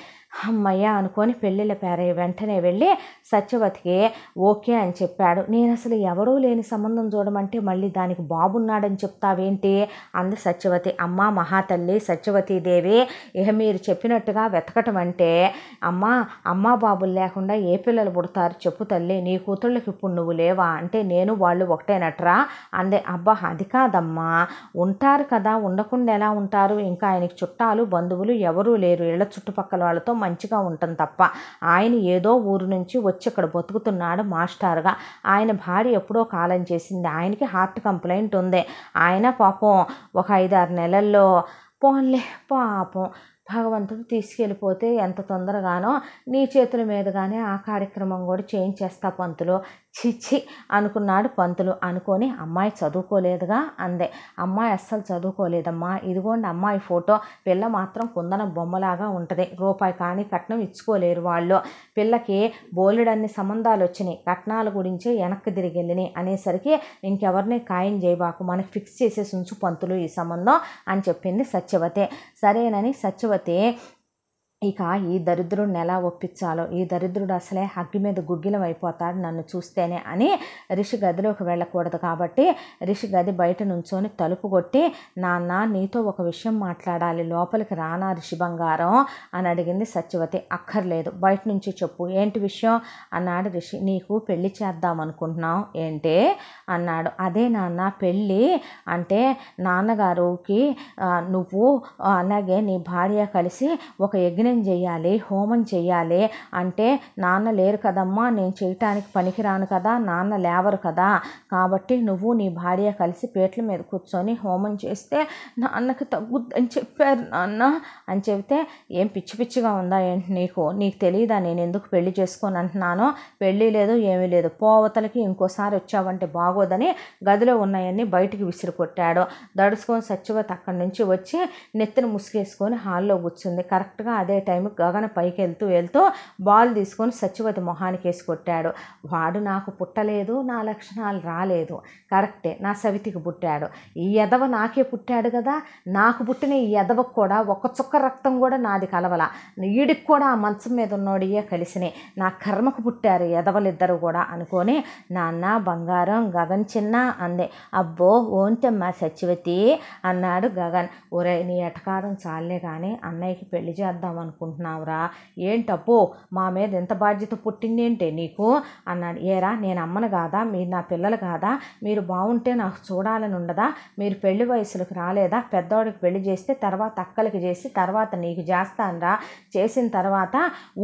అమ్మయ్య అనుకొని పెళ్ళిళ్ళ పేరై వెంటనే వెళ్ళి సత్యవతికి ఓకే అని చెప్పాడు నేను అసలు ఎవరూ లేని సంబంధం చూడమంటే మళ్ళీ దానికి బాబున్నాడని చెప్తావేంటి అంది సత్యవతి అమ్మ మహాతల్లి సత్యవతీదేవి ఇక మీరు చెప్పినట్టుగా వెతకటం అంటే అమ్మ అమ్మ బాబులు లేకుండా ఏ పిల్లలు పుడతారు చెప్పు తల్లి నీ కూతుళ్ళకి ఇప్పుడు నువ్వు లేవా అంటే నేను వాళ్ళు ఒకటేనట్రా అందే అబ్బా అది కాదమ్మా ఉంటారు కదా ఉండకుండా ఎలా ఉంటారు ఇంకా ఆయనకి చుట్టాలు బంధువులు ఎవరూ లేరు ఇళ్ళ చుట్టుపక్కల వాళ్ళతో మంచిగా ఉంటుంది తప్ప ఆయన ఏదో ఊరు నుంచి వచ్చి ఇక్కడ బతుకుతున్నాడు మాస్టర్గా ఆయన భార్య ఎప్పుడో కాలం చేసింది ఆయనకి హార్ట్ కంప్లైంట్ ఉంది ఆయన పాపం ఒక ఐదారు నెలల్లో పోన్లే పాపం భగవంతుడు తీసుకెళ్ళిపోతే ఎంత తొందరగానో నీ చేతుల మీదుగానే ఆ కార్యక్రమం కూడా చేయించేస్తా పంతులు చిచ్చి అనుకున్నాడు పంతులు అనుకొని అమ్మాయి చదువుకోలేదుగా అందే అమ్మాయి అస్సలు చదువుకోలేదమ్మా ఇదిగోండి అమ్మాయి ఫోటో పిల్ల మాత్రం కుందన బొమ్మలాగా ఉంటుంది రూపాయి కానీ కట్నం ఇచ్చుకోలేరు వాళ్ళు పిల్లకి బోలెడన్ని సంబంధాలు వచ్చినాయి కట్నాల గురించి వెనక్కి తిరిగి వెళ్ళినాయి అనేసరికి ఇంకెవరిని ఖాయం చేయబాకు మనకి ఫిక్స్ చేసేసి ఉంచు పంతులు ఈ సంబంధం అని చెప్పింది సత్యవతి సరేనని సత్యవతి ఇక ఈ దరిద్రుడిని ఎలా ఒప్పించాలో ఈ దరిద్రుడు అసలే హగ్గి మీద గుగ్గిలం అయిపోతాడు నన్ను చూస్తేనే అని రిషి గదిలోకి వెళ్ళకూడదు కాబట్టి రిషి గది బయట నుంచొని తలుపు కొట్టి నాన్న నీతో ఒక విషయం మాట్లాడాలి లోపలికి రానా రిషి బంగారం అని అడిగింది సత్యవతి అక్కర్లేదు బయట నుంచి చెప్పు ఏంటి విషయం అన్నాడు రిషి నీకు పెళ్లి చేద్దాం అనుకుంటున్నాం ఏంటి అన్నాడు అదే నాన్న పెళ్ళి అంటే నాన్నగారుకి నువ్వు అలాగే నీ భార్య కలిసి ఒక యజ్ఞ యజ్ఞం చేయాలి హోమం చేయాలి అంటే నాన్న లేరు కదమ్మా నేను చేయటానికి పనికిరాను కదా నాన్న లేవరు కదా కాబట్టి నువ్వు నీ భార్య కలిసి పేట్ల మీద కూర్చొని హోమం చేస్తే నాన్నకి తగ్గుద్దు అని చెప్పారు నాన్న అని చెబితే ఏం పిచ్చి పిచ్చిగా ఉందా ఏంటి నీకు నీకు తెలియదా నేను ఎందుకు పెళ్లి చేసుకొని అంటున్నానో పెళ్ళి లేదు ఏమీ లేదు పోవతలకి ఇంకోసారి వచ్చావంటే బాగోదని గదిలో ఉన్నాయని బయటికి విసిరి కొట్టాడు దడుచుకొని సచ్చివత అక్కడి నుంచి వచ్చి నెత్తిన ముసుగేసుకొని హాల్లో కూర్చుంది కరెక్ట్గా అదే టైం గగన పైకి వెళ్తూ వెళ్తూ బాల్ తీసుకొని సత్యవతి మొహానికి వేసి కొట్టాడు వాడు నాకు పుట్టలేదు నా లక్షణాలు రాలేదు కరెక్టే నా సవితికి పుట్టాడు ఈ ఎదవ నాకే పుట్టాడు కదా నాకు పుట్టిన ఈ ఎదవకు కూడా ఒక చుక్క రక్తం కూడా నాది కలవల ఈడికి కూడా ఆ మంచం మీద ఉన్నోడియే కలిసినాయి నా కర్మకు పుట్టారు ఎదవలిద్దరు కూడా అనుకొని నాన్న బంగారం గగన్ చిన్న అంది అబ్బో ఓంటమ్మా సత్యవతి అన్నాడు గగన్ ఒరే నీ ఎటకారం చాలే కానీ అన్నయ్యకి పెళ్లి చేద్దాం అనుకుంటున్నావురా ఏంటప్పో మా మీద ఎంత బాధ్యత పుట్టిందేంటే నీకు అన్నాడు ఏరా నేను అమ్మను కాదా మీరు నా పిల్లలు కాదా మీరు బాగుంటే నాకు చూడాలని ఉండదా మీరు పెళ్లి వయసులకు రాలేదా పెద్దవాడికి పెళ్లి చేస్తే తర్వాత అక్కలకి చేసి తర్వాత నీకు చేస్తానురా చేసిన తర్వాత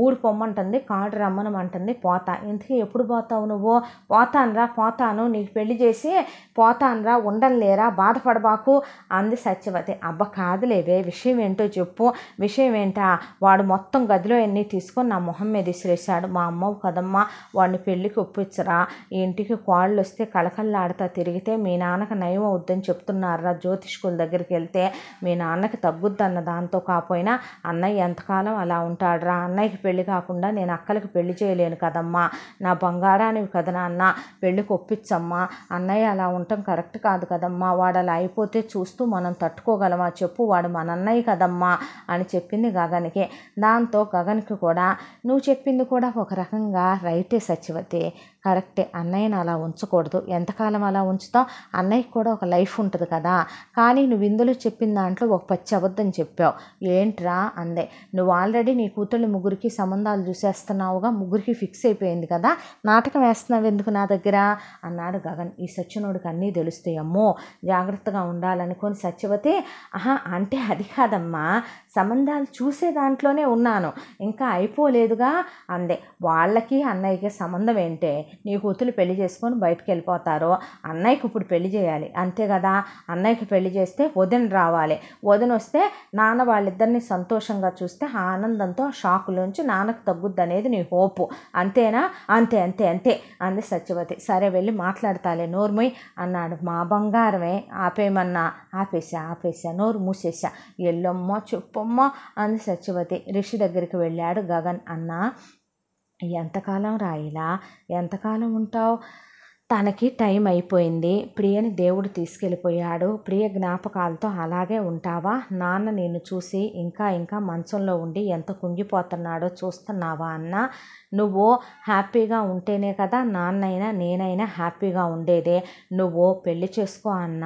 ఊరు పొమ్మంటుంది కాడు రమ్మనమంటుంది పోతా ఇంతకీ ఎప్పుడు పోతావు నువ్వు పోతానురా పోతాను నీకు పెళ్లి చేసి పోతానురా ఉండలేరా బాధపడబాకు అంది సత్యవతి అబ్బ కాదులేవే విషయం ఏంటో చెప్పు విషయం ఏంటా వాడు మొత్తం గదిలో ఎన్ని తీసుకొని నా మొహం మీద విసిరేశాడు మా అమ్మ కదమ్మా వాడిని పెళ్ళికి ఒప్పించరా ఇంటికి కోళ్ళు వస్తే కలకల్లాడతా తిరిగితే మీ నాన్నకు నయం అవుద్దని చెప్తున్నారా జ్యోతిష్కుల దగ్గరికి వెళ్తే మీ నాన్నకి తగ్గుద్ది అన్న దాంతో కాపోయినా అన్నయ్య ఎంతకాలం అలా ఉంటాడురా అన్నయ్యకి పెళ్లి కాకుండా నేను అక్కలకి పెళ్లి చేయలేను కదమ్మా నా బంగారానివి కదా నాన్న పెళ్ళికి ఒప్పించమ్మా అన్నయ్య అలా ఉండటం కరెక్ట్ కాదు కదమ్మా వాడు అలా అయిపోతే చూస్తూ మనం తట్టుకోగలమా చెప్పు వాడు మన అన్నయ్య కదమ్మా అని చెప్పింది గగనికి దాంతో గగన్కి కూడా నువ్వు చెప్పింది కూడా ఒక రకంగా రైటే సత్యవతి కరెక్టే అన్నయ్యని అలా ఉంచకూడదు ఎంతకాలం అలా ఉంచుతాం అన్నయ్యకి కూడా ఒక లైఫ్ ఉంటుంది కదా కానీ నువ్వు ఇందులో చెప్పిన దాంట్లో ఒక పచ్చి అబద్ధం చెప్పావు ఏంట్రా అందే నువ్వు ఆల్రెడీ నీ కూతుళ్ళు ముగ్గురికి సంబంధాలు చూసేస్తున్నావుగా ముగ్గురికి ఫిక్స్ అయిపోయింది కదా నాటకం వేస్తున్నావు ఎందుకు నా దగ్గర అన్నాడు గగన్ ఈ సత్యనుడికి అన్నీ తెలుస్తాయమ్మో జాగ్రత్తగా ఉండాలనుకొని సత్యవతి ఆహా అంటే అది కాదమ్మా సంబంధాలు చూసే దాంట్లోనే ఉన్నాను ఇంకా అయిపోలేదుగా అందే వాళ్ళకి అన్నయ్యకి సంబంధం ఏంటే నీ కూతురు పెళ్లి చేసుకొని బయటకు వెళ్ళిపోతారో అన్నయ్యకి ఇప్పుడు పెళ్లి చేయాలి అంతే కదా అన్నయ్యకి పెళ్లి చేస్తే వదిన రావాలి వదిన వస్తే నాన్న వాళ్ళిద్దరిని సంతోషంగా చూస్తే ఆనందంతో షాకులోంచి నాన్నకు తగ్గుద్ది అనేది నీ హోపు అంతేనా అంతే అంతే అంతే అంది సత్యవతి సరే వెళ్ళి మాట్లాడతాలే నోరుమోయ్ అన్నాడు మా బంగారమే ఆపేయమన్నా ఆపేసా ఆపేసా నోరు మూసేసా ఎల్లమ్మ చెప్పమ్మ అంది సత్యవతి రిషి దగ్గరికి వెళ్ళాడు గగన్ అన్న ఎంతకాలం రాయిలా ఎంతకాలం ఉంటావు తనకి టైం అయిపోయింది ప్రియని దేవుడు తీసుకెళ్ళిపోయాడు ప్రియ జ్ఞాపకాలతో అలాగే ఉంటావా నాన్న నేను చూసి ఇంకా ఇంకా మంచంలో ఉండి ఎంత కుంగిపోతున్నాడో చూస్తున్నావా అన్న నువ్వు హ్యాపీగా ఉంటేనే కదా నాన్నైనా నేనైనా హ్యాపీగా ఉండేదే నువ్వు పెళ్లి చేసుకో అన్న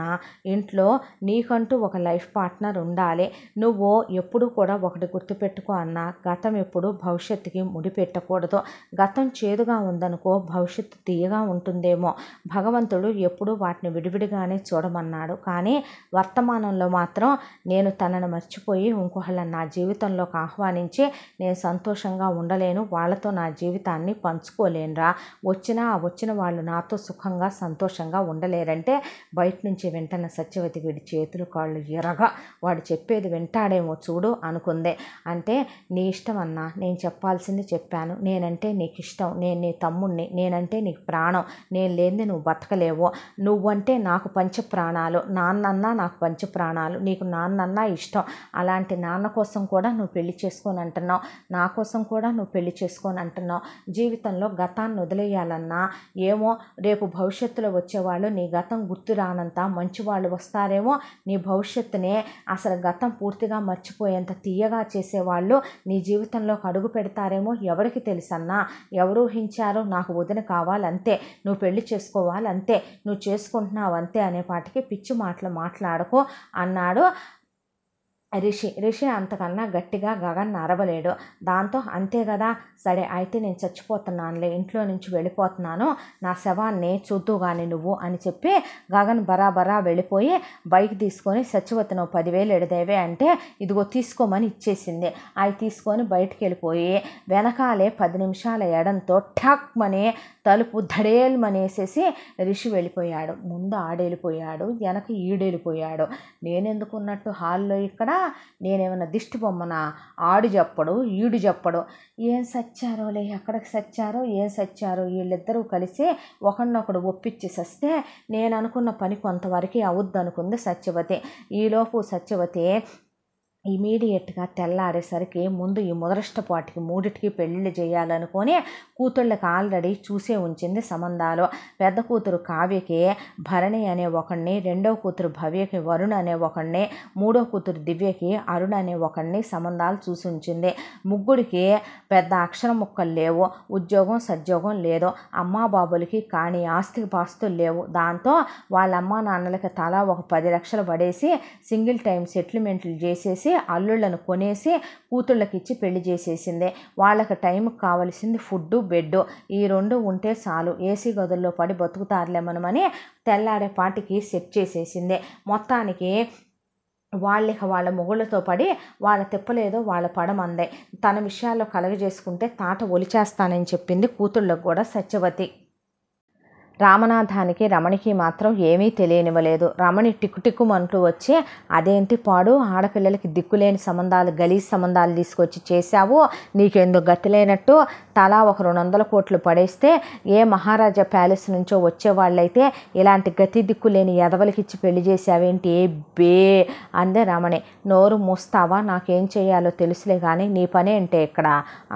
ఇంట్లో నీకంటూ ఒక లైఫ్ పార్ట్నర్ ఉండాలి నువ్వు ఎప్పుడు కూడా ఒకటి గుర్తుపెట్టుకో అన్న గతం ఎప్పుడు భవిష్యత్తుకి ముడిపెట్టకూడదు గతం చేదుగా ఉందనుకో భవిష్యత్తు తీయగా ఉంటుందేమో భగవంతుడు ఎప్పుడూ వాటిని విడివిడిగానే చూడమన్నాడు కానీ వర్తమానంలో మాత్రం నేను తనను మర్చిపోయి ఇంకోహళ్ళని నా జీవితంలోకి ఆహ్వానించి నేను సంతోషంగా ఉండలేను వాళ్ళతో నా జీవితాన్ని పంచుకోలేనురా వచ్చినా వచ్చిన వాళ్ళు నాతో సుఖంగా సంతోషంగా ఉండలేరంటే బయట నుంచి వెంటనే సత్యవతి వీడి చేతులు కాళ్ళు ఎరగా వాడు చెప్పేది వింటాడేమో చూడు అనుకుందే అంటే నీ ఇష్టం అన్నా నేను చెప్పాల్సింది చెప్పాను నేనంటే నీకు ఇష్టం నేను నీ తమ్ముణ్ణి నేనంటే నీకు ప్రాణం నేను లేనిది నువ్వు బతకలేవు నువ్వంటే నాకు పంచ ప్రాణాలు నాన్నన్నా నాకు పంచ ప్రాణాలు నీకు నాన్నన్నా ఇష్టం అలాంటి నాన్న కోసం కూడా నువ్వు పెళ్లి చేసుకొని అంటున్నావు నా కోసం కూడా నువ్వు పెళ్లి చేసుకొని అంటున్నావు పోరాడుతున్నావు జీవితంలో గతాన్ని వదిలేయాలన్నా ఏమో రేపు భవిష్యత్తులో వచ్చేవాళ్ళు నీ గతం గుర్తు రానంత మంచి వాళ్ళు వస్తారేమో నీ భవిష్యత్తునే అసలు గతం పూర్తిగా మర్చిపోయేంత తీయగా చేసేవాళ్ళు నీ జీవితంలోకి అడుగు పెడతారేమో ఎవరికి తెలుసన్నా ఎవరు ఊహించారో నాకు వదిన కావాలంతే నువ్వు పెళ్లి చేసుకోవాలంతే నువ్వు చేసుకుంటున్నావు అంతే అనే పాటికి పిచ్చి మాటలు మాట్లాడకు అన్నాడు రిషి రిషి అంతకన్నా గట్టిగా గగన్ అరవలేడు దాంతో అంతే కదా సరే అయితే నేను చచ్చిపోతున్నానులే ఇంట్లో నుంచి వెళ్ళిపోతున్నాను నా శవాన్ని చూద్దు కానీ నువ్వు అని చెప్పి గగన్ బరాబరా వెళ్ళిపోయి బైక్ తీసుకొని నువ్వు పదివేలు ఎడదేవే అంటే ఇదిగో తీసుకోమని ఇచ్చేసింది అవి తీసుకొని బయటికి వెళ్ళిపోయి వెనకాలే పది నిమిషాల ఎడంతో ఠాక్మని తలుపు ధడేల్మనేసేసి రిషి వెళ్ళిపోయాడు ముందు ఆడేలిపోయాడు వెనక ఈడేలిపోయాడు నేనెందుకున్నట్టు హాల్లో ఇక్కడ నేనేమైనా దిష్టి బొమ్మన ఆడు చెప్పడు ఈడు చెప్పడు ఏం సచ్చారో లే ఎక్కడికి సచ్చారో ఏం సచ్చారో వీళ్ళిద్దరూ కలిసి ఒకడినొకడు ఒప్పించేసేస్తే నేను అనుకున్న పని కొంతవరకు అవుద్ది అనుకుంది సత్యవతి ఈలోపు సత్యవతి ఇమీడియట్గా తెల్లారేసరికి ముందు ఈ ముదరష్టపాటికి మూడిటికి పెళ్ళిళ్ళు చేయాలనుకొని కూతుళ్ళకి ఆల్రెడీ చూసే ఉంచింది సంబంధాలు పెద్ద కూతురు కావ్యకి భరణి అనే ఒకడిని రెండో కూతురు భవ్యకి వరుణ్ అనే ఒకడిని మూడో కూతురు దివ్యకి అరుణ్ అనే ఒకడిని సంబంధాలు చూసి ఉంచింది ముగ్గురికి పెద్ద అక్షరం ముక్కలు లేవు ఉద్యోగం సద్యోగం లేదు అమ్మా బాబులకి కానీ ఆస్తి పాస్తులు లేవు దాంతో వాళ్ళ అమ్మా నాన్నలకి తలా ఒక పది లక్షలు పడేసి సింగిల్ టైం సెటిల్మెంట్లు చేసేసి అల్లుళ్ళను కొనేసి కూతుళ్ళకి ఇచ్చి పెళ్లి చేసేసింది వాళ్ళకి టైంకి కావలసింది ఫుడ్ బెడ్ ఈ రెండు ఉంటే చాలు ఏసీ గదుల్లో పడి బతుకుతారులే మనమని పాటికి సెట్ చేసేసింది మొత్తానికి వాళ్ళకి వాళ్ళ మొగుళ్ళతో పడి వాళ్ళ తెప్పలేదో వాళ్ళ పడమందే తన విషయాల్లో కలగజేసుకుంటే తాట ఒలిచేస్తానని చెప్పింది కూతుళ్ళకు కూడా సత్యవతి రామనాథానికి రమణికి మాత్రం ఏమీ తెలియనివ్వలేదు రమణి టిక్కుటిక్కుమంటూ వచ్చి అదేంటి పాడు ఆడపిల్లలకి దిక్కులేని సంబంధాలు గలీజ్ సంబంధాలు తీసుకొచ్చి చేశావు నీకెందుకు గట్టిలేనట్టు తలా ఒక రెండు వందల కోట్లు పడేస్తే ఏ మహారాజా ప్యాలెస్ నుంచో వచ్చేవాళ్ళైతే ఇలాంటి గతి దిక్కులేని ఎదవలకిచ్చి పెళ్లి చేసావేంటి ఏ బే అంది రమణి నోరు మూస్తావా నాకేం చేయాలో తెలుసులే కానీ నీ అంటే ఇక్కడ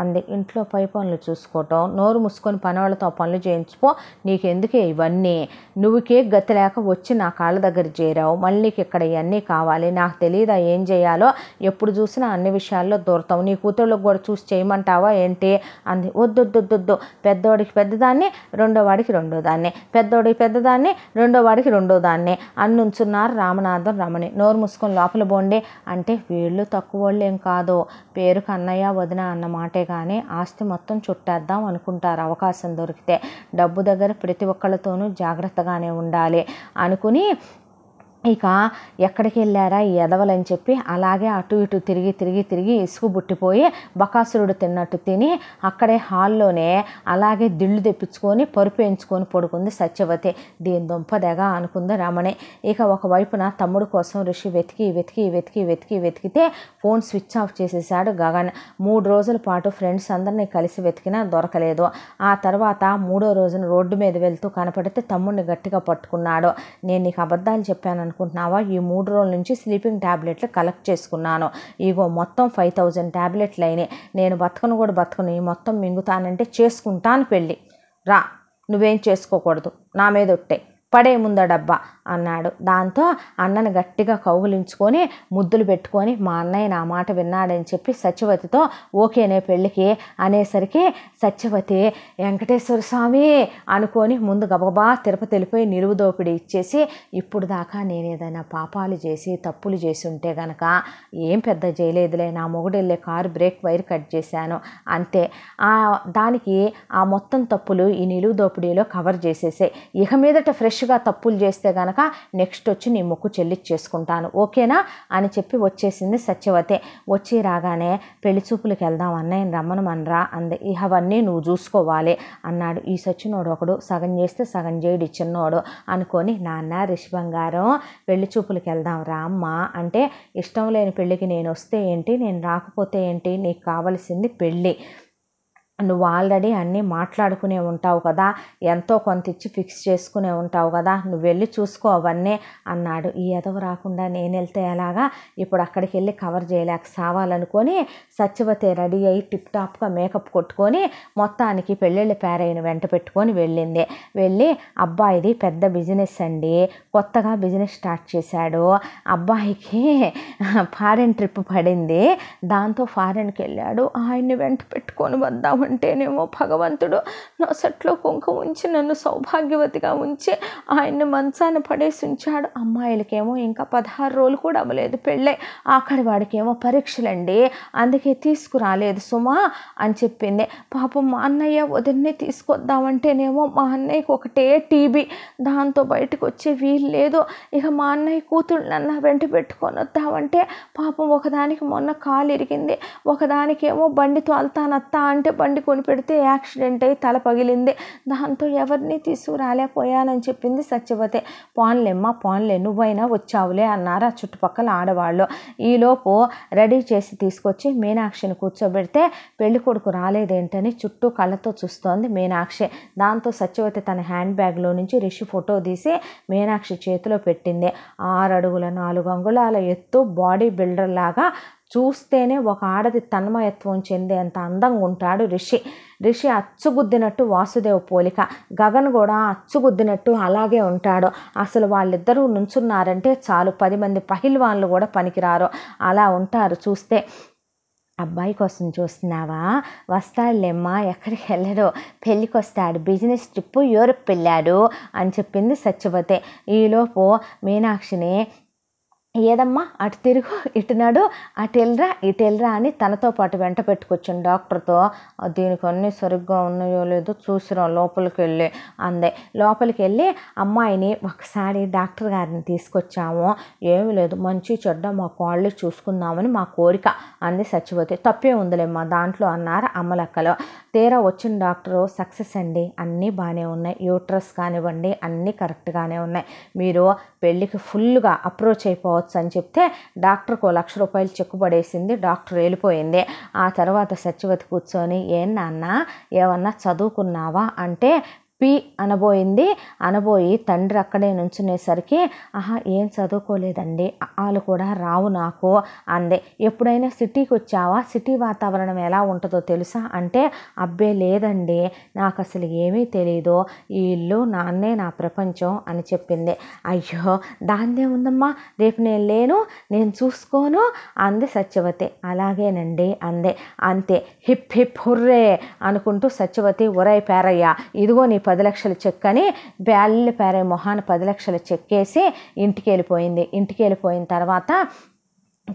అంది ఇంట్లో పై పనులు చూసుకోవటం నోరు మూసుకొని పని వాళ్ళతో పనులు చేయించుకో నీకెందుకు నీకే ఇవన్నీ నువ్వు కేక్ గతిలేక వచ్చి నా కాళ్ళ దగ్గర చేరావు మళ్ళీ నీకు ఇక్కడ ఇవన్నీ కావాలి నాకు తెలియదా ఏం చేయాలో ఎప్పుడు చూసినా అన్ని విషయాల్లో దొరుకుతావు నీ కూతుళ్ళకి కూడా చూసి చేయమంటావా ఏంటి అంది వద్దొద్దొద్దొద్దు పెద్దోడికి పెద్దదాన్ని రెండోవాడికి రెండో దాన్ని పెద్దవాడికి పెద్దదాన్ని రెండోవాడికి రెండో దాన్ని అన్నుంచున్నారు రామనాథం రమణి నోరు మూసుకొని లోపల బోండి అంటే వీళ్ళు తక్కువ వాళ్ళు ఏం కాదు పేరు కన్నయ్య వదిన అన్నమాటే కానీ ఆస్తి మొత్తం చుట్టేద్దాం అనుకుంటారు అవకాశం దొరికితే డబ్బు దగ్గర ప్రతి ఒక్క ఒక్కళ్ళతోనూ జాగ్రత్తగానే ఉండాలి అనుకుని ఇక ఎక్కడికి వెళ్ళారా ఈ ఎదవలని చెప్పి అలాగే అటు ఇటు తిరిగి తిరిగి తిరిగి ఇసుకు బుట్టిపోయి బకాసురుడు తిన్నట్టు తిని అక్కడే హాల్లోనే అలాగే దిళ్ళు తెప్పించుకొని పరుపు ఎంచుకొని పడుకుంది సత్యవతి దీని దొంపదగా అనుకుంది రమణి ఇక ఒకవైపున తమ్ముడు కోసం ఋషి వెతికి వెతికి వెతికి వెతికి వెతికితే ఫోన్ స్విచ్ ఆఫ్ చేసేసాడు గగన్ మూడు రోజుల పాటు ఫ్రెండ్స్ అందరినీ కలిసి వెతికినా దొరకలేదు ఆ తర్వాత మూడో రోజున రోడ్డు మీద వెళ్తూ కనపడితే తమ్ముడిని గట్టిగా పట్టుకున్నాడు నేను నీకు అబద్ధాలు చెప్పాను అనుకుంటున్నావా ఈ మూడు రోజుల నుంచి స్లీపింగ్ ట్యాబ్లెట్లు కలెక్ట్ చేసుకున్నాను ఇగో మొత్తం ఫైవ్ థౌజండ్ ట్యాబ్లెట్లు అయినాయి నేను బతకను కూడా బతకను ఈ మొత్తం మింగుతానంటే చేసుకుంటాను పెళ్ళి రా నువ్వేం చేసుకోకూడదు నా మీద ఒట్టే పడే ముంద డబ్బా అన్నాడు దాంతో అన్నను గట్టిగా కౌగులించుకొని ముద్దులు పెట్టుకొని మా అన్నయ్య నా మాట విన్నాడని చెప్పి సత్యవతితో ఓకేనే పెళ్ళికి అనేసరికి సత్యవతి వెంకటేశ్వర స్వామి అనుకొని ముందు గబగబా తిరుపతి వెళ్ళిపోయి నిలువుదోపిడి ఇచ్చేసి ఇప్పుడు దాకా నేను ఏదైనా పాపాలు చేసి తప్పులు చేసి ఉంటే గనక ఏం పెద్ద చేయలేదులే నా మొగుడు వెళ్ళే కారు బ్రేక్ వైర్ కట్ చేశాను అంతే దానికి ఆ మొత్తం తప్పులు ఈ నిలువు దోపిడీలో కవర్ చేసేసే ఇక మీదట ఫ్రెష్ ఫ్రెష్గా తప్పులు చేస్తే గనక నెక్స్ట్ వచ్చి నీ ముక్కు చెల్లి చేసుకుంటాను ఓకేనా అని చెప్పి వచ్చేసింది సత్యవతి వచ్చి రాగానే పెళ్లి చూపులకి వెళ్దాం అన్నయ్య రమ్మను మనరా అంద ఇవన్నీ నువ్వు చూసుకోవాలి అన్నాడు ఈ సచ్చినోడు ఒకడు సగం చేస్తే సగం చేయడు చిన్నోడు అనుకొని నాన్న రిషి బంగారం పెళ్లి చూపులకి వెళ్దాం రామ్మ అంటే ఇష్టం లేని పెళ్ళికి నేను వస్తే ఏంటి నేను రాకపోతే ఏంటి నీకు కావలసింది పెళ్ళి నువ్వు ఆల్రెడీ అన్నీ మాట్లాడుకునే ఉంటావు కదా ఎంతో కొంత ఇచ్చి ఫిక్స్ చేసుకునే ఉంటావు కదా నువ్వు వెళ్ళి చూసుకో అవన్నీ అన్నాడు ఈ ఎదవ రాకుండా నేను వెళ్తే ఎలాగా ఇప్పుడు అక్కడికి వెళ్ళి కవర్ చేయలేక సావాలనుకొని సత్యవతి రెడీ అయ్యి టిప్ టాప్గా మేకప్ కొట్టుకొని మొత్తానికి పెళ్ళిళ్ళు పేరైన వెంట పెట్టుకొని వెళ్ళింది వెళ్ళి అబ్బాయిది పెద్ద బిజినెస్ అండి కొత్తగా బిజినెస్ స్టార్ట్ చేశాడు అబ్బాయికి ఫారెన్ ట్రిప్ పడింది దాంతో ఫారెన్కి వెళ్ళాడు ఆయన్ని వెంట పెట్టుకొని వద్దాము అంటేనేమో భగవంతుడు నా సెట్లో కుంకుమ ఉంచి నన్ను సౌభాగ్యవతిగా ఉంచి ఆయన్ని మంచాన పడేసి ఉంచాడు అమ్మాయిలకేమో ఇంకా పదహారు రోజులు కూడా అవ్వలేదు పెళ్ళే అక్కడి వాడికేమో పరీక్షలండి అందుకే తీసుకురాలేదు సుమా అని చెప్పింది పాపం మా అన్నయ్య వదిన్నే తీసుకొద్దామంటేనేమో మా అన్నయ్యకు ఒకటే టీబీ దాంతో బయటకు వచ్చే వీలు లేదు ఇక మా అన్నయ్య కూతురు నన్ను వెంట పెట్టుకొని వద్దామంటే పాపం ఒకదానికి మొన్న కాలు ఇరిగింది ఒకదానికేమో బండి తోలుతానత్తా అంటే బండి కొని పెడితే యాక్సిడెంట్ అయ్యి తల పగిలింది దాంతో ఎవరిని తీసుకురాలేకపోయానని చెప్పింది సత్యవతి పోన్లేమ్మా పోన్లే నువ్వైనా వచ్చావులే అన్నారు ఆ చుట్టుపక్కల ఆడవాళ్ళు ఈలోపు రెడీ చేసి తీసుకొచ్చి మీనాక్షిని కూర్చోబెడితే పెళ్లి కొడుకు రాలేదేంటని చుట్టూ కళ్ళతో చూస్తోంది మీనాక్షి దాంతో సత్యవతి తన హ్యాండ్ బ్యాగ్లో నుంచి రిషి ఫోటో తీసి మీనాక్షి చేతిలో పెట్టింది ఆరు అడుగుల నాలుగు అంగుళాల ఎత్తు బాడీ బిల్డర్ లాగా చూస్తేనే ఒక ఆడది తన్మయత్వం చెందేంత అందంగా ఉంటాడు రిషి రిషి అచ్చుగుద్దినట్టు వాసుదేవ పోలిక గగన్ కూడా అచ్చుగుద్దినట్టు అలాగే ఉంటాడు అసలు వాళ్ళిద్దరూ నుంచున్నారంటే చాలు పది మంది పహిల్వాన్లు కూడా పనికిరారు అలా ఉంటారు చూస్తే అబ్బాయి కోసం చూస్తున్నావా వస్తాడులేమ్మా ఎక్కడికి వెళ్ళడు పెళ్ళికి వస్తాడు బిజినెస్ ట్రిప్ యూరప్ వెళ్ళాడు అని చెప్పింది సత్యవతి ఈలోపు మీనాక్షిని ఏదమ్మా అటు తిరుగు ఇటునాడు అటు వెళ్ళరా ఇటు వెళ్ళరా అని తనతో పాటు వెంట పెట్టుకొచ్చాను డాక్టర్తో దీనికి అన్నీ సరిగ్గా ఉన్నాయో లేదో చూసిరా లోపలికి వెళ్ళి అందే లోపలికి వెళ్ళి అమ్మాయిని ఒకసారి డాక్టర్ గారిని తీసుకొచ్చాము ఏమి లేదు మంచి చెడ్డ మా కాళ్ళు చూసుకుందామని మా కోరిక అంది సచివతి తప్పే ఉందిలేమ్మా దాంట్లో అన్నారు అమ్మలక్కలు తీరా వచ్చిన డాక్టరు సక్సెస్ అండి అన్నీ బాగానే ఉన్నాయి యూట్రస్ కానివ్వండి అన్నీ కరెక్ట్గానే ఉన్నాయి మీరు పెళ్ళికి ఫుల్గా అప్రోచ్ అయిపోవచ్చు చేసుకోవచ్చు అని చెప్తే డాక్టర్కు లక్ష రూపాయలు చెక్కు పడేసింది డాక్టర్ వెళ్ళిపోయింది ఆ తర్వాత సత్యవతి కూర్చొని ఏం నాన్న ఏమన్నా చదువుకున్నావా అంటే పి అనబోయింది అనబోయి తండ్రి అక్కడే నుంచునేసరికి ఆహా ఏం చదువుకోలేదండి వాళ్ళు కూడా రావు నాకు అందే ఎప్పుడైనా సిటీకి వచ్చావా సిటీ వాతావరణం ఎలా ఉంటుందో తెలుసా అంటే అబ్బే లేదండి నాకు అసలు ఏమీ తెలియదు ఈ ఇల్లు నాన్నే నా ప్రపంచం అని చెప్పింది అయ్యో దాన్నే ఉందమ్మా రేపు నేను లేను నేను చూసుకోను అంది సత్యవతి అలాగేనండి అందే అంతే హిప్ హిప్ హుర్రే అనుకుంటూ సత్యవతి ఉరై పేరయ్య ఇదిగో నీ పది లక్షల చెక్ అని బ్యాల్లి పారే మొహాన పది లక్షల చెక్ వేసి ఇంటికి వెళ్ళిపోయింది ఇంటికి వెళ్ళిపోయిన తర్వాత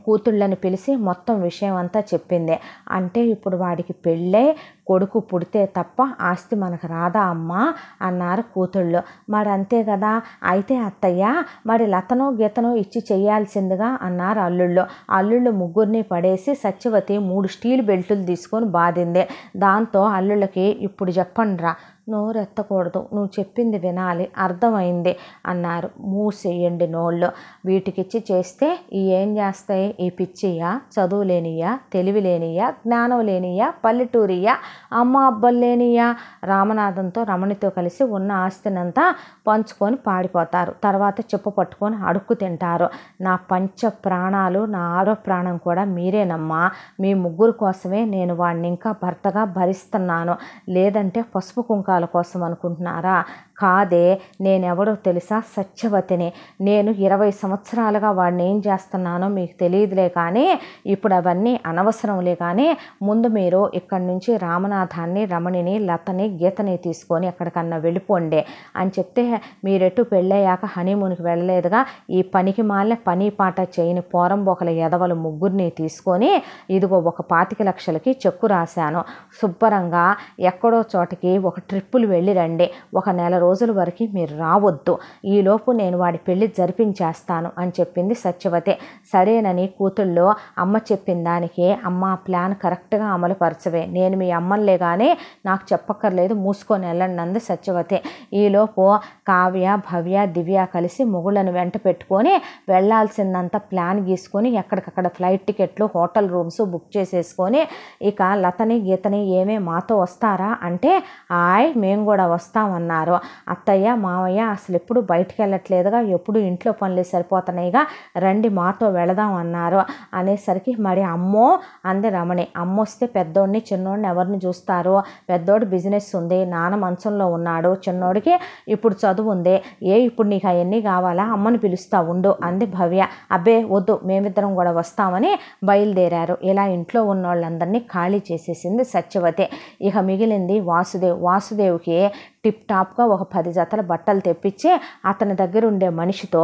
కూతుళ్ళని పిలిచి మొత్తం విషయం అంతా చెప్పింది అంటే ఇప్పుడు వాడికి పెళ్ళే కొడుకు పుడితే తప్ప ఆస్తి మనకు రాదా అమ్మా అన్నారు కూతుళ్ళు మరి అంతే కదా అయితే అత్తయ్య మరి లతను గీతను ఇచ్చి చేయాల్సిందిగా అన్నారు అల్లుళ్ళు అల్లుళ్ళు ముగ్గురిని పడేసి సత్యవతి మూడు స్టీల్ బెల్టులు తీసుకొని బాధింది దాంతో అల్లుళ్ళకి ఇప్పుడు చెప్పండిరా నోరెత్తకూడదు నువ్వు చెప్పింది వినాలి అర్థమైంది అన్నారు మూసేయండి నోళ్ళు వీటికిచ్చి చేస్తే ఈ ఏం చేస్తాయి ఈ పిచ్చియా చదువు లేనియా తెలివి లేనియా జ్ఞానం లేనియా పల్లెటూరియా అమ్మ అబ్బలు లేనియా రామనాథంతో రమణితో కలిసి ఉన్న ఆస్తినంతా పంచుకొని పాడిపోతారు తర్వాత చెప్పు పట్టుకొని అడుక్కు తింటారు నా పంచ ప్రాణాలు నా ఆరో ప్రాణం కూడా మీరేనమ్మా మీ ముగ్గురు కోసమే నేను వాడిని ఇంకా భర్తగా భరిస్తున్నాను లేదంటే పసుపు కుంకాలు కోసం అనుకుంటున్నారా కాదే నేనెవడో తెలుసా సత్యవతిని నేను ఇరవై సంవత్సరాలుగా వాడిని ఏం చేస్తున్నానో మీకు తెలియదులే కానీ ఇప్పుడు అవన్నీ అనవసరంలే కానీ ముందు మీరు ఇక్కడి నుంచి రామనాథాన్ని రమణిని లతని గీతని తీసుకొని ఎక్కడికన్నా వెళ్ళిపోండి అని చెప్తే మీరెటు పెళ్ళయ్యాక హనీమూన్కి వెళ్ళలేదుగా ఈ పనికి మాలిన పని పాట చేయని పోరంబొకల ఎదవలు ముగ్గురిని తీసుకొని ఇదిగో ఒక పాతిక లక్షలకి చెక్కు రాశాను శుభ్రంగా ఎక్కడో చోటకి ఒక ట్రిప్పులు వెళ్ళి రండి ఒక నెల రోజుల వరకు మీరు రావద్దు ఈలోపు నేను వాడి పెళ్లి జరిపించేస్తాను అని చెప్పింది సత్యవతి సరేనని కూతుళ్ళు అమ్మ చెప్పిన దానికి అమ్మ ప్లాన్ కరెక్ట్గా అమలు పరచవే నేను మీ అమ్మలే కానీ నాకు చెప్పక్కర్లేదు మూసుకొని వెళ్ళండి అంది సత్యవతి ఈలోపు కావ్య భవ్య దివ్య కలిసి మొగుళ్ళను వెంట పెట్టుకొని వెళ్లాల్సిందంతా ప్లాన్ గీసుకొని ఎక్కడికక్కడ ఫ్లైట్ టికెట్లు హోటల్ రూమ్స్ బుక్ చేసేసుకొని ఇక లతని గీతని ఏమే మాతో వస్తారా అంటే ఆయ్ మేము కూడా వస్తామన్నారు అత్తయ్య మావయ్య అసలు ఎప్పుడు బయటికి వెళ్ళట్లేదుగా ఎప్పుడు ఇంట్లో పనులు సరిపోతున్నాయిగా రండి మాతో వెళదాం అన్నారు అనేసరికి మరి అమ్మో అంది రమణి అమ్మొస్తే పెద్దోడిని చిన్నోడిని ఎవరిని చూస్తారు పెద్దోడు బిజినెస్ ఉంది నాన్న మంచంలో ఉన్నాడు చిన్నోడికి ఇప్పుడు చదువు ఉంది ఏ ఇప్పుడు నీకు అవన్నీ కావాలా అమ్మని పిలుస్తా ఉండు అంది భవ్య అబ్బే వద్దు మేమిద్దరం కూడా వస్తామని బయలుదేరారు ఇలా ఇంట్లో ఉన్న వాళ్ళందరినీ ఖాళీ చేసేసింది సత్యవతి ఇక మిగిలింది వాసుదేవ్ వాసుదేవ్కి టిప్ టాప్గా ఒక పది జతల బట్టలు తెప్పించి అతని దగ్గర ఉండే మనిషితో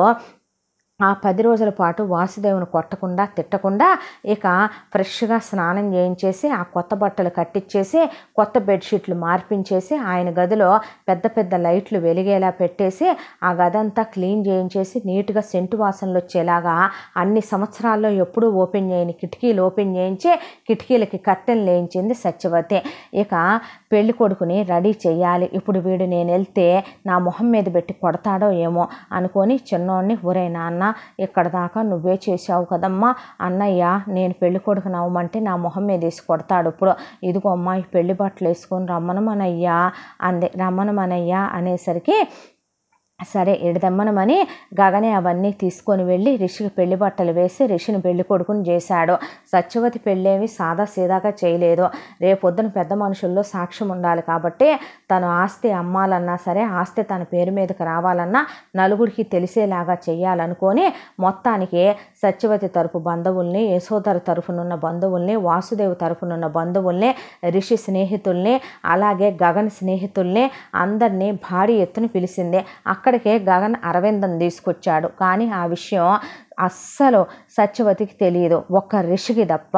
ఆ పది రోజుల పాటు వాసుదేవుని కొట్టకుండా తిట్టకుండా ఇక ఫ్రెష్గా స్నానం చేయించేసి ఆ కొత్త బట్టలు కట్టించేసి కొత్త బెడ్షీట్లు మార్పించేసి ఆయన గదిలో పెద్ద పెద్ద లైట్లు వెలిగేలా పెట్టేసి ఆ గదంతా క్లీన్ చేయించేసి నీట్గా సెంటు వాసనలు వచ్చేలాగా అన్ని సంవత్సరాల్లో ఎప్పుడూ ఓపెన్ చేయని కిటికీలు ఓపెన్ చేయించి కిటికీలకి కట్టెలు లేయించింది సత్యవతి ఇక పెళ్లి కొడుకుని రెడీ చేయాలి ఇప్పుడు వీడు నేను వెళ్తే నా మొహం మీద పెట్టి కొడతాడో ఏమో అనుకొని చిన్నోడిని ఊరైనా నాన్న ఇక్కడ దాకా నువ్వే చేసావు కదమ్మా అన్నయ్య నేను పెళ్లి కొడుకును అవ్వమంటే నా మొహం మీద వేసి కొడతాడు ఇప్పుడు ఇదిగో అమ్మాయి పెళ్లి బట్టలు వేసుకొని రమ్మనమనయ్యా అందే రమ్మనమనయ్యా అనేసరికి సరే ఎడదమ్మనమని గగనే అవన్నీ తీసుకొని వెళ్ళి రిషికి పెళ్లి బట్టలు వేసి రిషిని పెళ్లి కొడుకుని చేశాడు సత్యవతి పెళ్ళేమి సాదా సీదాగా చేయలేదు రేపొద్దున పెద్ద మనుషుల్లో సాక్ష్యం ఉండాలి కాబట్టి తను ఆస్తి అమ్మాలన్నా సరే ఆస్తి తన పేరు మీదకి రావాలన్నా నలుగురికి తెలిసేలాగా చేయాలనుకొని మొత్తానికి సత్యవతి తరపు బంధువుల్ని యశోధర తరఫునున్న బంధువుల్ని వాసుదేవి తరఫునున్న బంధువుల్ని రిషి స్నేహితుల్ని అలాగే గగన్ స్నేహితుల్ని అందరినీ భారీ ఎత్తున పిలిచింది అక్కడ అక్కడికే గగన్ అరవిందం తీసుకొచ్చాడు కానీ ఆ విషయం అస్సలు సత్యవతికి తెలియదు ఒక్క రిషికి తప్ప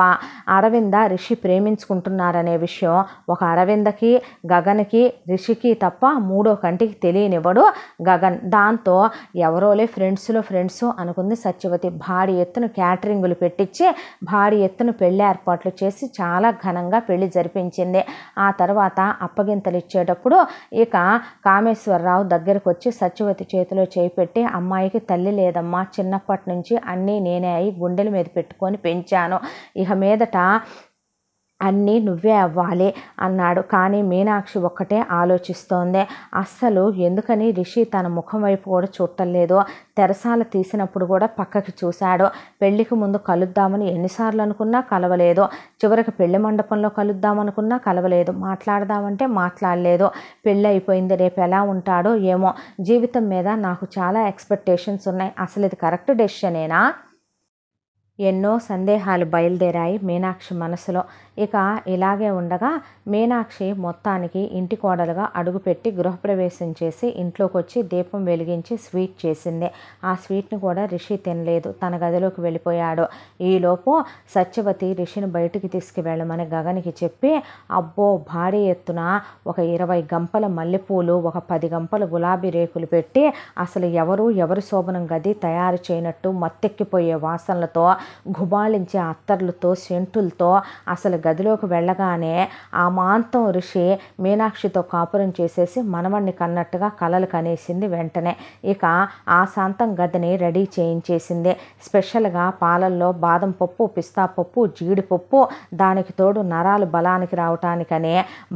అరవింద రిషి ప్రేమించుకుంటున్నారనే విషయం ఒక అరవిందకి గగన్కి రిషికి తప్ప మూడో కంటికి తెలియనివ్వడు గగన్ దాంతో ఎవరోలే ఫ్రెండ్స్లో ఫ్రెండ్స్ అనుకుంది సత్యవతి భారీ ఎత్తున క్యాటరింగులు పెట్టించి భారీ ఎత్తున పెళ్లి ఏర్పాట్లు చేసి చాలా ఘనంగా పెళ్లి జరిపించింది ఆ తర్వాత అప్పగింతలు ఇచ్చేటప్పుడు ఇక కామేశ్వరరావు దగ్గరకు వచ్చి సత్యవతి చేతిలో చేపెట్టి అమ్మాయికి తల్లి లేదమ్మా చిన్నప్పటి నుంచి నుంచి అన్నీ నేనే అయి గుండెల మీద పెట్టుకొని పెంచాను ఇక మీదట అన్నీ నువ్వే అవ్వాలి అన్నాడు కానీ మీనాక్షి ఒక్కటే ఆలోచిస్తోంది అస్సలు ఎందుకని రిషి తన ముఖం వైపు కూడా చూడలేదు తెరసాల తీసినప్పుడు కూడా పక్కకి చూశాడు పెళ్లికి ముందు కలుద్దామని ఎన్నిసార్లు అనుకున్నా కలవలేదు చివరికి పెళ్లి మండపంలో కలుద్దామనుకున్నా కలవలేదు మాట్లాడదామంటే మాట్లాడలేదు పెళ్ళి అయిపోయింది రేపు ఎలా ఉంటాడో ఏమో జీవితం మీద నాకు చాలా ఎక్స్పెక్టేషన్స్ ఉన్నాయి అసలు ఇది కరెక్ట్ డెసిషనేనా ఎన్నో సందేహాలు బయలుదేరాయి మీనాక్షి మనసులో ఇక ఇలాగే ఉండగా మీనాక్షి మొత్తానికి ఇంటి కోడలుగా అడుగుపెట్టి గృహప్రవేశం చేసి ఇంట్లోకి వచ్చి దీపం వెలిగించి స్వీట్ చేసింది ఆ స్వీట్ని కూడా రిషి తినలేదు తన గదిలోకి వెళ్ళిపోయాడు ఈలోపు సత్యవతి రిషిని బయటికి తీసుకువెళ్ళమని గగనికి చెప్పి అబ్బో భారీ ఎత్తున ఒక ఇరవై గంపల మల్లెపూలు ఒక పది గంపల గులాబీ రేకులు పెట్టి అసలు ఎవరు ఎవరి శోభనం గది తయారు చేయనట్టు మత్తెక్కిపోయే వాసనలతో గుబాళించే అత్తర్లతో సెంటులతో అసలు గదిలోకి వెళ్ళగానే ఆ మాంతం ఋషి మీనాక్షితో కాపురం చేసేసి మనవణ్ణి కన్నట్టుగా కలలు కనేసింది వెంటనే ఇక ఆ సాంతం గదిని రెడీ చేయించేసింది స్పెషల్గా పాలల్లో బాదం పప్పు పిస్తా పప్పు జీడిపప్పు దానికి తోడు నరాలు బలానికి రావటానికని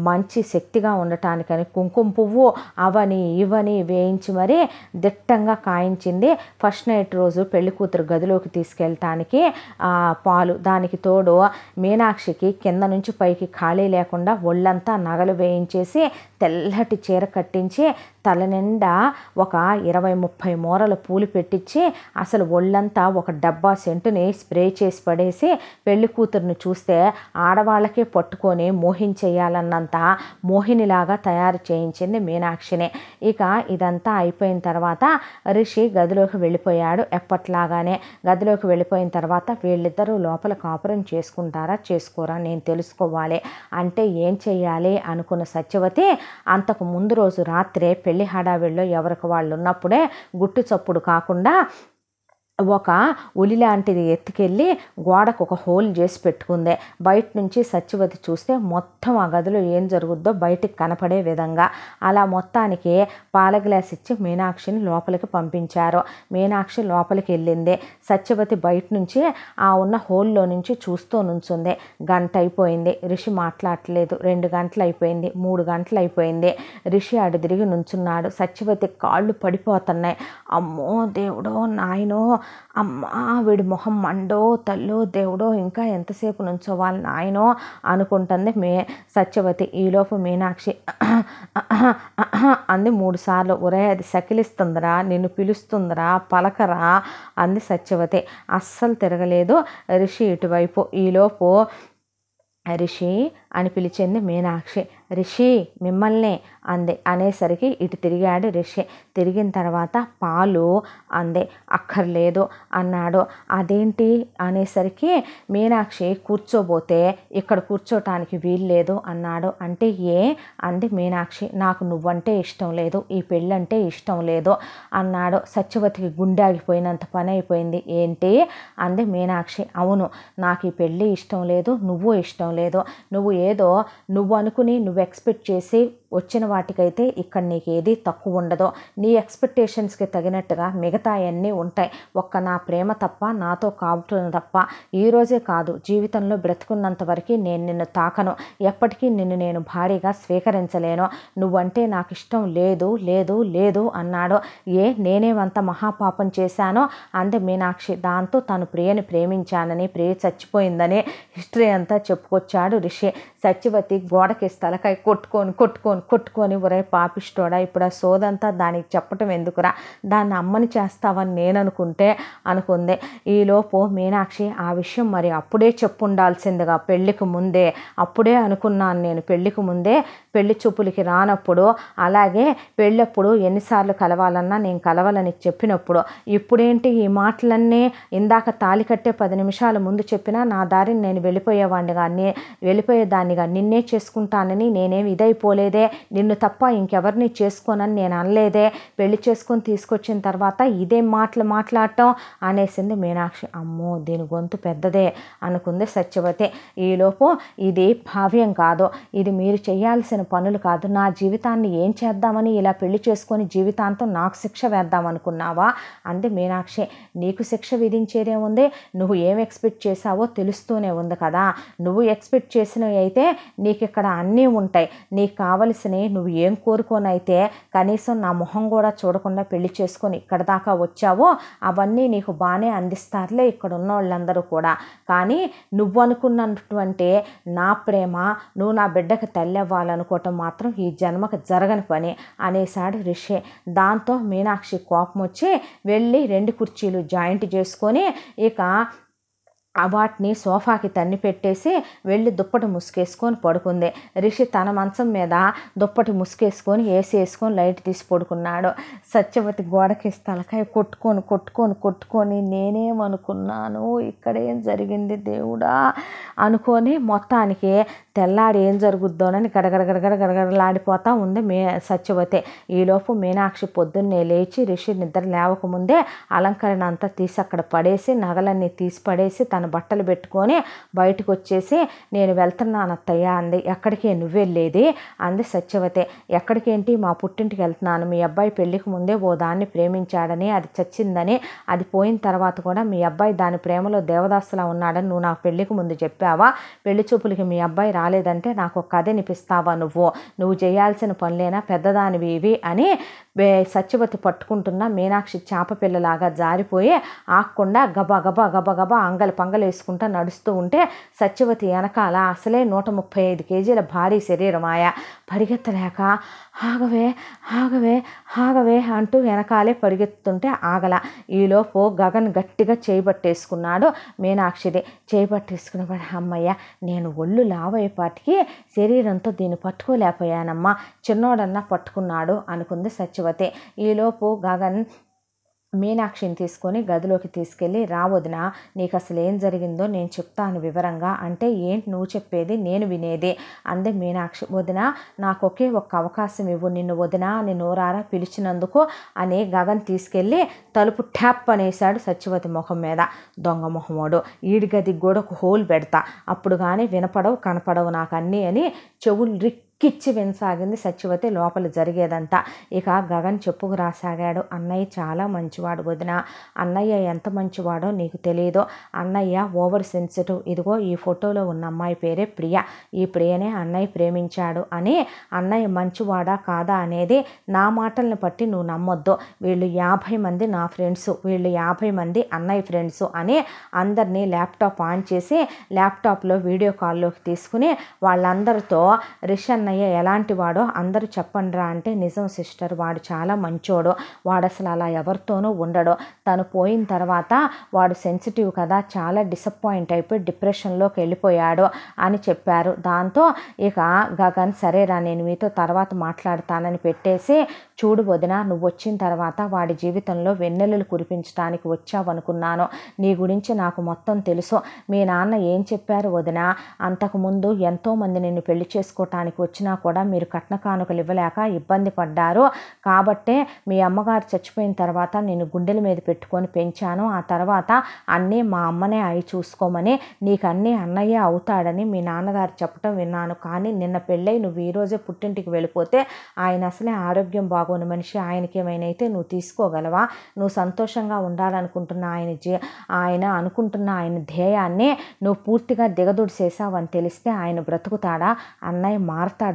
మంచి శక్తిగా ఉండటానికని కుంకుమ పువ్వు అవని ఇవని వేయించి మరీ దిట్టంగా కాయించింది ఫస్ట్ నైట్ రోజు పెళ్లి కూతురు గదిలోకి తీసుకెళ్ళటానికి పాలు దానికి తోడు మీనాక్షికి కింద నుంచి పైకి ఖాళీ లేకుండా ఒళ్ళంతా నగలు వేయించేసి తెల్లటి చీర కట్టించి తల నిండా ఒక ఇరవై ముప్పై మూరలు పూలు పెట్టించి అసలు ఒళ్ళంతా ఒక డబ్బా సెంటుని స్ప్రే చేసి పడేసి పెళ్లి కూతురుని చూస్తే ఆడవాళ్ళకే పట్టుకొని మోహించేయాలన్నంత మోహినిలాగా తయారు చేయించింది మీనాక్షిని ఇక ఇదంతా అయిపోయిన తర్వాత రిషి గదిలోకి వెళ్ళిపోయాడు ఎప్పట్లాగానే గదిలోకి వెళ్ళిపోయిన తర్వాత వీళ్ళిద్దరూ లోపల కాపురం చేసుకుంటారా చేసుకోరా నేను తెలుసుకోవాలి అంటే ఏం చేయాలి అనుకున్న సత్యవతి అంతకు ముందు రోజు రాత్రే పెళ్లి పెళ్లి హడావిడిలో ఎవరికి వాళ్ళు ఉన్నప్పుడే గుట్టు చప్పుడు కాకుండా ఒక ఉలి లాంటిది ఎత్తుకెళ్ళి గోడకు ఒక హోల్ చేసి పెట్టుకుంది బయట నుంచి సత్యవతి చూస్తే మొత్తం ఆ గదిలో ఏం జరుగుద్దో బయటికి కనపడే విధంగా అలా మొత్తానికి పాల గ్లాస్ ఇచ్చి మీనాక్షిని లోపలికి పంపించారు మీనాక్షి లోపలికి వెళ్ళింది సత్యవతి బయట నుంచి ఆ ఉన్న హోల్లో నుంచి చూస్తూ నుంచుంది గంట అయిపోయింది రిషి మాట్లాడలేదు రెండు గంటలు అయిపోయింది మూడు గంటలు అయిపోయింది రిషి అడు తిరిగి నుంచున్నాడు సత్యవతి కాళ్ళు పడిపోతున్నాయి అమ్మో దేవుడో నాయనో అమ్మా వీడి మొహం మండో తల్లో దేవుడో ఇంకా ఎంతసేపు నుంచో వాళ్ళని నాయనో అనుకుంటుంది మే సత్యవతి ఈలోపు మీనాక్షి అంది మూడుసార్లు ఒరే అది సకిలిస్తుందిరా నిన్ను పిలుస్తుందిరా పలకరా అంది సత్యవతి అస్సలు తిరగలేదు రిషి ఇటువైపు ఈలోపు రిషి అని పిలిచింది మీనాక్షి రిషి మిమ్మల్నే అంది అనేసరికి ఇటు తిరిగాడు రిషి తిరిగిన తర్వాత పాలు అంది అక్కర్లేదు అన్నాడు అదేంటి అనేసరికి మీనాక్షి కూర్చోబోతే ఇక్కడ కూర్చోటానికి వీల్లేదు అన్నాడు అంటే ఏ అంది మీనాక్షి నాకు నువ్వంటే ఇష్టం లేదు ఈ పెళ్ళంటే ఇష్టం లేదు అన్నాడు సత్యవతికి గుండాగిపోయినంత పని అయిపోయింది ఏంటి అంది మీనాక్షి అవును నాకు ఈ పెళ్ళి ఇష్టం లేదు నువ్వు ఇష్టం లేదు నువ్వు ఏ ఏదో నువ్వు అనుకుని నువ్వు ఎక్స్పెక్ట్ చేసి వచ్చిన వాటికైతే ఇక్కడ నీకు ఏది తక్కువ ఉండదు నీ ఎక్స్పెక్టేషన్స్కి తగినట్టుగా మిగతా అన్నీ ఉంటాయి ఒక్క నా ప్రేమ తప్ప నాతో కావటం తప్ప ఈరోజే కాదు జీవితంలో బ్రతుకున్నంత వరకు నేను నిన్ను తాకను ఎప్పటికీ నిన్ను నేను భారీగా స్వీకరించలేను నువ్వంటే నాకు ఇష్టం లేదు లేదు లేదు అన్నాడు ఏ నేనేమంత మహాపాపం చేశానో అంది మీనాక్షి దాంతో తను ప్రియని ప్రేమించానని ప్రియ చచ్చిపోయిందని హిస్టరీ అంతా చెప్పుకొచ్చాడు రిషి సత్యవతి గోడకి తలకాయ కొట్టుకొని కొట్టుకొని కొట్టుకొని ఒరే పాపిస్తోడా ఇప్పుడు ఆ సోదంతా దానికి చెప్పటం ఎందుకురా దాన్ని అమ్మని చేస్తావని నేను అనుకుంటే అనుకుంది ఈలోపు మీనాక్షి ఆ విషయం మరి అప్పుడే చెప్పుండాల్సిందిగా పెళ్ళికి ముందే అప్పుడే అనుకున్నాను నేను పెళ్ళికి ముందే పెళ్లి చూపులకి రానప్పుడు అలాగే పెళ్ళప్పుడు ఎన్నిసార్లు కలవాలన్నా నేను కలవాలని చెప్పినప్పుడు ఇప్పుడేంటి ఈ మాటలన్నీ ఇందాక తాలి కట్టే పది నిమిషాల ముందు చెప్పినా నా దారిని నేను వెళ్ళిపోయేవాడిని కానీ వెళ్ళిపోయేదాన్ని దానిగా నిన్నే చేసుకుంటానని నేనేమి ఇదైపోలేదే నిన్ను తప్ప ఇంకెవరిని చేసుకోనని నేను అనలేదే పెళ్లి చేసుకొని తీసుకొచ్చిన తర్వాత ఇదేం మాటలు మాట్లాడటం అనేసింది మీనాక్షి అమ్మో దీని గొంతు పెద్దదే అనుకుంది సత్యవతి ఈలోపు ఇది భావ్యం కాదు ఇది మీరు చేయాల్సిన పనులు కాదు నా జీవితాన్ని ఏం చేద్దామని ఇలా పెళ్లి చేసుకొని జీవితాంతం నాకు శిక్ష వేద్దాం అనుకున్నావా అంది మీనాక్షి నీకు శిక్ష విధించేదే ఉంది నువ్వు ఏం ఎక్స్పెక్ట్ చేశావో తెలుస్తూనే ఉంది కదా నువ్వు ఎక్స్పెక్ట్ చేసినవి అయితే అయితే నీకు ఇక్కడ అన్నీ ఉంటాయి నీకు కావలసినవి నువ్వు ఏం కోరుకోనైతే కనీసం నా మొహం కూడా చూడకుండా పెళ్లి చేసుకొని ఇక్కడ దాకా వచ్చావో అవన్నీ నీకు బాగానే అందిస్తారులే ఇక్కడ ఉన్న వాళ్ళందరూ కూడా కానీ నువ్వు అనుకున్నటువంటి నా ప్రేమ నువ్వు నా బిడ్డకు తల్లి అవ్వాలనుకోవటం మాత్రం ఈ జన్మకు జరగని పని అనేసాడు రిషి దాంతో మీనాక్షి కోపం వచ్చి వెళ్ళి రెండు కుర్చీలు జాయింట్ చేసుకొని ఇక వాటిని సోఫాకి తన్ని పెట్టేసి వెళ్ళి దుప్పటి ముసుకేసుకొని పడుకుంది రిషి తన మంచం మీద దుప్పటి ముసుకేసుకొని ఏసీ వేసుకొని లైట్ తీసి పడుకున్నాడు సత్యవతి గోడకి తలకాయ కొట్టుకొని కొట్టుకొని కొట్టుకొని నేనేమనుకున్నాను ఇక్కడేం జరిగింది దేవుడా అనుకొని మొత్తానికి తెల్లాడి ఏం జరుగుద్దోనని గడగడగడగడ గడగడలాడిపోతా ఉంది మే సత్యవతి ఈలోపు మీనాక్షి పొద్దున్నే లేచి రిషి నిద్ర లేవకముందే అలంకరణ అంతా తీసి అక్కడ పడేసి నగలన్నీ తీసి పడేసి తన తను బట్టలు పెట్టుకొని బయటకు వచ్చేసి నేను వెళ్తున్నాను అత్తయ్య అంది ఎక్కడికి నువ్వు వెళ్ళేది అంది సత్యవతి ఎక్కడికేంటి మా పుట్టింటికి వెళ్తున్నాను మీ అబ్బాయి పెళ్లికి ముందే ఓ దాన్ని ప్రేమించాడని అది చచ్చిందని అది పోయిన తర్వాత కూడా మీ అబ్బాయి దాని ప్రేమలో దేవదాసులా ఉన్నాడని నువ్వు నాకు పెళ్లికి ముందు చెప్పావా పెళ్లి చూపులకి మీ అబ్బాయి రాలేదంటే నాకు ఒక కథ నిపిస్తావా నువ్వు నువ్వు చేయాల్సిన పనులేనా పెద్దదానివి ఇవి అని సత్యవతి పట్టుకుంటున్న మీనాక్షి చేప పిల్లలాగా జారిపోయి ఆకుండా గబా గబా గబా గబా అంగలి పంగ వేసుకుంటా నడుస్తూ ఉంటే సత్యవతి వెనకాల అసలే నూట ముప్పై ఐదు కేజీల భారీ శరీరం ఆయా పరిగెత్తలేక ఆగవే ఆగవే ఆగవే అంటూ వెనకాలే పరిగెత్తుంటే ఆగల ఈలోపు గగన్ గట్టిగా చేపట్టేసుకున్నాడు మీనాక్షిది చేపట్టేసుకున్నప్పుడు అమ్మయ్య నేను ఒళ్ళు లావయ్యేపాటికి శరీరంతో దీన్ని పట్టుకోలేకపోయానమ్మా చిన్నోడన్నా పట్టుకున్నాడు అనుకుంది సత్యవతి ఈలోపు గగన్ మీనాక్షిని తీసుకొని గదిలోకి తీసుకెళ్ళి రావదిన నీకు అసలు ఏం జరిగిందో నేను చెప్తాను వివరంగా అంటే ఏంటి నువ్వు చెప్పేది నేను వినేది అందే మీనాక్షి వదిన నాకు ఒకే ఒక్క అవకాశం ఇవ్వు నిన్ను వదిన అని నోరారా పిలిచినందుకు అని గగన్ తీసుకెళ్ళి తలుపు ట్యాప్ అనేసాడు సత్యవతి ముఖం మీద దొంగ మొహమోడు ఈడి గదికి కూడా ఒక హోల్ పెడతా అప్పుడు కానీ వినపడవు కనపడవు నాకు అన్నీ అని చెవులు రిక్ కిచ్చి వినసాగింది సచివతి లోపల జరిగేదంతా ఇక గగన్ చెప్పుకు రాసాగాడు అన్నయ్య చాలా మంచివాడు వదిన అన్నయ్య ఎంత మంచివాడో నీకు తెలియదు అన్నయ్య ఓవర్ సెన్సిటివ్ ఇదిగో ఈ ఫోటోలో ఉన్న అమ్మాయి పేరే ప్రియ ఈ ప్రియనే అన్నయ్య ప్రేమించాడు అని అన్నయ్య మంచివాడా కాదా అనేది నా మాటలను బట్టి నువ్వు నమ్మొద్దు వీళ్ళు యాభై మంది నా ఫ్రెండ్స్ వీళ్ళు యాభై మంది అన్నయ్య ఫ్రెండ్స్ అని అందరినీ ల్యాప్టాప్ ఆన్ చేసి ల్యాప్టాప్లో వీడియో కాల్లోకి తీసుకుని వాళ్ళందరితో రిషన్ అన్నయ్య ఎలాంటి వాడో అందరూ చెప్పండిరా అంటే నిజం సిస్టర్ వాడు చాలా మంచోడు వాడు అసలు అలా ఎవరితోనూ ఉండడు తను పోయిన తర్వాత వాడు సెన్సిటివ్ కదా చాలా డిసప్పాయింట్ అయిపోయి డిప్రెషన్లోకి వెళ్ళిపోయాడు అని చెప్పారు దాంతో ఇక గగన్ సరేరా నేను మీతో తర్వాత మాట్లాడతానని పెట్టేసి చూడు వదిన నువ్వు వచ్చిన తర్వాత వాడి జీవితంలో వెన్నెలలు కురిపించడానికి వచ్చావనుకున్నాను నీ గురించి నాకు మొత్తం తెలుసు మీ నాన్న ఏం చెప్పారు వదిన అంతకుముందు ఎంతోమంది నిన్ను పెళ్లి చేసుకోవటానికి వచ్చినా కూడా మీరు కట్న కానుకలు ఇవ్వలేక ఇబ్బంది పడ్డారు కాబట్టే మీ అమ్మగారు చచ్చిపోయిన తర్వాత నేను గుండెల మీద పెట్టుకొని పెంచాను ఆ తర్వాత అన్నీ మా అమ్మనే అయి చూసుకోమని నీకు అన్నీ అన్నయ్య అవుతాడని మీ నాన్నగారు చెప్పడం విన్నాను కానీ నిన్న పెళ్ళై నువ్వు ఈరోజే పుట్టింటికి వెళ్ళిపోతే ఆయన అసలే ఆరోగ్యం బాగు బాగోని మనిషి ఆయనకి ఏమైనా అయితే నువ్వు తీసుకోగలవా నువ్వు సంతోషంగా ఉండాలనుకుంటున్న ఆయన జీ ఆయన అనుకుంటున్న ఆయన ధ్యేయాన్ని నువ్వు పూర్తిగా దిగదుడు చేసావని తెలిస్తే ఆయన బ్రతుకుతాడా అన్నయ్య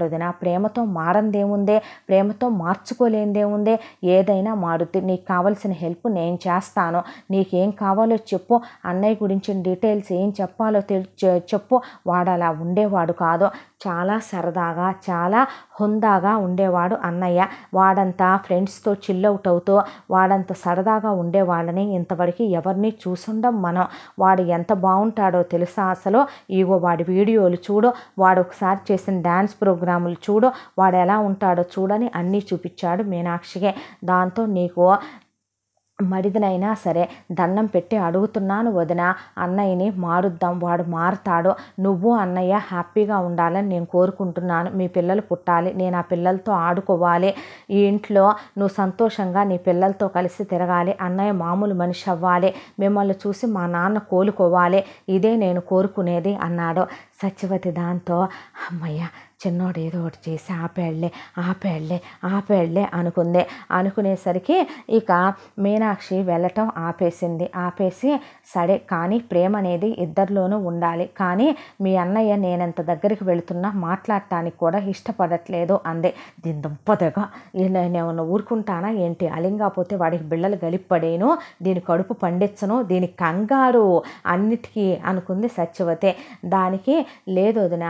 అది నా ప్రేమతో మారందేముందే ప్రేమతో మార్చుకోలేనిదేముందే ఏదైనా మారుద్ది నీకు కావలసిన హెల్ప్ నేను చేస్తాను నీకేం కావాలో చెప్పు అన్నయ్య గురించి డీటెయిల్స్ ఏం చెప్పాలో తెలి చెప్పు వాడు అలా ఉండేవాడు కాదు చాలా సరదాగా చాలా హుందాగా ఉండేవాడు అన్నయ్య వాడంతా ఫ్రెండ్స్తో చిల్లౌట్ అవుతూ వాడంత సరదాగా ఉండేవాళ్ళని ఇంతవరకు ఎవరిని చూసుండం మనం వాడు ఎంత బాగుంటాడో తెలుసా అసలు ఇగో వాడి వీడియోలు చూడు వాడు ఒకసారి చేసిన డ్యాన్స్ ప్రోగ్రాములు చూడు వాడు ఎలా ఉంటాడో చూడని అన్నీ చూపించాడు మీనాక్షికే దాంతో నీకు మడిదినైనా సరే దండం పెట్టి అడుగుతున్నాను వదిన అన్నయ్యని మారుద్దాం వాడు మారుతాడు నువ్వు అన్నయ్య హ్యాపీగా ఉండాలని నేను కోరుకుంటున్నాను మీ పిల్లలు పుట్టాలి నేను ఆ పిల్లలతో ఆడుకోవాలి ఈ ఇంట్లో నువ్వు సంతోషంగా నీ పిల్లలతో కలిసి తిరగాలి అన్నయ్య మామూలు మనిషి అవ్వాలి మిమ్మల్ని చూసి మా నాన్న కోలుకోవాలి ఇదే నేను కోరుకునేది అన్నాడు సత్యవతి దాంతో అమ్మయ్య చిన్నోడు ఏదో ఒకటి చేసి ఆపేళ్లే ఆపేళ్లే ఆపేళ్లే అనుకుంది అనుకునేసరికి ఇక మీనాక్షి వెళ్ళటం ఆపేసింది ఆపేసి సరే కానీ ప్రేమ అనేది ఇద్దరిలోనూ ఉండాలి కానీ మీ అన్నయ్య నేనెంత దగ్గరికి వెళుతున్నా మాట్లాడటానికి కూడా ఇష్టపడట్లేదు అంది దీని దుంపదగా నేను ఊరుకుంటానా ఏంటి అలింగాపోతే వాడికి బిళ్ళలు గలిపడేను దీని కడుపు పండించను దీని కంగారు అన్నిటికీ అనుకుంది సత్యవతే దానికి లేదు వదిన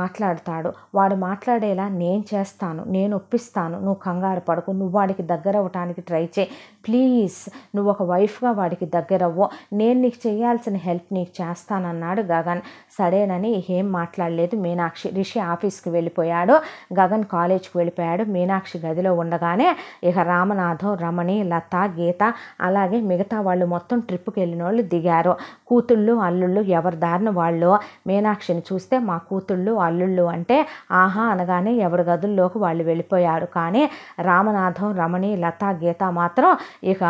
మాట్లాడతాడు వాడు మాట్లాడేలా నేను చేస్తాను నేను ఒప్పిస్తాను నువ్వు కంగారు పడకు నువ్వు వాడికి దగ్గర అవ్వటానికి ట్రై చేయి ప్లీజ్ నువ్వు ఒక వైఫ్గా వాడికి దగ్గర అవ్వు నేను నీకు చేయాల్సిన హెల్ప్ నీకు చేస్తానన్నాడు గగన్ సడేనని ఏం మాట్లాడలేదు మీనాక్షి రిషి ఆఫీస్కి వెళ్ళిపోయాడు గగన్ కాలేజ్కి వెళ్ళిపోయాడు మీనాక్షి గదిలో ఉండగానే ఇక రామనాథం రమణి లత గీత అలాగే మిగతా వాళ్ళు మొత్తం ట్రిప్కి వెళ్ళిన వాళ్ళు దిగారు కూతుళ్ళు అల్లుళ్ళు ఎవరి దారిన వాళ్ళు మీనాక్షిని చూస్తే మా కూతుళ్ళు అల్లుళ్ళు అంటే ఆహా అనగానే ఎవరి గదుల్లోకి వాళ్ళు వెళ్ళిపోయారు కానీ రామనాథం రమణి లతా గీత మాత్రం ఇక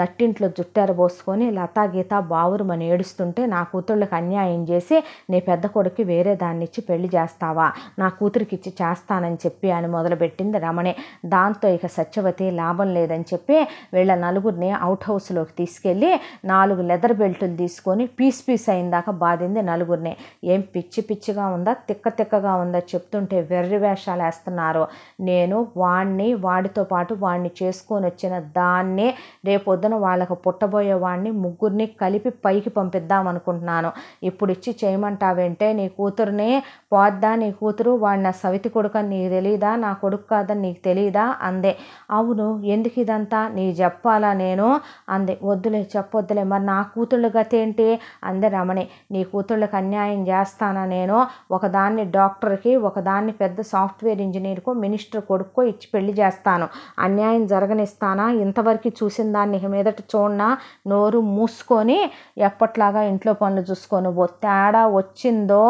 నట్టింట్లో జుట్టారు పోసుకొని లతా గీత బావురుమని ఏడుస్తుంటే నా కూతుళ్ళకి అన్యాయం చేసి నీ పెద్ద కొడుకు వేరే దాన్ని ఇచ్చి పెళ్లి చేస్తావా నా కూతురికి ఇచ్చి చేస్తానని చెప్పి అని మొదలుపెట్టింది రమణి దాంతో ఇక సత్యవతి లాభం లేదని చెప్పి వీళ్ళ నలుగురిని అవుట్ హౌస్లోకి తీసుకెళ్ళి నాలుగు లెదర్ బెల్టులు తీసుకొని పీస్ పీస్ అయిందాక బాధింది నలుగురిని ఏం పిచ్చి పిచ్చిగా ఉందా తిక్క తిక్కగా ఉందా చెప్తూ చూస్తుంటే వెర్రి వేషాలు వేస్తున్నారు నేను వాణ్ణి వాడితో పాటు వాణ్ణి చేసుకొని వచ్చిన దాన్నే రేపొద్దున వాళ్ళకు పుట్టబోయే వాడిని ముగ్గురిని కలిపి పైకి పంపిద్దాం అనుకుంటున్నాను ఇప్పుడు ఇచ్చి చేయమంటావంటే నీ కూతురుని పోద్దా నీ కూతురు వాడిని సవితి కొడుకు అని నీకు తెలియదా నా కొడుకు కాదని నీకు తెలియదా అందే అవును ఎందుకు ఇదంతా నీ చెప్పాలా నేను అందే వద్దులే చెప్పొద్దులే మరి నా కూతుళ్ళ గతేంటి ఏంటి రమణి నీ కూతుళ్ళకి అన్యాయం చేస్తానా నేను ఒకదాన్ని డాక్టర్కి ఒక దాన్ని పెద్ద సాఫ్ట్వేర్ ఇంజనీర్కో మినిస్టర్ కొడుకో ఇచ్చి పెళ్లి చేస్తాను అన్యాయం జరగనిస్తానా ఇంతవరకు చూసిన దాన్ని మీదట చూడనా నోరు మూసుకొని ఎప్పట్లాగా ఇంట్లో పనులు చూసుకొని పో తేడా వచ్చిందో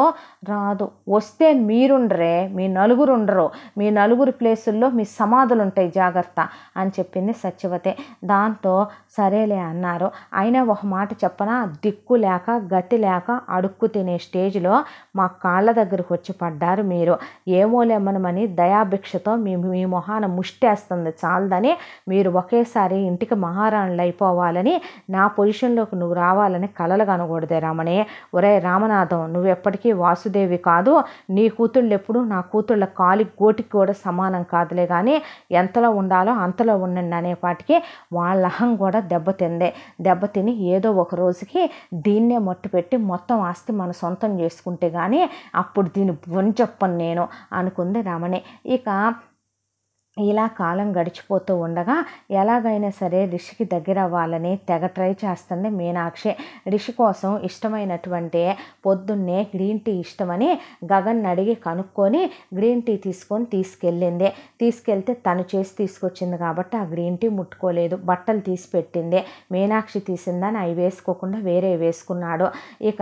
రాదు వస్తే మీరుండరే మీ నలుగురు ఉండరు మీ నలుగురు ప్లేసుల్లో మీ సమాధులు ఉంటాయి జాగ్రత్త అని చెప్పింది సత్యవతే దాంతో సరేలే అన్నారు అయినా ఒక మాట చెప్పన దిక్కు లేక గతి లేక అడుక్కు తినే స్టేజ్లో మా కాళ్ళ దగ్గరకు వచ్చి పడ్డారు మీరు ఏమోలే మనమని దయాభిక్షతో మీ మీ మొహాన ముష్టేస్తుంది చాలదని మీరు ఒకేసారి ఇంటికి మహారాణులు అయిపోవాలని నా పొజిషన్లోకి నువ్వు రావాలని కలలు కనకూడదే రమణి ఒరే రామనాథం నువ్వెప్పటికీ వాసుదేవి కాదు నీ కూతుళ్ళు ఎప్పుడు నా కూతుళ్ళ కాలి గోటికి కూడా సమానం కాదులే కానీ ఎంతలో ఉండాలో అంతలో ఉండండి అనేపాటికి వాళ్ళ అహం కూడా దెబ్బతిందే దెబ్బతిని ఏదో ఒక రోజుకి దీన్నే మట్టుపెట్టి మొత్తం ఆస్తి మన సొంతం చేసుకుంటే కానీ అప్పుడు దీన్ని బొంచెప్పను నేను నేను అనుకుంది రమణి ఇక ఇలా కాలం గడిచిపోతూ ఉండగా ఎలాగైనా సరే రిషికి దగ్గర అవ్వాలని తెగ ట్రై చేస్తుంది మీనాక్షి రిషి కోసం ఇష్టమైనటువంటి పొద్దున్నే గ్రీన్ టీ ఇష్టమని గగన్ అడిగి కనుక్కొని గ్రీన్ టీ తీసుకొని తీసుకెళ్ళింది తీసుకెళ్తే తను చేసి తీసుకొచ్చింది కాబట్టి ఆ గ్రీన్ టీ ముట్టుకోలేదు బట్టలు తీసి పెట్టింది మీనాక్షి తీసిందని అవి వేసుకోకుండా వేరే వేసుకున్నాడు ఇక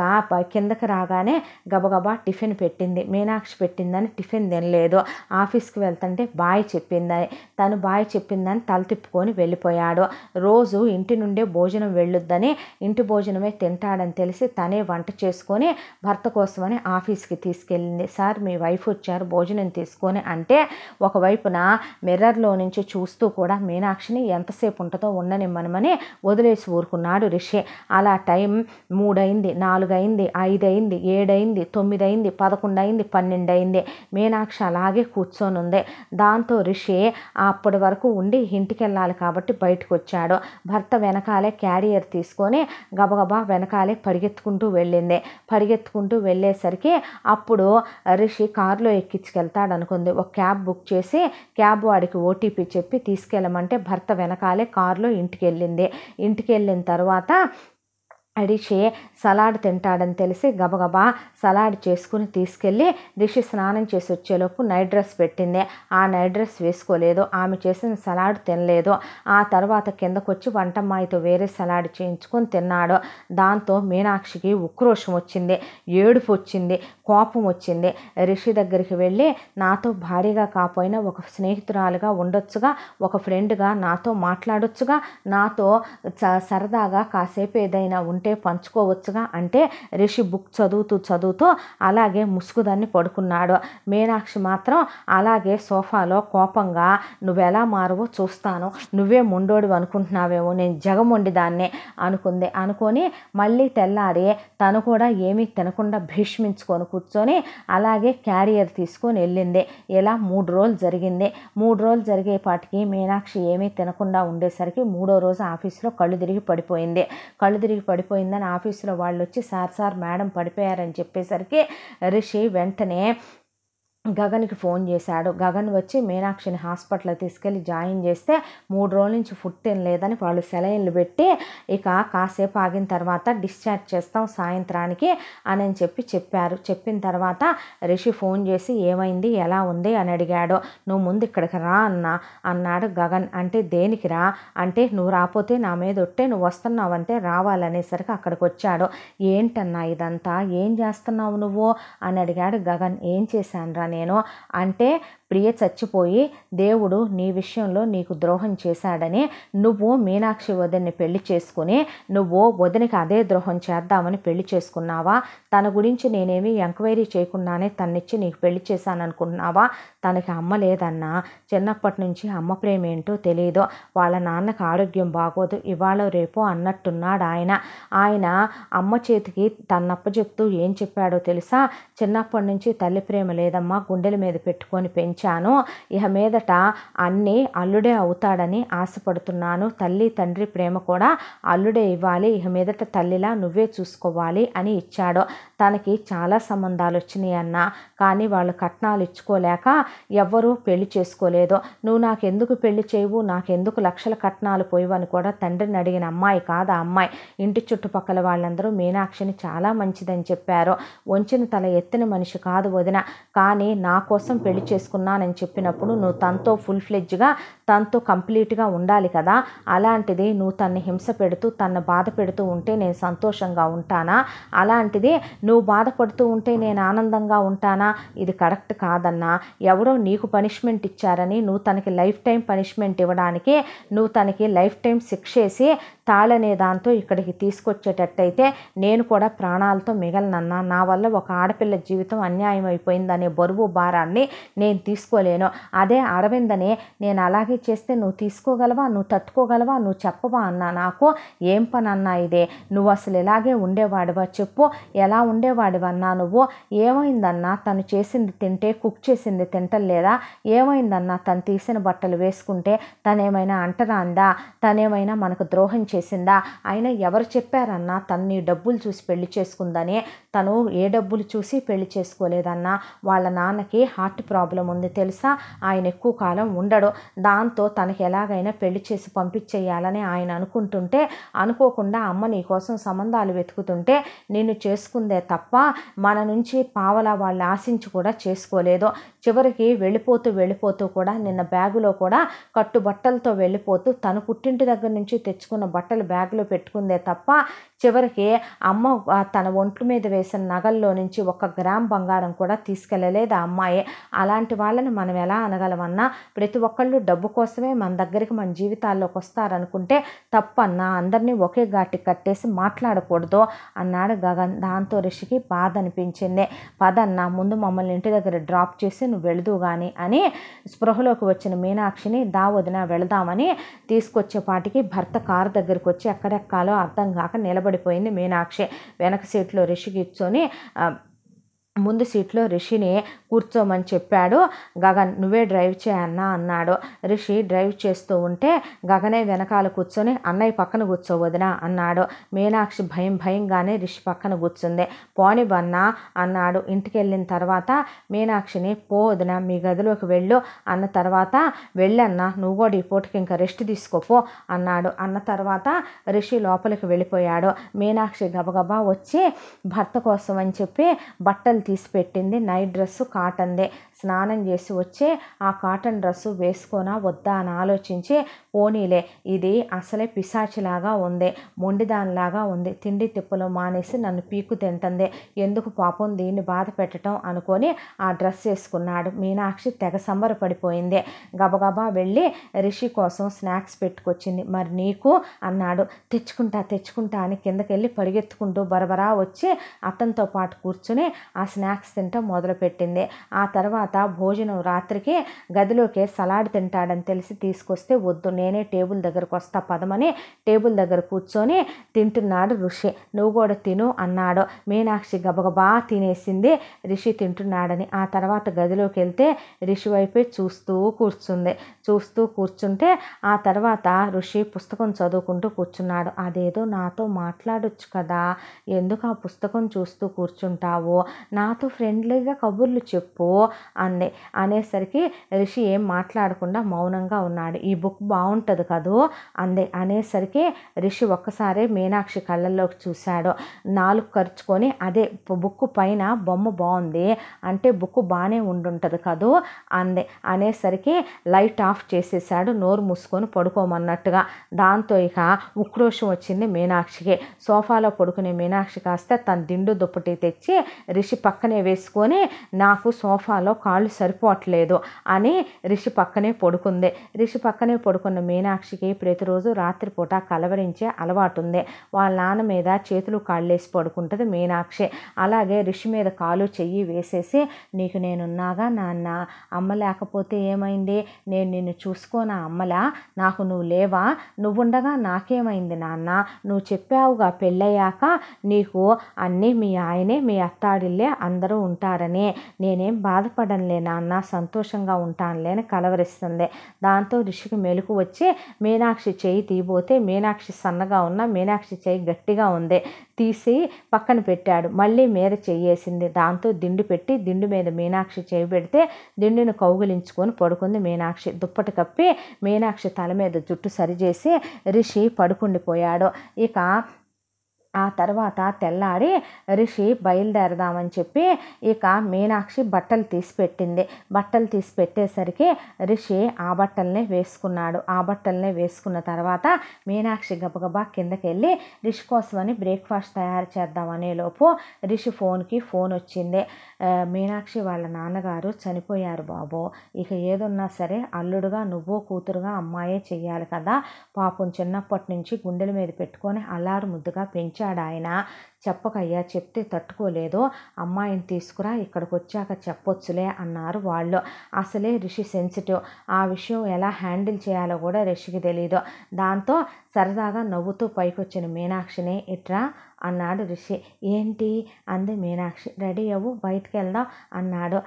కిందకి రాగానే గబగబా టిఫిన్ పెట్టింది మీనాక్షి పెట్టిందని టిఫిన్ తినలేదు ఆఫీస్కి వెళ్తుంటే బాయ్ చెప్పింది చెప్పిందని తను బాయ్ చెప్పిందని తల తిప్పుకొని వెళ్ళిపోయాడు రోజు ఇంటి నుండే భోజనం వెళ్ళొద్దని ఇంటి భోజనమే తింటాడని తెలిసి తనే వంట చేసుకొని భర్త కోసమని ఆఫీస్కి తీసుకెళ్ళింది సార్ మీ వైఫ్ వచ్చారు భోజనం తీసుకొని అంటే ఒకవైపున మిర్రర్లో నుంచి చూస్తూ కూడా మీనాక్షిని ఎంతసేపు ఉంటుందో ఉండనిమ్మనమని వదిలేసి ఊరుకున్నాడు రిషి అలా టైం మూడైంది నాలుగైంది ఐదైంది ఏడైంది తొమ్మిదైంది పన్నెండు అయింది మీనాక్షి అలాగే కూర్చొని ఉంది దాంతో రిషి అప్పటి వరకు ఉండి ఇంటికి వెళ్ళాలి కాబట్టి బయటకు వచ్చాడు భర్త వెనకాలే క్యారియర్ తీసుకొని గబగబా వెనకాలే పరిగెత్తుకుంటూ వెళ్ళింది పరిగెత్తుకుంటూ వెళ్ళేసరికి అప్పుడు రిషి కారులో ఎక్కించుకెళ్తాడు అనుకుంది ఒక క్యాబ్ బుక్ చేసి క్యాబ్ వాడికి ఓటీపీ చెప్పి తీసుకెళ్ళమంటే భర్త వెనకాలే కారులో ఇంటికి వెళ్ళింది ఇంటికి వెళ్ళిన తర్వాత రిషి సలాడ్ తింటాడని తెలిసి గబగబా సలాడ్ చేసుకుని తీసుకెళ్ళి రిషి స్నానం చేసి వచ్చేలోపు నైట్ డ్రెస్ పెట్టింది ఆ నైట్ డ్రెస్ వేసుకోలేదు ఆమె చేసిన సలాడ్ తినలేదు ఆ తర్వాత కిందకొచ్చి వంటమ్మాయితో వేరే సలాడ్ చేయించుకొని తిన్నాడు దాంతో మీనాక్షికి ఉక్రోషం వచ్చింది ఏడుపు వచ్చింది కోపం వచ్చింది రిషి దగ్గరికి వెళ్ళి నాతో భారీగా కాకపోయినా ఒక స్నేహితురాలుగా ఉండొచ్చుగా ఒక ఫ్రెండ్గా నాతో మాట్లాడొచ్చుగా నాతో సరదాగా కాసేపు ఏదైనా ఉంటే ఉంటే పంచుకోవచ్చుగా అంటే రిషి బుక్ చదువుతూ చదువుతూ అలాగే ముసుగుదాన్ని పడుకున్నాడు మీనాక్షి మాత్రం అలాగే సోఫాలో కోపంగా నువ్వెలా మారువో చూస్తాను నువ్వే మొండోడు అనుకుంటున్నావేమో నేను జగమొండి దాన్నే అనుకుంది అనుకొని మళ్ళీ తెల్లారి తను కూడా ఏమీ తినకుండా భీష్మించుకొని కూర్చొని అలాగే క్యారియర్ తీసుకొని వెళ్ళింది ఇలా మూడు రోజులు జరిగింది మూడు రోజులు జరిగేపాటికి మీనాక్షి ఏమీ తినకుండా ఉండేసరికి మూడో రోజు ఆఫీస్లో కళ్ళు తిరిగి పడిపోయింది కళ్ళు తిరిగి పడిపోయి పడిపోయిందని ఆఫీసులో వాళ్ళు వచ్చి సార్ సార్ మేడం పడిపోయారని చెప్పేసరికి రిషి వెంటనే గగన్కి ఫోన్ చేశాడు గగన్ వచ్చి మీనాక్షిని హాస్పిటల్లో తీసుకెళ్ళి జాయిన్ చేస్తే మూడు రోజుల నుంచి ఫుడ్ ఏం లేదని వాళ్ళు సెలైన్లు పెట్టి ఇక కాసేపు ఆగిన తర్వాత డిశ్చార్జ్ చేస్తాం సాయంత్రానికి అని చెప్పి చెప్పారు చెప్పిన తర్వాత రిషి ఫోన్ చేసి ఏమైంది ఎలా ఉంది అని అడిగాడు నువ్వు ముందు ఇక్కడికి రా అన్నా అన్నాడు గగన్ అంటే దేనికి రా అంటే నువ్వు రాపోతే నా మీద ఒట్టే నువ్వు వస్తున్నావంటే రావాలనేసరికి అక్కడికి వచ్చాడు ఏంటన్నా ఇదంతా ఏం చేస్తున్నావు నువ్వు అని అడిగాడు గగన్ ఏం చేశాను రా నేను అంటే ప్రియ చచ్చిపోయి దేవుడు నీ విషయంలో నీకు ద్రోహం చేశాడని నువ్వు మీనాక్షి వదిన్ని పెళ్లి చేసుకుని నువ్వు వదినికి అదే ద్రోహం చేద్దామని పెళ్లి చేసుకున్నావా తన గురించి నేనేమి ఎంక్వైరీ చేయకుండానే తన్నిచ్చి నీకు పెళ్లి చేశాననుకున్నావా అనుకుంటున్నావా తనకి అమ్మ లేదన్నా చిన్నప్పటి నుంచి అమ్మ ప్రేమ ఏంటో తెలియదు వాళ్ళ నాన్నకు ఆరోగ్యం బాగోదు ఇవాళ రేపు అన్నట్టున్నాడు ఆయన ఆయన అమ్మ చేతికి తన్నప్ప చెప్తూ ఏం చెప్పాడో తెలుసా చిన్నప్పటి నుంచి తల్లి ప్రేమ లేదమ్మా గుండెల మీద పెట్టుకొని పెంచి ఉంచాను ఇక మీదట అన్నీ అల్లుడే అవుతాడని ఆశపడుతున్నాను తల్లి తండ్రి ప్రేమ కూడా అల్లుడే ఇవ్వాలి ఇక మీదట తల్లిలా నువ్వే చూసుకోవాలి అని ఇచ్చాడు తనకి చాలా సంబంధాలు వచ్చినాయి అన్న కానీ వాళ్ళు కట్నాలు ఇచ్చుకోలేక ఎవ్వరూ పెళ్లి చేసుకోలేదు నువ్వు నాకెందుకు పెళ్లి చేయవు నాకెందుకు లక్షల కట్నాలు అని కూడా తండ్రిని అడిగిన అమ్మాయి కాదు ఆ అమ్మాయి ఇంటి చుట్టుపక్కల వాళ్ళందరూ మీనాక్షిని చాలా మంచిదని చెప్పారు వంచిన తల ఎత్తిన మనిషి కాదు వదిన కానీ నా కోసం పెళ్లి చేసుకున్న ఉన్నానని చెప్పినప్పుడు నువ్వు తనతో ఫుల్ ఫ్లెడ్జ్గా తనతో కంప్లీట్గా ఉండాలి కదా అలాంటిది నువ్వు తన్ని హింస పెడుతూ తన్ను బాధ పెడుతూ ఉంటే నేను సంతోషంగా ఉంటానా అలాంటిది నువ్వు బాధపడుతూ ఉంటే నేను ఆనందంగా ఉంటానా ఇది కరెక్ట్ కాదన్నా ఎవరో నీకు పనిష్మెంట్ ఇచ్చారని నువ్వు తనకి లైఫ్ టైం పనిష్మెంట్ ఇవ్వడానికి నువ్వు తనకి లైఫ్ టైం శిక్షేసి తాళనే దాంతో ఇక్కడికి తీసుకొచ్చేటట్టయితే నేను కూడా ప్రాణాలతో మిగలనన్నా నా వల్ల ఒక ఆడపిల్ల జీవితం అన్యాయం అయిపోయిందనే బరువు భారాన్ని నేను తీసుకోలేను అదే అరవిందనే నేను అలాగే చేస్తే నువ్వు తీసుకోగలవా నువ్వు తట్టుకోగలవా నువ్వు చెప్పవా అన్నా నాకు ఏం పని అన్నా ఇదే నువ్వు అసలు ఇలాగే ఉండేవాడివా చెప్పు ఎలా ఉండేవాడివన్నా నువ్వు ఏమైందన్నా తను చేసింది తింటే కుక్ చేసింది తింటలేదా ఏమైందన్నా తను తీసిన బట్టలు వేసుకుంటే తనేమైనా అందా తనేమైనా మనకు ద్రోహం చేసిందా ఆయన ఎవరు చెప్పారన్నా తన్ని డబ్బులు చూసి పెళ్లి చేసుకుందని తను ఏ డబ్బులు చూసి పెళ్లి చేసుకోలేదన్నా వాళ్ళ నాన్నకి హార్ట్ ప్రాబ్లం ఉంది తెలుసా ఆయన ఎక్కువ కాలం ఉండడు దాంతో తనకి ఎలాగైనా పెళ్లి చేసి పంపించేయాలని ఆయన అనుకుంటుంటే అనుకోకుండా అమ్మ నీకోసం సంబంధాలు వెతుకుతుంటే నేను చేసుకుందే తప్ప మన నుంచి పావలా వాళ్ళు ఆశించి కూడా చేసుకోలేదు చివరికి వెళ్ళిపోతూ వెళ్ళిపోతూ కూడా నిన్న బ్యాగులో కూడా కట్టుబట్టలతో వెళ్ళిపోతూ తను పుట్టింటి దగ్గర నుంచి తెచ్చుకున్న బట్ట బట్టలు బ్యాగ్లో పెట్టుకుందే తప్ప చివరికి అమ్మ తన ఒంట్ల మీద వేసిన నగల్లో నుంచి ఒక్క గ్రామ్ బంగారం కూడా తీసుకెళ్ళలేదు ఆ అమ్మాయి అలాంటి వాళ్ళని మనం ఎలా అనగలమన్నా ప్రతి ఒక్కళ్ళు డబ్బు కోసమే మన దగ్గరికి మన జీవితాల్లోకి వస్తారనుకుంటే తప్పన్నా అందరినీ ఒకే ఘాటి కట్టేసి మాట్లాడకూడదు అన్నాడు గగన్ దాంతో రిషికి బాధ అనిపించింది పదన్న ముందు మమ్మల్ని ఇంటి దగ్గర డ్రాప్ చేసి నువ్వు వెళదు కానీ అని స్పృహలోకి వచ్చిన మీనాక్షిని దా వదిన వెళదామని తీసుకొచ్చేపాటికి భర్త కారు దగ్గర దగ్గరికి వచ్చి ఎక్కడెక్కాలో అర్థం కాక నిలబడిపోయింది మీనాక్షి వెనక సీట్లో రిషి కూర్చొని ముందు సీట్లో రిషిని కూర్చోమని చెప్పాడు గగన్ నువ్వే డ్రైవ్ చేయన్నా అన్నాడు రిషి డ్రైవ్ చేస్తూ ఉంటే గగనే వెనకాల కూర్చొని అన్నయ్య పక్కన కూర్చోవదినా అన్నాడు మీనాక్షి భయం భయంగానే రిషి పక్కన కూర్చుంది పోని బన్నా అన్నాడు ఇంటికి వెళ్ళిన తర్వాత మీనాక్షిని పోదిన మీ గదిలోకి వెళ్ళు అన్న తర్వాత వెళ్ళన్న నువ్వు కూడా ఈ పూటకి ఇంకా రెస్ట్ తీసుకోపో అన్నాడు అన్న తర్వాత రిషి లోపలికి వెళ్ళిపోయాడు మీనాక్షి గబగబా వచ్చి భర్త కోసం అని చెప్పి బట్టలు తీసి పెట్టింది నైట్ డ్రెస్సు కాటన్దే స్నానం చేసి వచ్చి ఆ కాటన్ డ్రెస్సు వేసుకోనా వద్దా అని ఆలోచించి పోనీలే ఇది అసలే పిశాచిలాగా ఉంది మొండిదానిలాగా ఉంది తిండి తిప్పలు మానేసి నన్ను పీకు తింటుంది ఎందుకు పాపం దీన్ని బాధ పెట్టడం అనుకొని ఆ డ్రెస్ వేసుకున్నాడు మీనాక్షి తెగ సంబరపడిపోయింది గబగబా వెళ్ళి రిషి కోసం స్నాక్స్ పెట్టుకొచ్చింది మరి నీకు అన్నాడు తెచ్చుకుంటా తెచ్చుకుంటా అని కిందకెళ్ళి పరిగెత్తుకుంటూ బరబరా వచ్చి అతనితో పాటు కూర్చుని ఆ స్నాక్స్ తింటాం మొదలుపెట్టింది ఆ తర్వాత తర్వాత భోజనం రాత్రికి గదిలోకి సలాడ్ తింటాడని తెలిసి తీసుకొస్తే వద్దు నేనే టేబుల్ దగ్గరకు వస్తా పదమని టేబుల్ దగ్గర కూర్చొని తింటున్నాడు ఋషి నువ్వు కూడా తిను అన్నాడు మీనాక్షి గబగబా తినేసింది రిషి తింటున్నాడని ఆ తర్వాత గదిలోకి వెళ్తే రిషి వైపే చూస్తూ కూర్చుంది చూస్తూ కూర్చుంటే ఆ తర్వాత ఋషి పుస్తకం చదువుకుంటూ కూర్చున్నాడు అదేదో నాతో మాట్లాడొచ్చు కదా ఎందుకు ఆ పుస్తకం చూస్తూ కూర్చుంటావు నాతో ఫ్రెండ్లీగా కబుర్లు చెప్పు అంది అనేసరికి రిషి ఏం మాట్లాడకుండా మౌనంగా ఉన్నాడు ఈ బుక్ బాగుంటుంది కదూ అందే అనేసరికి రిషి ఒక్కసారే మీనాక్షి కళ్ళల్లోకి చూశాడు నాలుగు ఖర్చుకొని అదే బుక్ పైన బొమ్మ బాగుంది అంటే బుక్ బాగానే ఉండుంటుంది కదూ అందే అనేసరికి లైట్ ఆఫ్ చేసేసాడు నోరు మూసుకొని పడుకోమన్నట్టుగా దాంతో ఇక ఉక్రోషం వచ్చింది మీనాక్షికి సోఫాలో పడుకునే మీనాక్షి కాస్త తన దిండు దుప్పటి తెచ్చి రిషి పక్కనే వేసుకొని నాకు సోఫాలో కాళ్ళు సరిపోవట్లేదు అని రిషి పక్కనే పడుకుంది రిషి పక్కనే పడుకున్న మీనాక్షికి ప్రతిరోజు రాత్రిపూట కలవరించే అలవాటు ఉంది వాళ్ళ నాన్న మీద చేతులు కాళ్ళేసి పడుకుంటుంది మీనాక్షి అలాగే రిషి మీద కాలు చెయ్యి వేసేసి నీకు నేనున్నాగా నాన్న అమ్మ లేకపోతే ఏమైంది నేను నిన్ను చూసుకోన అమ్మలా నాకు నువ్వు లేవా నువ్వుండగా నాకేమైంది నాన్న నువ్వు చెప్పావుగా పెళ్ళయ్యాక నీకు అన్నీ మీ ఆయనే మీ అత్తాడిల్లే అందరూ ఉంటారని నేనేం బాధపడ లేనా నాన్న సంతోషంగా ఉంటానులే అని కలవరిస్తుంది దాంతో ఋషికి మెలకు వచ్చి మీనాక్షి చేయి తీయబోతే మీనాక్షి సన్నగా ఉన్న మీనాక్షి చేయి గట్టిగా ఉంది తీసి పక్కన పెట్టాడు మళ్ళీ మీద చేయేసింది దాంతో దిండు పెట్టి దిండు మీద మీనాక్షి చేయి పెడితే దిండును కౌగిలించుకొని పడుకుంది మీనాక్షి దుప్పటి కప్పి మీనాక్షి తల మీద జుట్టు సరిచేసి రిషి పడుకుండిపోయాడు ఇక ఆ తర్వాత తెల్లారి రిషి బయలుదేరదామని చెప్పి ఇక మీనాక్షి బట్టలు తీసి పెట్టింది బట్టలు తీసి పెట్టేసరికి రిషి ఆ బట్టలనే వేసుకున్నాడు ఆ బట్టలనే వేసుకున్న తర్వాత మీనాక్షి గబగబా కిందకి వెళ్ళి రిషి కోసమని బ్రేక్ఫాస్ట్ తయారు చేద్దామనే లోపు రిషి ఫోన్కి ఫోన్ వచ్చింది మీనాక్షి వాళ్ళ నాన్నగారు చనిపోయారు బాబు ఇక ఏదున్నా సరే అల్లుడుగా నువ్వు కూతురుగా అమ్మాయే చెయ్యాలి కదా పాపం చిన్నప్పటి నుంచి గుండెల మీద పెట్టుకొని అల్లారు ముద్దుగా పెంచారు ఆయన చెప్పకయ్యా చెప్తే తట్టుకోలేదు అమ్మాయిని తీసుకురా ఇక్కడికి వచ్చాక చెప్పొచ్చులే అన్నారు వాళ్ళు అసలే రిషి సెన్సిటివ్ ఆ విషయం ఎలా హ్యాండిల్ చేయాలో కూడా రిషికి తెలీదు దాంతో సరదాగా నవ్వుతూ పైకి వచ్చిన మీనాక్షిని ఇట్రా అన్నాడు రిషి ఏంటి అంది మీనాక్షి రెడీ అవ్వు బయటికి వెళ్దాం అన్నాడు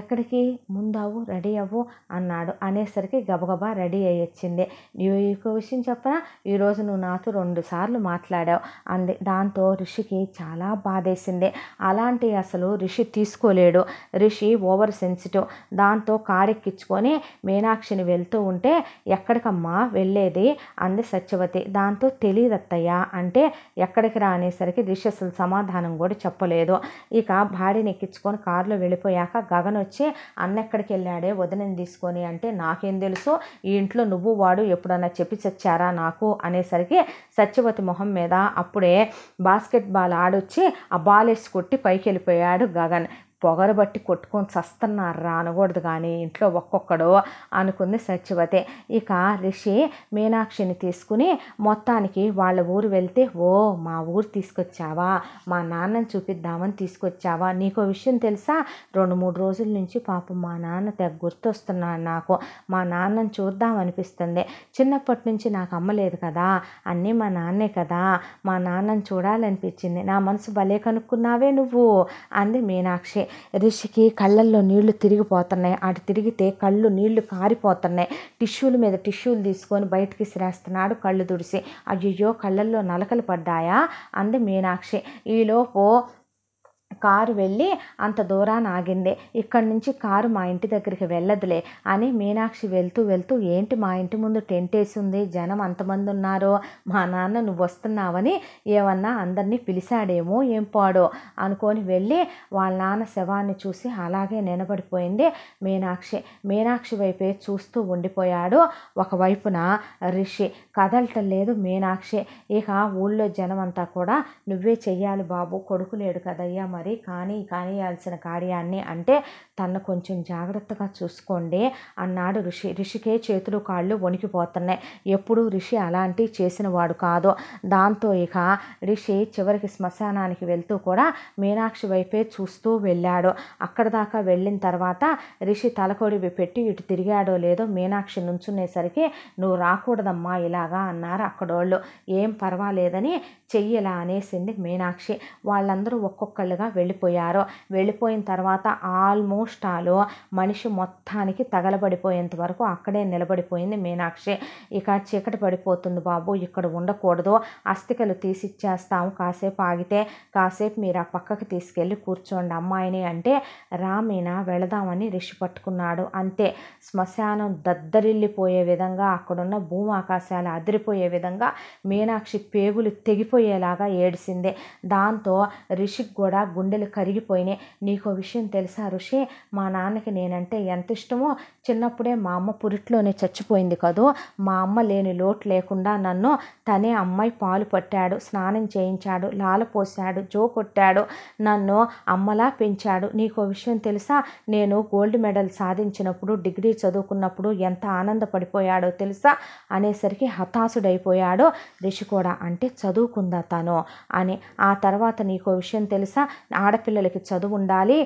ఎక్కడికి ముందవు రెడీ అవ్వు అన్నాడు అనేసరికి గబగబా రెడీ అయ్యొచ్చింది నువ్వు ఇంకో విషయం చెప్పరా ఈరోజు నువ్వు నాతో రెండు సార్లు మాట్లాడావు అంది దాంతో రిషికి రిషికి చాలా బాధేసింది అలాంటి అసలు రిషి తీసుకోలేడు రిషి ఓవర్ సెన్సిటివ్ దాంతో కారెక్కించుకొని మీనాక్షిని వెళ్తూ ఉంటే ఎక్కడికమ్మా వెళ్ళేది అంది సత్యవతి దాంతో తెలియదత్తయ్యా అంటే ఎక్కడికి రా అనేసరికి రిషి అసలు సమాధానం కూడా చెప్పలేదు ఇక భార్యని ఎక్కించుకొని కారులో వెళ్ళిపోయాక గగన్ వచ్చి అన్న ఎక్కడికి వెళ్ళాడే వదిన తీసుకొని అంటే నాకేం తెలుసు ఈ ఇంట్లో నువ్వు వాడు ఎప్పుడన్నా చెప్పి చచ్చారా నాకు అనేసరికి సత్యవతి మొహం మీద అప్పుడే బాస్కెట్ బాల్ ఆడొచ్చి ఆ బాల్ వేసి కొట్టి పైకి వెళ్ళిపోయాడు గగన్ పొగరబట్టి కొట్టుకొని చస్తున్నారా అనకూడదు కానీ ఇంట్లో ఒక్కొక్కడు అనుకుంది సత్యవతి ఇక రిషి మీనాక్షిని తీసుకుని మొత్తానికి వాళ్ళ ఊరు వెళ్తే ఓ మా ఊరు తీసుకొచ్చావా మా నాన్నని చూపిద్దామని తీసుకొచ్చావా నీకో విషయం తెలుసా రెండు మూడు రోజుల నుంచి పాపం మా నాన్న తెగ గుర్తొస్తున్నాడు నాకు మా నాన్నని చూద్దాం అనిపిస్తుంది చిన్నప్పటి నుంచి నాకు అమ్మ లేదు కదా అన్నీ మా నాన్నే కదా మా నాన్నని చూడాలనిపించింది నా మనసు భలే కనుక్కున్నావే నువ్వు అంది మీనాక్షి రిషికి కళ్ళల్లో నీళ్లు తిరిగిపోతున్నాయి అటు తిరిగితే కళ్ళు నీళ్లు కారిపోతున్నాయి టిష్యూల మీద టిష్యూలు తీసుకొని బయటికి శ్రేస్తున్నాడు కళ్ళు తుడిసి అయ్యయ్యో కళ్ళల్లో నలకలు పడ్డాయా అంది మీనాక్షి ఈలోపు కారు వెళ్ళి అంత దూరాన ఆగింది ఇక్కడి నుంచి కారు మా ఇంటి దగ్గరికి వెళ్ళదులే అని మీనాక్షి వెళ్తూ వెళ్తూ ఏంటి మా ఇంటి ముందు టెంట్ వేసింది జనం అంతమంది ఉన్నారో మా నాన్న నువ్వు వస్తున్నావని ఏమన్నా అందరినీ పిలిచాడేమో ఏం పాడో అనుకొని వెళ్ళి వాళ్ళ నాన్న శవాన్ని చూసి అలాగే నిలబడిపోయింది మీనాక్షి మీనాక్షి వైపే చూస్తూ ఉండిపోయాడు ఒకవైపున రిషి కదలటం లేదు మీనాక్షి ఇక ఊళ్ళో జనం అంతా కూడా నువ్వే చెయ్యాలి బాబు కొడుకు లేడు కదయ్యా మరి ఉంటుంది కానీ కానియాల్సిన కార్యాన్ని అంటే తను కొంచెం జాగ్రత్తగా చూసుకోండి అన్నాడు ఋషి ఋషికే చేతులు కాళ్ళు వణికిపోతున్నాయి ఎప్పుడు ఋషి అలాంటి చేసిన వాడు కాదు దాంతో ఇక ఋషి చివరికి శ్మశానానికి వెళ్తూ కూడా మీనాక్షి వైపే చూస్తూ వెళ్ళాడు అక్కడ దాకా వెళ్ళిన తర్వాత ఋషి తలకొడి పెట్టి ఇటు తిరిగాడో లేదో మీనాక్షి నుంచునేసరికి నువ్వు రాకూడదమ్మా ఇలాగా అన్నారు అక్కడోళ్ళు ఏం పర్వాలేదని చెయ్యలా అనేసింది మీనాక్షి వాళ్ళందరూ ఒక్కొక్కళ్ళుగా వెళ్ళిపోయారో వెళ్ళిపోయిన తర్వాత ఆల్మోస్ట్ ఆలు మనిషి మొత్తానికి తగలబడిపోయేంత వరకు అక్కడే నిలబడిపోయింది మీనాక్షి ఇక చీకటి పడిపోతుంది బాబు ఇక్కడ ఉండకూడదు అస్థికలు తీసిచ్చేస్తాము కాసేపు ఆగితే కాసేపు మీరు ఆ పక్కకి తీసుకెళ్ళి కూర్చోండి అమ్మాయిని అంటే రామీణ వెళదామని రిషి పట్టుకున్నాడు అంతే శ్మశానం దద్దరిల్లిపోయే విధంగా అక్కడున్న భూమాకాశాలు అదిరిపోయే విధంగా మీనాక్షి పేగులు తెగిపోయేలాగా ఏడిసింది దాంతో రిషికి కూడా గుండె గుండెలు కరిగిపోయినాయి నీకు విషయం తెలుసా ఋషి మా నాన్నకి నేనంటే ఎంత ఇష్టమో చిన్నప్పుడే మా అమ్మ పురిట్లోనే చచ్చిపోయింది కదూ మా అమ్మ లేని లోటు లేకుండా నన్ను తనే అమ్మాయి పాలు పట్టాడు స్నానం చేయించాడు లాల పోసాడు జో కొట్టాడు నన్ను అమ్మలా పెంచాడు నీకో విషయం తెలుసా నేను గోల్డ్ మెడల్ సాధించినప్పుడు డిగ్రీ చదువుకున్నప్పుడు ఎంత ఆనందపడిపోయాడో తెలుసా అనేసరికి హతాశుడైపోయాడు రిషి కూడా అంటే చదువుకుందా తను అని ఆ తర్వాత నీకో విషయం తెలుసా ఆడపిల్లలకి చదువు ఉండాలి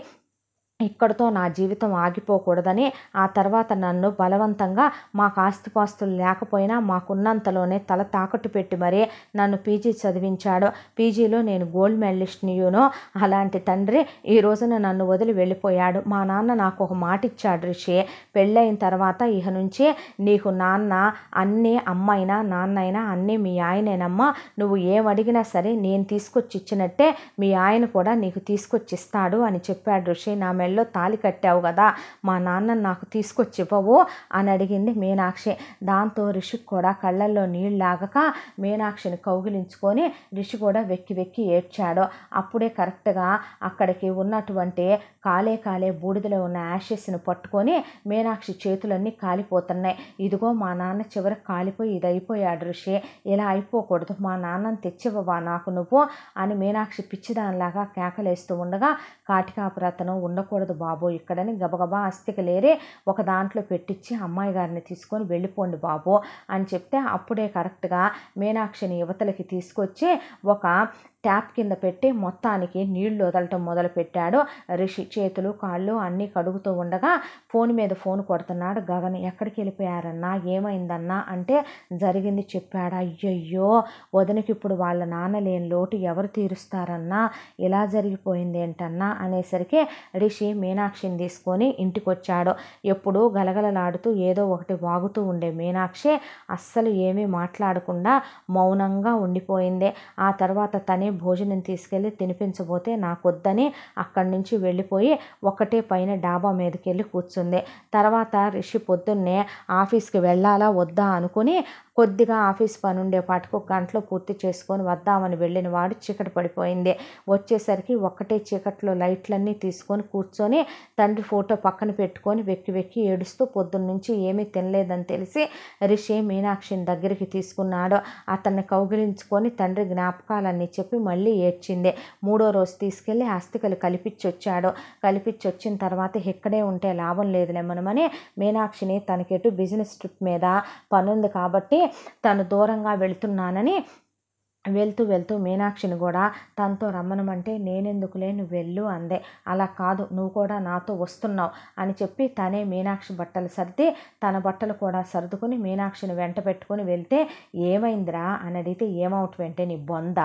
ఇక్కడితో నా జీవితం ఆగిపోకూడదని ఆ తర్వాత నన్ను బలవంతంగా మాకు ఆస్తిపాస్తులు లేకపోయినా మాకున్నంతలోనే తల తాకట్టు పెట్టి మరీ నన్ను పీజీ చదివించాడు పీజీలో నేను గోల్డ్ మెడలిస్ట్నియును అలాంటి తండ్రి ఈ రోజున నన్ను వదిలి వెళ్ళిపోయాడు మా నాన్న నాకు ఒక మాట ఇచ్చాడు రిషి పెళ్ళైన తర్వాత ఇహ నుంచి నీకు నాన్న అన్నీ అమ్మైనా నాన్నైనా అన్నీ మీ ఆయనేనమ్మా నువ్వు ఏమడిగినా సరే నేను తీసుకొచ్చి ఇచ్చినట్టే మీ ఆయన కూడా నీకు తీసుకొచ్చిస్తాడు అని చెప్పాడు రిషి నా మెల్ మెల్లో తాలి కట్టావు కదా మా నాన్న నాకు తీసుకొచ్చి ఇవ్వవు అని అడిగింది మీనాక్షి దాంతో రిషి కూడా కళ్ళల్లో నీళ్ళాగక మీనాక్షిని కౌగిలించుకొని రిషి కూడా వెక్కి వెక్కి ఏడ్చాడు అప్పుడే కరెక్ట్గా అక్కడికి ఉన్నటువంటి కాలే కాలే బూడిదలో ఉన్న యాషెస్ని పట్టుకొని మీనాక్షి చేతులన్నీ కాలిపోతున్నాయి ఇదిగో మా నాన్న చివరికి కాలిపోయి ఇది అయిపోయాడు ఋషి ఇలా అయిపోకూడదు మా నాన్నని తెచ్చివ్వవా నాకు నువ్వు అని మీనాక్షి పిచ్చిదానిలాగా కేకలేస్తూ ఉండగా కాటికాపురాతను ఉండకూడదు ఉండకూడదు బాబు ఇక్కడని గబగబా లేరి ఒక దాంట్లో పెట్టించి అమ్మాయి గారిని తీసుకొని వెళ్ళిపోండి బాబు అని చెప్తే అప్పుడే కరెక్ట్గా మీనాక్షిని యువతలకి తీసుకొచ్చి ఒక ట్యాప్ కింద పెట్టి మొత్తానికి నీళ్లు వదలటం మొదలుపెట్టాడు రిషి చేతులు కాళ్ళు అన్నీ కడుగుతూ ఉండగా ఫోన్ మీద ఫోన్ కొడుతున్నాడు గగన్ ఎక్కడికి వెళ్ళిపోయారన్నా ఏమైందన్నా అంటే జరిగింది చెప్పాడు అయ్యయ్యో వదనకి ఇప్పుడు వాళ్ళ నాన్న లేని లోటు ఎవరు తీరుస్తారన్నా ఇలా జరిగిపోయింది ఏంటన్నా అనేసరికి రిషి మీనాక్షిని తీసుకొని ఇంటికొచ్చాడు ఎప్పుడు గలగలలాడుతూ ఏదో ఒకటి వాగుతూ ఉండే మీనాక్షి అస్సలు ఏమీ మాట్లాడకుండా మౌనంగా ఉండిపోయింది ఆ తర్వాత తనే భోజనం తీసుకెళ్ళి తినిపించబోతే నాకొద్దని అక్కడి నుంచి వెళ్ళిపోయి ఒకటే పైన డాబా మీదకి వెళ్ళి కూర్చుంది తర్వాత రిషి పొద్దున్నే ఆఫీస్కి వెళ్ళాలా వద్దా అనుకుని కొద్దిగా ఆఫీస్ పని ఉండేపాటికి ఒక గంటలో పూర్తి చేసుకొని వద్దామని వెళ్ళిన వాడు చీకటి పడిపోయింది వచ్చేసరికి ఒక్కటే చీకట్లో లైట్లన్నీ తీసుకొని కూర్చొని తండ్రి ఫోటో పక్కన పెట్టుకొని వెక్కి వెక్కి ఏడుస్తూ పొద్దున్న నుంచి ఏమీ తినలేదని తెలిసి రిషి మీనాక్షిని దగ్గరికి తీసుకున్నాడు అతన్ని కౌగిలించుకొని తండ్రి జ్ఞాపకాలన్నీ చెప్పి మళ్ళీ ఏడ్చింది మూడో రోజు తీసుకెళ్ళి వచ్చాడు కలిపించి వచ్చిన తర్వాత ఇక్కడే ఉంటే లాభం లేదులే మనమని మీనాక్షిని తనకెటు బిజినెస్ ట్రిప్ మీద పనుంది కాబట్టి తను దూరంగా వెళుతున్నానని వెళ్తూ వెళ్తూ మీనాక్షిని కూడా తనతో రమ్మనమంటే నేనెందుకులే నువ్వు వెళ్ళు అందే అలా కాదు నువ్వు కూడా నాతో వస్తున్నావు అని చెప్పి తనే మీనాక్షి బట్టలు సర్ది తన బట్టలు కూడా సర్దుకుని మీనాక్షిని వెంట పెట్టుకుని వెళ్తే ఏమైందిరా అని అడిగితే వెంటే నీ బొంద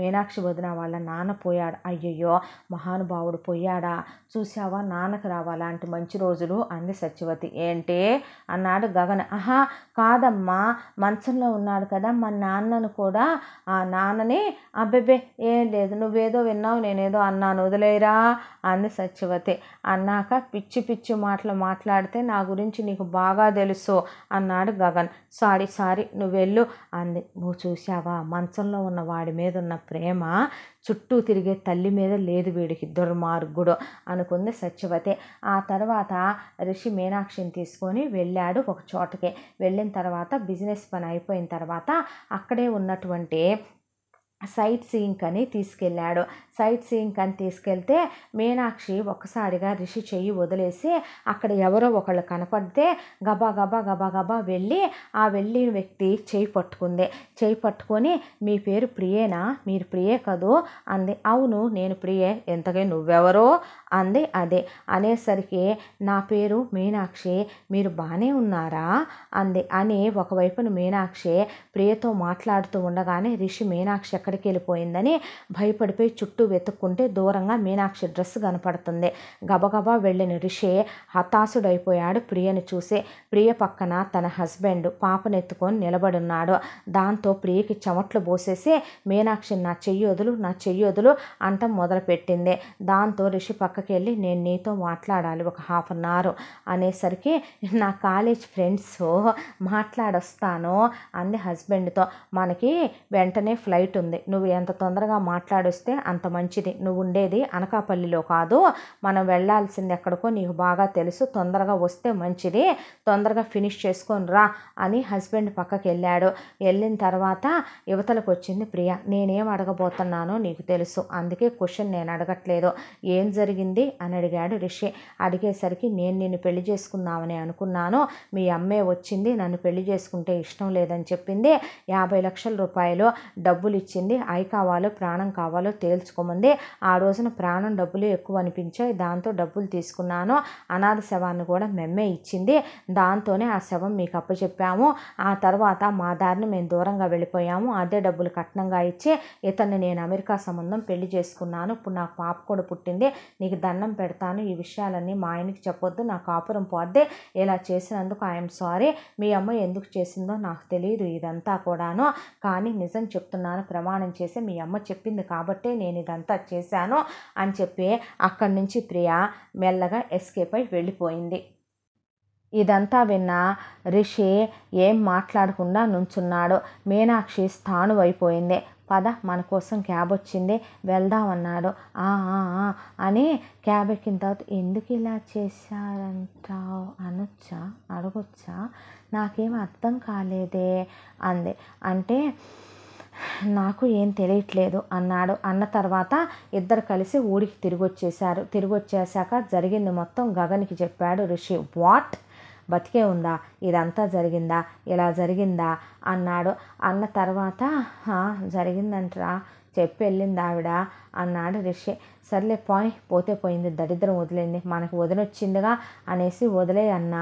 మీనాక్షి వదిన వాళ్ళ నాన్న పోయాడు అయ్యయ్యో మహానుభావుడు పోయాడా చూసావా నాన్నకు రావాలాంటి మంచి రోజులు అంది సత్యవతి ఏంటి అన్నాడు గగన్ ఆహా కాదమ్మా మంచంలో ఉన్నాడు కదా మా నాన్నను కూడా నాన్ననే అబ్బెబ్బే ఏం లేదు నువ్వేదో విన్నావు నేనేదో అన్నాను వదిలేరా అంది సత్యవతి అన్నాక పిచ్చి పిచ్చి మాటలు మాట్లాడితే నా గురించి నీకు బాగా తెలుసు అన్నాడు గగన్ సారీ సారీ నువ్వెళ్ళు అంది నువ్వు చూసావా మంచంలో ఉన్న వాడి మీద ఉన్న ప్రేమ చుట్టూ తిరిగే తల్లి మీద లేదు వీడికి దుర్మార్గుడు అనుకుంది సత్యవతి ఆ తర్వాత రిషి మీనాక్షిని తీసుకొని వెళ్ళాడు ఒక చోటకి వెళ్ళిన తర్వాత బిజినెస్ పని అయిపోయిన తర్వాత అక్కడే ఉన్నటువంటి సైట్ సీయింగ్ అని తీసుకెళ్ళాడు సైట్ సీయింగ్ అని తీసుకెళ్తే మీనాక్షి ఒక్కసారిగా రిషి చెయ్యి వదిలేసి అక్కడ ఎవరో ఒకళ్ళు కనపడితే గబా గబా గబా గబా వెళ్ళి ఆ వెళ్ళిన వ్యక్తి చేయి పట్టుకుంది చేయి పట్టుకొని మీ పేరు ప్రియేనా మీరు ప్రియే కదూ అంది అవును నేను ప్రియే ఎంతకే నువ్వెవరో అంది అదే అనేసరికి నా పేరు మీనాక్షి మీరు బాగానే ఉన్నారా అంది అని ఒకవైపున మీనాక్షి ప్రియతో మాట్లాడుతూ ఉండగానే రిషి మీనాక్షి ఎక్కడికి వెళ్ళిపోయిందని భయపడిపోయి చుట్టూ వెతుక్కుంటే దూరంగా మీనాక్షి డ్రెస్ కనపడుతుంది గబగబా వెళ్ళిన రిషి హతాశుడైపోయాడు ప్రియను చూసి ప్రియ పక్కన తన హస్బెండ్ పాపనెత్తుకొని నిలబడున్నాడు దాంతో ప్రియకి చెమట్లు పోసేసి మీనాక్షి నా చెయ్యొదులు నా చెయ్యొదులు అంటం మొదలుపెట్టింది దాంతో రిషి పక్క అక్కడికి వెళ్ళి నేను నీతో మాట్లాడాలి ఒక హాఫ్ అన్ అవర్ అనేసరికి నా కాలేజ్ ఫ్రెండ్స్ మాట్లాడొస్తాను అంది హస్బెండ్తో మనకి వెంటనే ఫ్లైట్ ఉంది నువ్వు ఎంత తొందరగా మాట్లాడొస్తే అంత మంచిది నువ్వు ఉండేది అనకాపల్లిలో కాదు మనం వెళ్ళాల్సింది ఎక్కడికో నీకు బాగా తెలుసు తొందరగా వస్తే మంచిది తొందరగా ఫినిష్ చేసుకొని రా అని హస్బెండ్ పక్కకి వెళ్ళాడు వెళ్ళిన తర్వాత యువతలకు వచ్చింది ప్రియ నేనేం అడగబోతున్నానో నీకు తెలుసు అందుకే క్వశ్చన్ నేను అడగట్లేదు ఏం జరిగింది జరిగింది అని అడిగాడు రిషి అడిగేసరికి నేను నిన్ను పెళ్లి చేసుకుందామని అనుకున్నాను మీ అమ్మే వచ్చింది నన్ను పెళ్లి చేసుకుంటే ఇష్టం లేదని చెప్పింది యాభై లక్షల రూపాయలు డబ్బులు ఇచ్చింది అయి కావాలో ప్రాణం కావాలో తేల్చుకోమంది ఆ రోజున ప్రాణం డబ్బులు ఎక్కువ అనిపించాయి దాంతో డబ్బులు తీసుకున్నాను అనాథ శవాన్ని కూడా మెమ్మే ఇచ్చింది దాంతోనే ఆ శవం మీకు అప్పచెప్పాము ఆ తర్వాత మా దారిని మేము దూరంగా వెళ్ళిపోయాము అదే డబ్బులు కట్నంగా ఇచ్చి ఇతన్ని నేను అమెరికా సంబంధం పెళ్లి చేసుకున్నాను ఇప్పుడు నాకు పాప కూడా పుట్టింది నీకు నీకు దండం పెడతాను ఈ విషయాలన్నీ మా ఆయనకి చెప్పొద్దు నా కాపురం పోద్దే ఇలా చేసినందుకు ఐఎమ్ సారీ మీ అమ్మ ఎందుకు చేసిందో నాకు తెలియదు ఇదంతా కూడాను కానీ నిజం చెప్తున్నాను ప్రమాణం చేసి మీ అమ్మ చెప్పింది కాబట్టే నేను ఇదంతా చేశాను అని చెప్పి అక్కడి నుంచి ప్రియా మెల్లగా ఎస్కేప్ అయి వెళ్ళిపోయింది ఇదంతా విన్న రిషి ఏం మాట్లాడకుండా నుంచున్నాడు మీనాక్షి స్థానువైపోయింది పద మన కోసం క్యాబ్ వచ్చిందే వెళ్దామన్నాడు అని క్యాబ్ ఎక్కిన తర్వాత ఎందుకు ఇలా చేశారంటావు అనొచ్చా అడగొచ్చా నాకేం అర్థం కాలేదే అంది అంటే నాకు ఏం తెలియట్లేదు అన్నాడు అన్న తర్వాత ఇద్దరు కలిసి ఊరికి తిరిగి వచ్చేశారు తిరిగి వచ్చేసాక జరిగింది మొత్తం గగన్కి చెప్పాడు రిషి వాట్ బతికే ఉందా ఇదంతా జరిగిందా ఇలా జరిగిందా అన్నాడు అన్న తర్వాత జరిగిందంటరా చెప్పి వెళ్ళింది ఆవిడ అన్నాడు రిషి సర్లే పోయి పోతే పోయింది దరిద్రం వదిలేండి మనకు వదినొచ్చిందిగా అనేసి వదిలే అన్న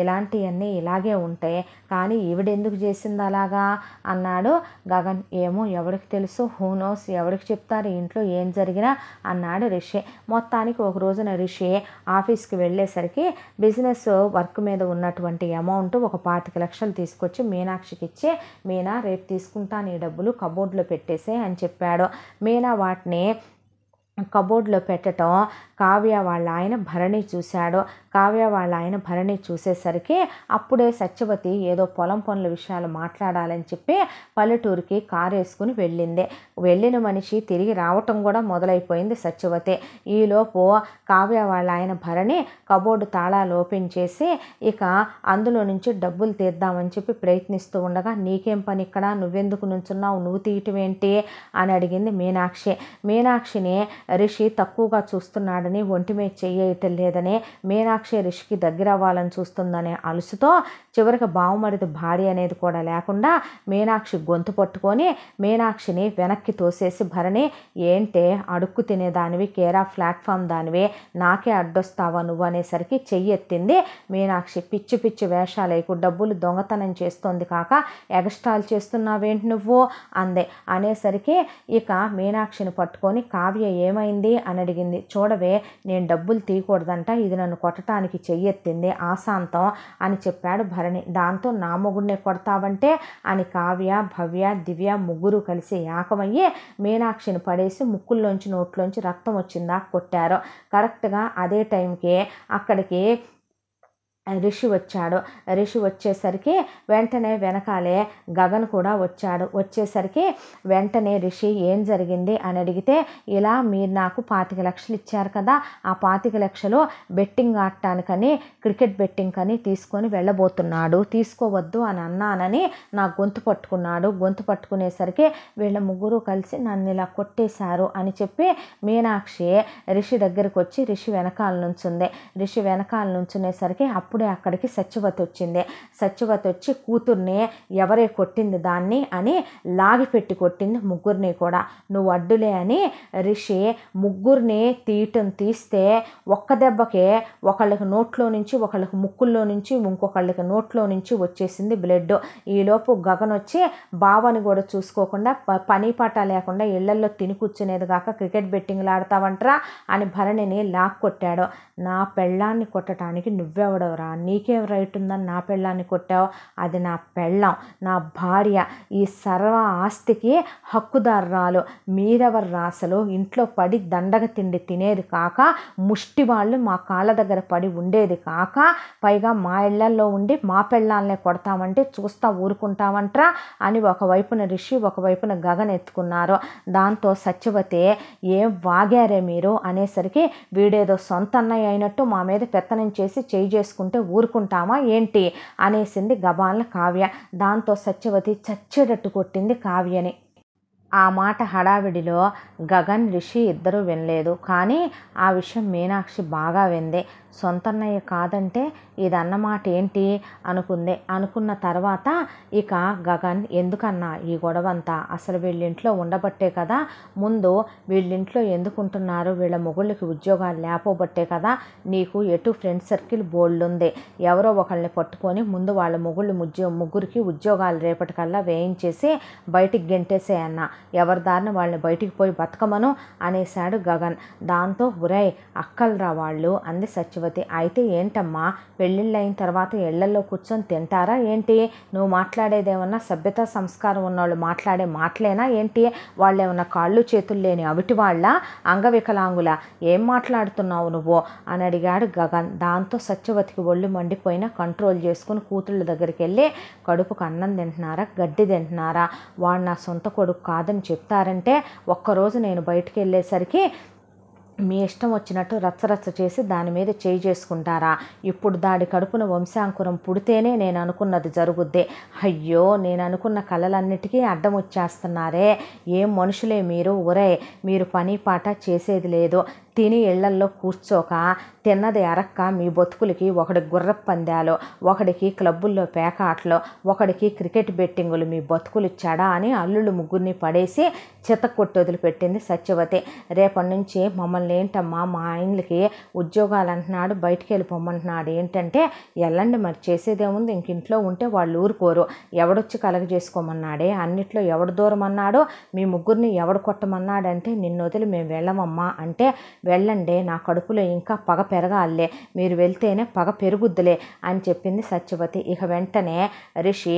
ఇలాంటివన్నీ ఇలాగే ఉంటాయి కానీ ఈవిడెందుకు చేసింది అలాగా అన్నాడు గగన్ ఏమో ఎవరికి తెలుసు హూనోస్ ఎవరికి చెప్తారు ఇంట్లో ఏం జరిగినా అన్నాడు రిషి మొత్తానికి ఒక రోజున రిషి ఆఫీస్కి వెళ్ళేసరికి బిజినెస్ వర్క్ మీద ఉన్నటువంటి అమౌంట్ ఒక పాతిక లక్షలు తీసుకొచ్చి మీనాక్షికి ఇచ్చి మీనా రేపు తీసుకుంటాను ఈ డబ్బులు కబోర్డ్లో పెట్టేసే అని చెప్పాడు మీనా వాటిని కబోర్డ్లో పెట్టటం కావ్య వాళ్ళ ఆయన భరణి చూశాడు కావ్య వాళ్ళ ఆయన భరణి చూసేసరికి అప్పుడే సత్యవతి ఏదో పొలం పనుల విషయాలు మాట్లాడాలని చెప్పి పల్లెటూరుకి కారు వేసుకుని వెళ్ళింది వెళ్ళిన మనిషి తిరిగి రావటం కూడా మొదలైపోయింది సత్యవతి ఈలోపు కావ్య వాళ్ళ ఆయన భరణి కబోర్డు తాళాలు ఓపెన్ చేసి ఇక అందులో నుంచి డబ్బులు తీద్దామని చెప్పి ప్రయత్నిస్తూ ఉండగా నీకేం పని ఇక్కడ నువ్వెందుకు నుంచున్నావు నువ్వు తీయటం ఏంటి అని అడిగింది మీనాక్షి మీనాక్షిని రిషి తక్కువగా చూస్తున్నాడని ఒంటిమే చెయ్యటం లేదని మీనాక్షి సాక్షి రిషికి దగ్గర అవ్వాలని చూస్తుందనే అలుసుతో చివరికి బావుమరిది భార్య అనేది కూడా లేకుండా మీనాక్షి గొంతు పట్టుకొని మీనాక్షిని వెనక్కి తోసేసి భరణి ఏంటే అడుక్కు తినేదానివి కేరా ప్లాట్ఫామ్ దానివి నాకే అడ్డొస్తావా నువ్వు అనేసరికి చెయ్యి ఎత్తింది మీనాక్షి పిచ్చి పిచ్చి వేషాలు డబ్బులు దొంగతనం చేస్తోంది కాక ఎగస్టాల్ చేస్తున్నావేంటి నువ్వు అందే అనేసరికి ఇక మీనాక్షిని పట్టుకొని కావ్య ఏమైంది అని అడిగింది చూడవే నేను డబ్బులు తీయకూడదంట ఇది నన్ను కొట్టడం రక్తానికి చెయ్యెత్తింది ఆశాంతం అని చెప్పాడు భరణి దాంతో నా మొగుడినే కొడతావంటే అని కావ్య భవ్య దివ్య ముగ్గురు కలిసి ఏకమయ్యి మీనాక్షిని పడేసి ముక్కుల్లోంచి నోట్లోంచి రక్తం వచ్చిందా కొట్టారు కరెక్ట్గా అదే టైంకి అక్కడికి రిషి వచ్చాడు రిషి వచ్చేసరికి వెంటనే వెనకాలే గగన్ కూడా వచ్చాడు వచ్చేసరికి వెంటనే రిషి ఏం జరిగింది అని అడిగితే ఇలా మీరు నాకు పాతిక లక్షలు ఇచ్చారు కదా ఆ పాతిక లక్షలు బెట్టింగ్ ఆడటానికని క్రికెట్ బెట్టింగ్ అని తీసుకొని వెళ్ళబోతున్నాడు తీసుకోవద్దు అని అన్నానని నా గొంతు పట్టుకున్నాడు గొంతు పట్టుకునేసరికి వీళ్ళ ముగ్గురు కలిసి నన్ను ఇలా కొట్టేశారు అని చెప్పి మీనాక్షి రిషి దగ్గరికి వచ్చి రిషి వెనకాల నుంచుంది రిషి వెనకాల నుంచునేసరికి అప్పుడు అప్పుడే అక్కడికి సత్యవతి వచ్చింది సత్యవతి వచ్చి కూతుర్ని ఎవరే కొట్టింది దాన్ని అని లాగిపెట్టి కొట్టింది ముగ్గురిని కూడా నువ్వు అడ్డులే అని రిషి ముగ్గురిని తీయటం తీస్తే ఒక్క దెబ్బకే ఒకళ్ళకి నోట్లో నుంచి ఒకళ్ళకి ముక్కుల్లో నుంచి ఇంకొకళ్ళకి నోట్లో నుంచి వచ్చేసింది బ్లడ్ ఈలోపు గగన్ వచ్చి బావని కూడా చూసుకోకుండా పని పాట లేకుండా ఇళ్లలో తిని కూర్చునేది కాక క్రికెట్ బెట్టింగ్లు ఆడతావంటరా అని భరణిని లాక్కొట్టాడు నా పెళ్ళాన్ని కొట్టడానికి నువ్వెవడవరా నీకేం రైట్ ఉందని నా పెళ్ళాన్ని కొట్టావు అది నా పెళ్ళం నా భార్య ఈ సర్వ ఆస్తికి హక్కుదారురాలు మీరెవరు రాసలు ఇంట్లో పడి దండగ తిండి తినేది కాక ముష్టి వాళ్ళు మా కాళ్ళ దగ్గర పడి ఉండేది కాక పైగా మా ఇళ్లల్లో ఉండి మా పెళ్ళాలనే కొడతామంటే చూస్తా ఊరుకుంటామంట్రా అని ఒకవైపున రిషి ఒకవైపున గగన్ ఎత్తుకున్నారు దాంతో సత్యవతి ఏం వాగారే మీరు అనేసరికి వీడేదో సొంత అన్నయ్య అయినట్టు మా మీద పెత్తనం చేసి చేయి చేసుకుంటే ఉంటే ఊరుకుంటామా ఏంటి అనేసింది గబాన్ల కావ్య దాంతో సత్యవతి చచ్చేటట్టు కొట్టింది కావ్యని ఆ మాట హడావిడిలో గగన్ రిషి ఇద్దరూ వినలేదు కానీ ఆ విషయం మీనాక్షి బాగా వింది సొంతన్నయ్య కాదంటే ఇదన్నమాట ఏంటి అనుకుంది అనుకున్న తర్వాత ఇక గగన్ ఎందుకన్నా ఈ గొడవంతా అసలు వీళ్ళింట్లో ఉండబట్టే కదా ముందు వీళ్ళింట్లో ఎందుకుంటున్నారు వీళ్ళ మొగుళ్ళకి ఉద్యోగాలు లేపోబట్టే కదా నీకు ఎటు ఫ్రెండ్ సర్కిల్ బోల్డ్ ఉంది ఎవరో ఒకళ్ళని పట్టుకొని ముందు వాళ్ళ మొగుళ్ళు ఉద్యో ముగ్గురికి ఉద్యోగాలు రేపటికల్లా వేయించేసి బయటికి గెంటేసే అన్న ఎవరి దారిని వాళ్ళని బయటికి పోయి బతకమను అనేశాడు గగన్ దాంతో ఉరై అక్కలరా వాళ్ళు అంది సచివ సరస్వతి అయితే ఏంటమ్మా పెళ్ళిళ్ళైన తర్వాత ఇళ్లలో కూర్చొని తింటారా ఏంటి నువ్వు మాట్లాడేదేమన్నా సభ్యతా సంస్కారం ఉన్నవాళ్ళు మాట్లాడే మాటలేనా ఏంటి వాళ్ళు ఏమన్నా కాళ్ళు చేతులు లేని అవిటి వాళ్ళ అంగవికలాంగుల ఏం మాట్లాడుతున్నావు నువ్వు అని అడిగాడు గగన్ దాంతో సత్యవతికి ఒళ్ళు మండిపోయినా కంట్రోల్ చేసుకుని కూతుళ్ళ దగ్గరికి వెళ్ళి కడుపుకు అన్నం తింటున్నారా గడ్డి తింటున్నారా వాడు నా సొంత కొడుకు కాదని చెప్తారంటే ఒక్కరోజు నేను బయటకు వెళ్ళేసరికి మీ ఇష్టం వచ్చినట్టు రచ్చరచ్చ చేసి దాని మీద చేయి చేసుకుంటారా ఇప్పుడు దాడి కడుపున వంశాంకురం పుడితేనే నేను అనుకున్నది జరుగుద్ది అయ్యో నేను అనుకున్న కళలన్నిటికీ అడ్డం వచ్చేస్తున్నారే ఏం మనుషులే మీరు ఒరే మీరు పని పాట చేసేది లేదు తిని ఇళ్లల్లో కూర్చోక తిన్నది అరక్క మీ బతుకులకి ఒకడి గుర్ర పందాలు ఒకడికి క్లబ్బుల్లో పేకాటలు ఒకడికి క్రికెట్ బెట్టింగులు మీ బతుకులు చెడ అని అల్లుళ్ళు ముగ్గురిని పడేసి చితక్కొట్టి వదిలిపెట్టింది సత్యవతి రేపటి నుంచి మమ్మల్ని ఏంటమ్మా మా ఆయనలకి ఉద్యోగాలు అంటున్నాడు బయటికి వెళ్ళిపోమంటున్నాడు ఏంటంటే వెళ్ళండి మరి చేసేదేముంది ఇంక ఇంట్లో ఉంటే వాళ్ళు ఊరుకోరు ఎవడొచ్చి కలగజేసుకోమన్నాడే అన్నిట్లో ఎవడు దూరం అన్నాడో మీ ముగ్గురిని ఎవడు కొట్టమన్నాడంటే నిన్ను వదిలి మేము వెళ్ళమమ్మా అంటే వెళ్ళండి నా కడుపులో ఇంకా పగ పెరగాలే మీరు వెళ్తేనే పగ పెరుగుద్దిలే అని చెప్పింది సత్యవతి ఇక వెంటనే రిషి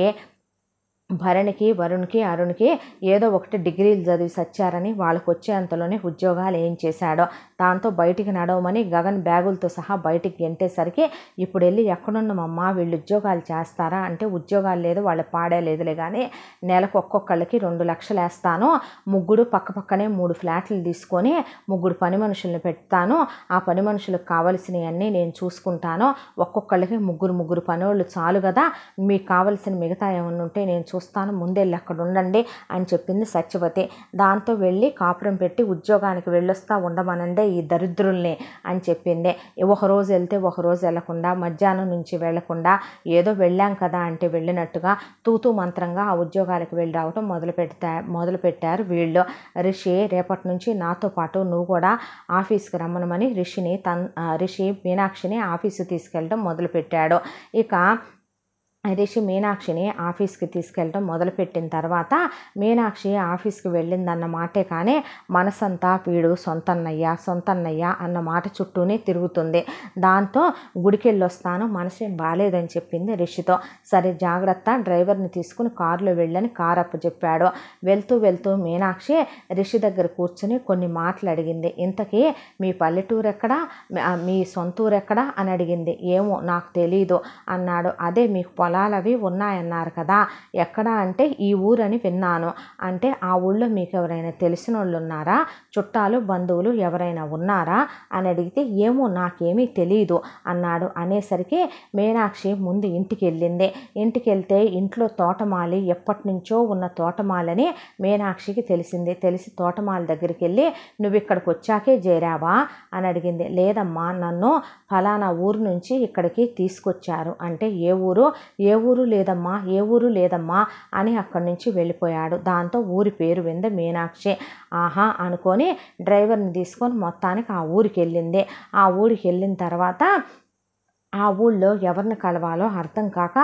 భరణికి వరుణ్కి అరుణ్కి ఏదో ఒకటి డిగ్రీలు చదివి సచ్చారని వాళ్ళకు వచ్చేంతలోనే ఉద్యోగాలు ఏం చేశాడో దాంతో బయటికి నడవమని గగన్ బ్యాగులతో సహా బయటికి గెంటేసరికి ఇప్పుడు వెళ్ళి ఎక్కడున్నామమ్మా వీళ్ళు ఉద్యోగాలు చేస్తారా అంటే ఉద్యోగాలు లేదు వాళ్ళు పాడే లేదులే కానీ నెలకు ఒక్కొక్కళ్ళకి రెండు లక్షలు వేస్తాను ముగ్గురు పక్కపక్కనే మూడు ఫ్లాట్లు తీసుకొని ముగ్గురు పని మనుషులను పెడతాను ఆ పని మనుషులకు కావలసినవన్నీ నేను చూసుకుంటాను ఒక్కొక్కళ్ళకి ముగ్గురు ముగ్గురు పనులు చాలు కదా మీకు కావలసిన మిగతా ఏమన్నా ఉంటే నేను చూ చూస్తాను ముందెళ్ళి అక్కడ ఉండండి అని చెప్పింది సత్యవతి దాంతో వెళ్ళి కాపురం పెట్టి ఉద్యోగానికి వెళ్ళొస్తా ఉండమనండే ఈ దరిద్రుల్ని అని చెప్పింది ఒకరోజు వెళ్తే ఒకరోజు వెళ్లకుండా మధ్యాహ్నం నుంచి వెళ్లకుండా ఏదో వెళ్ళాం కదా అంటే వెళ్ళినట్టుగా తూతు మంత్రంగా ఆ ఉద్యోగాలకు వెళ్ళి రావటం మొదలు పెడతా మొదలు పెట్టారు వీళ్ళు రిషి రేపటి నుంచి నాతో పాటు నువ్వు కూడా ఆఫీస్కి రమ్మనమని రిషిని తన్ రిషి మీనాక్షిని ఆఫీసు తీసుకెళ్ళడం మొదలుపెట్టాడు ఇక రిషి మీనాక్షిని ఆఫీస్కి తీసుకెళ్ళడం మొదలుపెట్టిన తర్వాత మీనాక్షి ఆఫీస్కి వెళ్ళిందన్న మాటే కానీ మనసంతా వీడు సొంతన్నయ్య సొంతన్నయ్య అన్న మాట చుట్టూనే తిరుగుతుంది దాంతో గుడికెళ్ళొస్తాను మనసేం బాగాలేదని చెప్పింది రిషితో సరే జాగ్రత్త డ్రైవర్ని తీసుకుని కారులో వెళ్ళని కారు చెప్పాడు వెళ్తూ వెళ్తూ మీనాక్షి రిషి దగ్గర కూర్చుని కొన్ని మాటలు అడిగింది ఇంతకీ మీ పల్లెటూరు ఎక్కడా మీ సొంతూరు ఎక్కడా అని అడిగింది ఏమో నాకు తెలీదు అన్నాడు అదే మీకు పొలం అవి ఉన్నాయన్నారు కదా ఎక్కడ అంటే ఈ ఊరని విన్నాను అంటే ఆ ఊళ్ళో మీకు ఎవరైనా తెలిసిన వాళ్ళు ఉన్నారా చుట్టాలు బంధువులు ఎవరైనా ఉన్నారా అని అడిగితే ఏమో నాకేమీ తెలియదు అన్నాడు అనేసరికి మీనాక్షి ముందు ఇంటికి వెళ్ళింది ఇంటికి వెళ్తే ఇంట్లో తోటమాలి ఎప్పటి నుంచో ఉన్న తోటమాలని మీనాక్షికి తెలిసింది తెలిసి తోటమాల దగ్గరికి వెళ్ళి నువ్వు ఇక్కడికి వచ్చాకే చేరావా అని అడిగింది లేదమ్మా నన్ను ఫలానా ఊరు నుంచి ఇక్కడికి తీసుకొచ్చారు అంటే ఏ ఊరు ఏ ఊరు లేదమ్మా ఏ ఊరు లేదమ్మా అని అక్కడి నుంచి వెళ్ళిపోయాడు దాంతో ఊరి పేరు వింద మీనాక్షి ఆహా అనుకొని డ్రైవర్ని తీసుకొని మొత్తానికి ఆ ఊరికి వెళ్ళింది ఆ ఊరికి వెళ్ళిన తర్వాత ఆ ఊళ్ళో ఎవరిని కలవాలో అర్థం కాక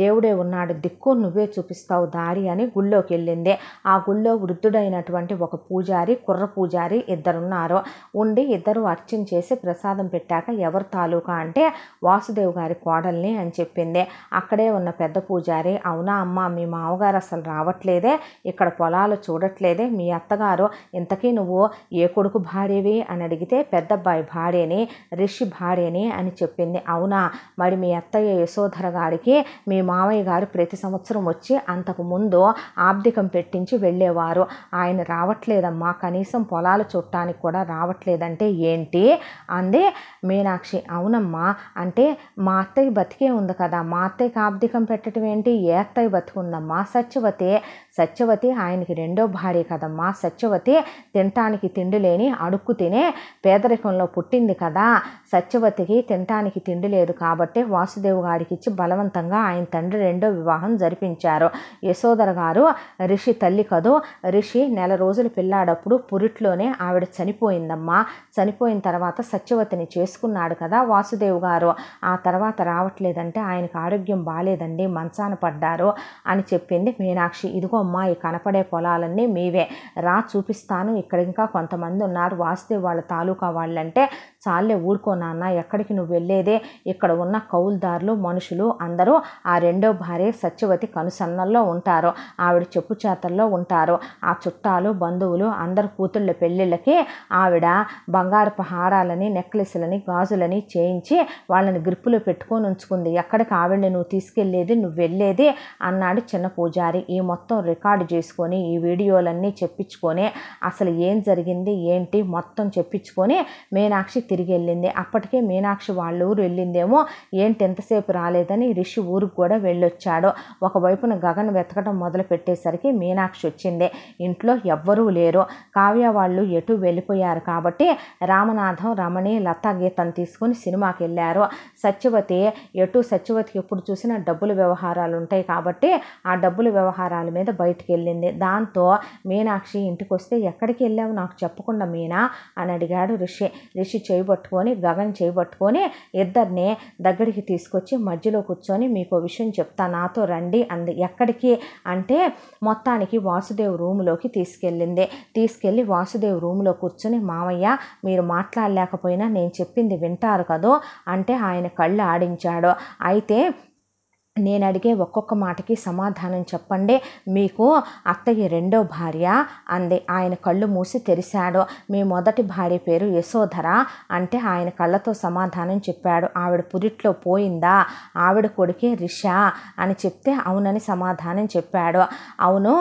దేవుడే ఉన్నాడు దిక్కు నువ్వే చూపిస్తావు దారి అని గుళ్ళోకి వెళ్ళింది ఆ గుళ్ళో వృద్ధుడైనటువంటి ఒక పూజారి కుర్ర పూజారి ఇద్దరున్నారు ఉండి ఇద్దరు అర్చన చేసి ప్రసాదం పెట్టాక ఎవరు తాలూకా అంటే వాసుదేవ్ గారి కోడల్ని అని చెప్పింది అక్కడే ఉన్న పెద్ద పూజారి అవునా అమ్మ మీ మామగారు అసలు రావట్లేదే ఇక్కడ పొలాలు చూడట్లేదే మీ అత్తగారు ఇంతకీ నువ్వు ఏ కొడుకు భార్యవి అని అడిగితే పెద్దబ్బాయి భార్యని రిషి భార్యని అని చెప్పింది అవునా అవునా మరి మీ అత్తయ్య యశోధర గారికి మీ మామయ్య గారు ప్రతి సంవత్సరం వచ్చి అంతకు ముందు ఆబ్దికం పెట్టించి వెళ్ళేవారు ఆయన రావట్లేదమ్మా కనీసం పొలాలు చుట్టానికి కూడా రావట్లేదంటే ఏంటి అంది మీనాక్షి అవునమ్మా అంటే మా అత్తయ్య బతికే ఉంది కదా మా అత్తయ్యకి ఆబ్దికం పెట్టడం ఏంటి ఏ అత్తయ్య బతికుందమ్మా సత్యవతి సత్యవతి ఆయనకి రెండో భార్య కదమ్మా సత్యవతి తినటానికి తిండి లేని అడుక్కు తినే పేదరికంలో పుట్టింది కదా సత్యవతికి తినటానికి తిండి లేదు కాబట్టి వాసుదేవ్ గారికి ఇచ్చి బలవంతంగా ఆయన తండ్రి రెండో వివాహం జరిపించారు యశోదర గారు రిషి తల్లి కదో రిషి నెల రోజులు పిల్లాడప్పుడు పురిట్లోనే ఆవిడ చనిపోయిందమ్మా చనిపోయిన తర్వాత సత్యవతిని చేసుకున్నాడు కదా వాసుదేవ్ గారు ఆ తర్వాత రావట్లేదంటే ఆయనకు ఆరోగ్యం బాగాలేదండి మంచాన పడ్డారు అని చెప్పింది మీనాక్షి ఇదిగో అమ్మా ఈ కనపడే పొలాలన్నీ మీవే రా చూపిస్తాను ఇక్కడ ఇంకా కొంతమంది ఉన్నారు వాస్తే వాళ్ళ తాలూకా వాళ్ళంటే చాలే ఊరుకో నాన్న ఎక్కడికి నువ్వు వెళ్ళేదే ఇక్కడ ఉన్న కౌలుదారులు మనుషులు అందరూ ఆ రెండో భార్య సత్యవతి కనుసన్నల్లో ఉంటారు ఆవిడ చెప్పు చేతల్లో ఉంటారు ఆ చుట్టాలు బంధువులు అందరు కూతుళ్ళ పెళ్ళిళ్ళకి ఆవిడ బంగారపు హారాలని నెక్లెస్లని గాజులని చేయించి వాళ్ళని గ్రిప్పులో పెట్టుకొని ఉంచుకుంది ఎక్కడికి ఆవిడని నువ్వు తీసుకెళ్ళేది నువ్వు వెళ్ళేది అన్నాడు చిన్న పూజారి ఈ మొత్తం రికార్డు చేసుకొని ఈ వీడియోలన్నీ చెప్పించుకొని అసలు ఏం జరిగింది ఏంటి మొత్తం చెప్పించుకొని మీనాక్షి తిరిగి వెళ్ళింది అప్పటికే మీనాక్షి వాళ్ళ ఊరు వెళ్ళిందేమో ఏంటి ఎంతసేపు రాలేదని రిషి ఊరికి కూడా వెళ్ళొచ్చాడు ఒకవైపున గగన్ వెతకడం మొదలు పెట్టేసరికి మీనాక్షి వచ్చింది ఇంట్లో ఎవ్వరూ లేరు కావ్య వాళ్ళు ఎటు వెళ్ళిపోయారు కాబట్టి రామనాథం రమణి లతా గీతను తీసుకుని సినిమాకి వెళ్ళారు సత్యవతి ఎటు సత్యవతికి ఎప్పుడు చూసినా డబ్బుల వ్యవహారాలు ఉంటాయి కాబట్టి ఆ డబ్బుల వ్యవహారాల మీద బయటికి వెళ్ళింది దాంతో మీనాక్షి ఇంటికి వస్తే ఎక్కడికి వెళ్ళావు నాకు చెప్పకుండా మీనా అని అడిగాడు రిషి రిషి చేయి చేపట్టుకొని గగన్ చేయబట్టుకొని ఇద్దరిని దగ్గరికి తీసుకొచ్చి మధ్యలో కూర్చొని మీకు విషయం చెప్తా నాతో రండి అంది ఎక్కడికి అంటే మొత్తానికి వాసుదేవ్ రూమ్లోకి తీసుకెళ్ళింది తీసుకెళ్ళి వాసుదేవ్ రూమ్లో కూర్చొని మామయ్య మీరు మాట్లాడలేకపోయినా నేను చెప్పింది వింటారు కదో అంటే ఆయన కళ్ళు ఆడించాడు అయితే నేను అడిగే ఒక్కొక్క మాటకి సమాధానం చెప్పండి మీకు అత్తయ్య రెండో భార్య అంది ఆయన కళ్ళు మూసి తెరిశాడు మీ మొదటి భార్య పేరు యశోధర అంటే ఆయన కళ్ళతో సమాధానం చెప్పాడు ఆవిడ పురిట్లో పోయిందా ఆవిడ కొడుకే రిషా అని చెప్తే అవునని సమాధానం చెప్పాడు అవును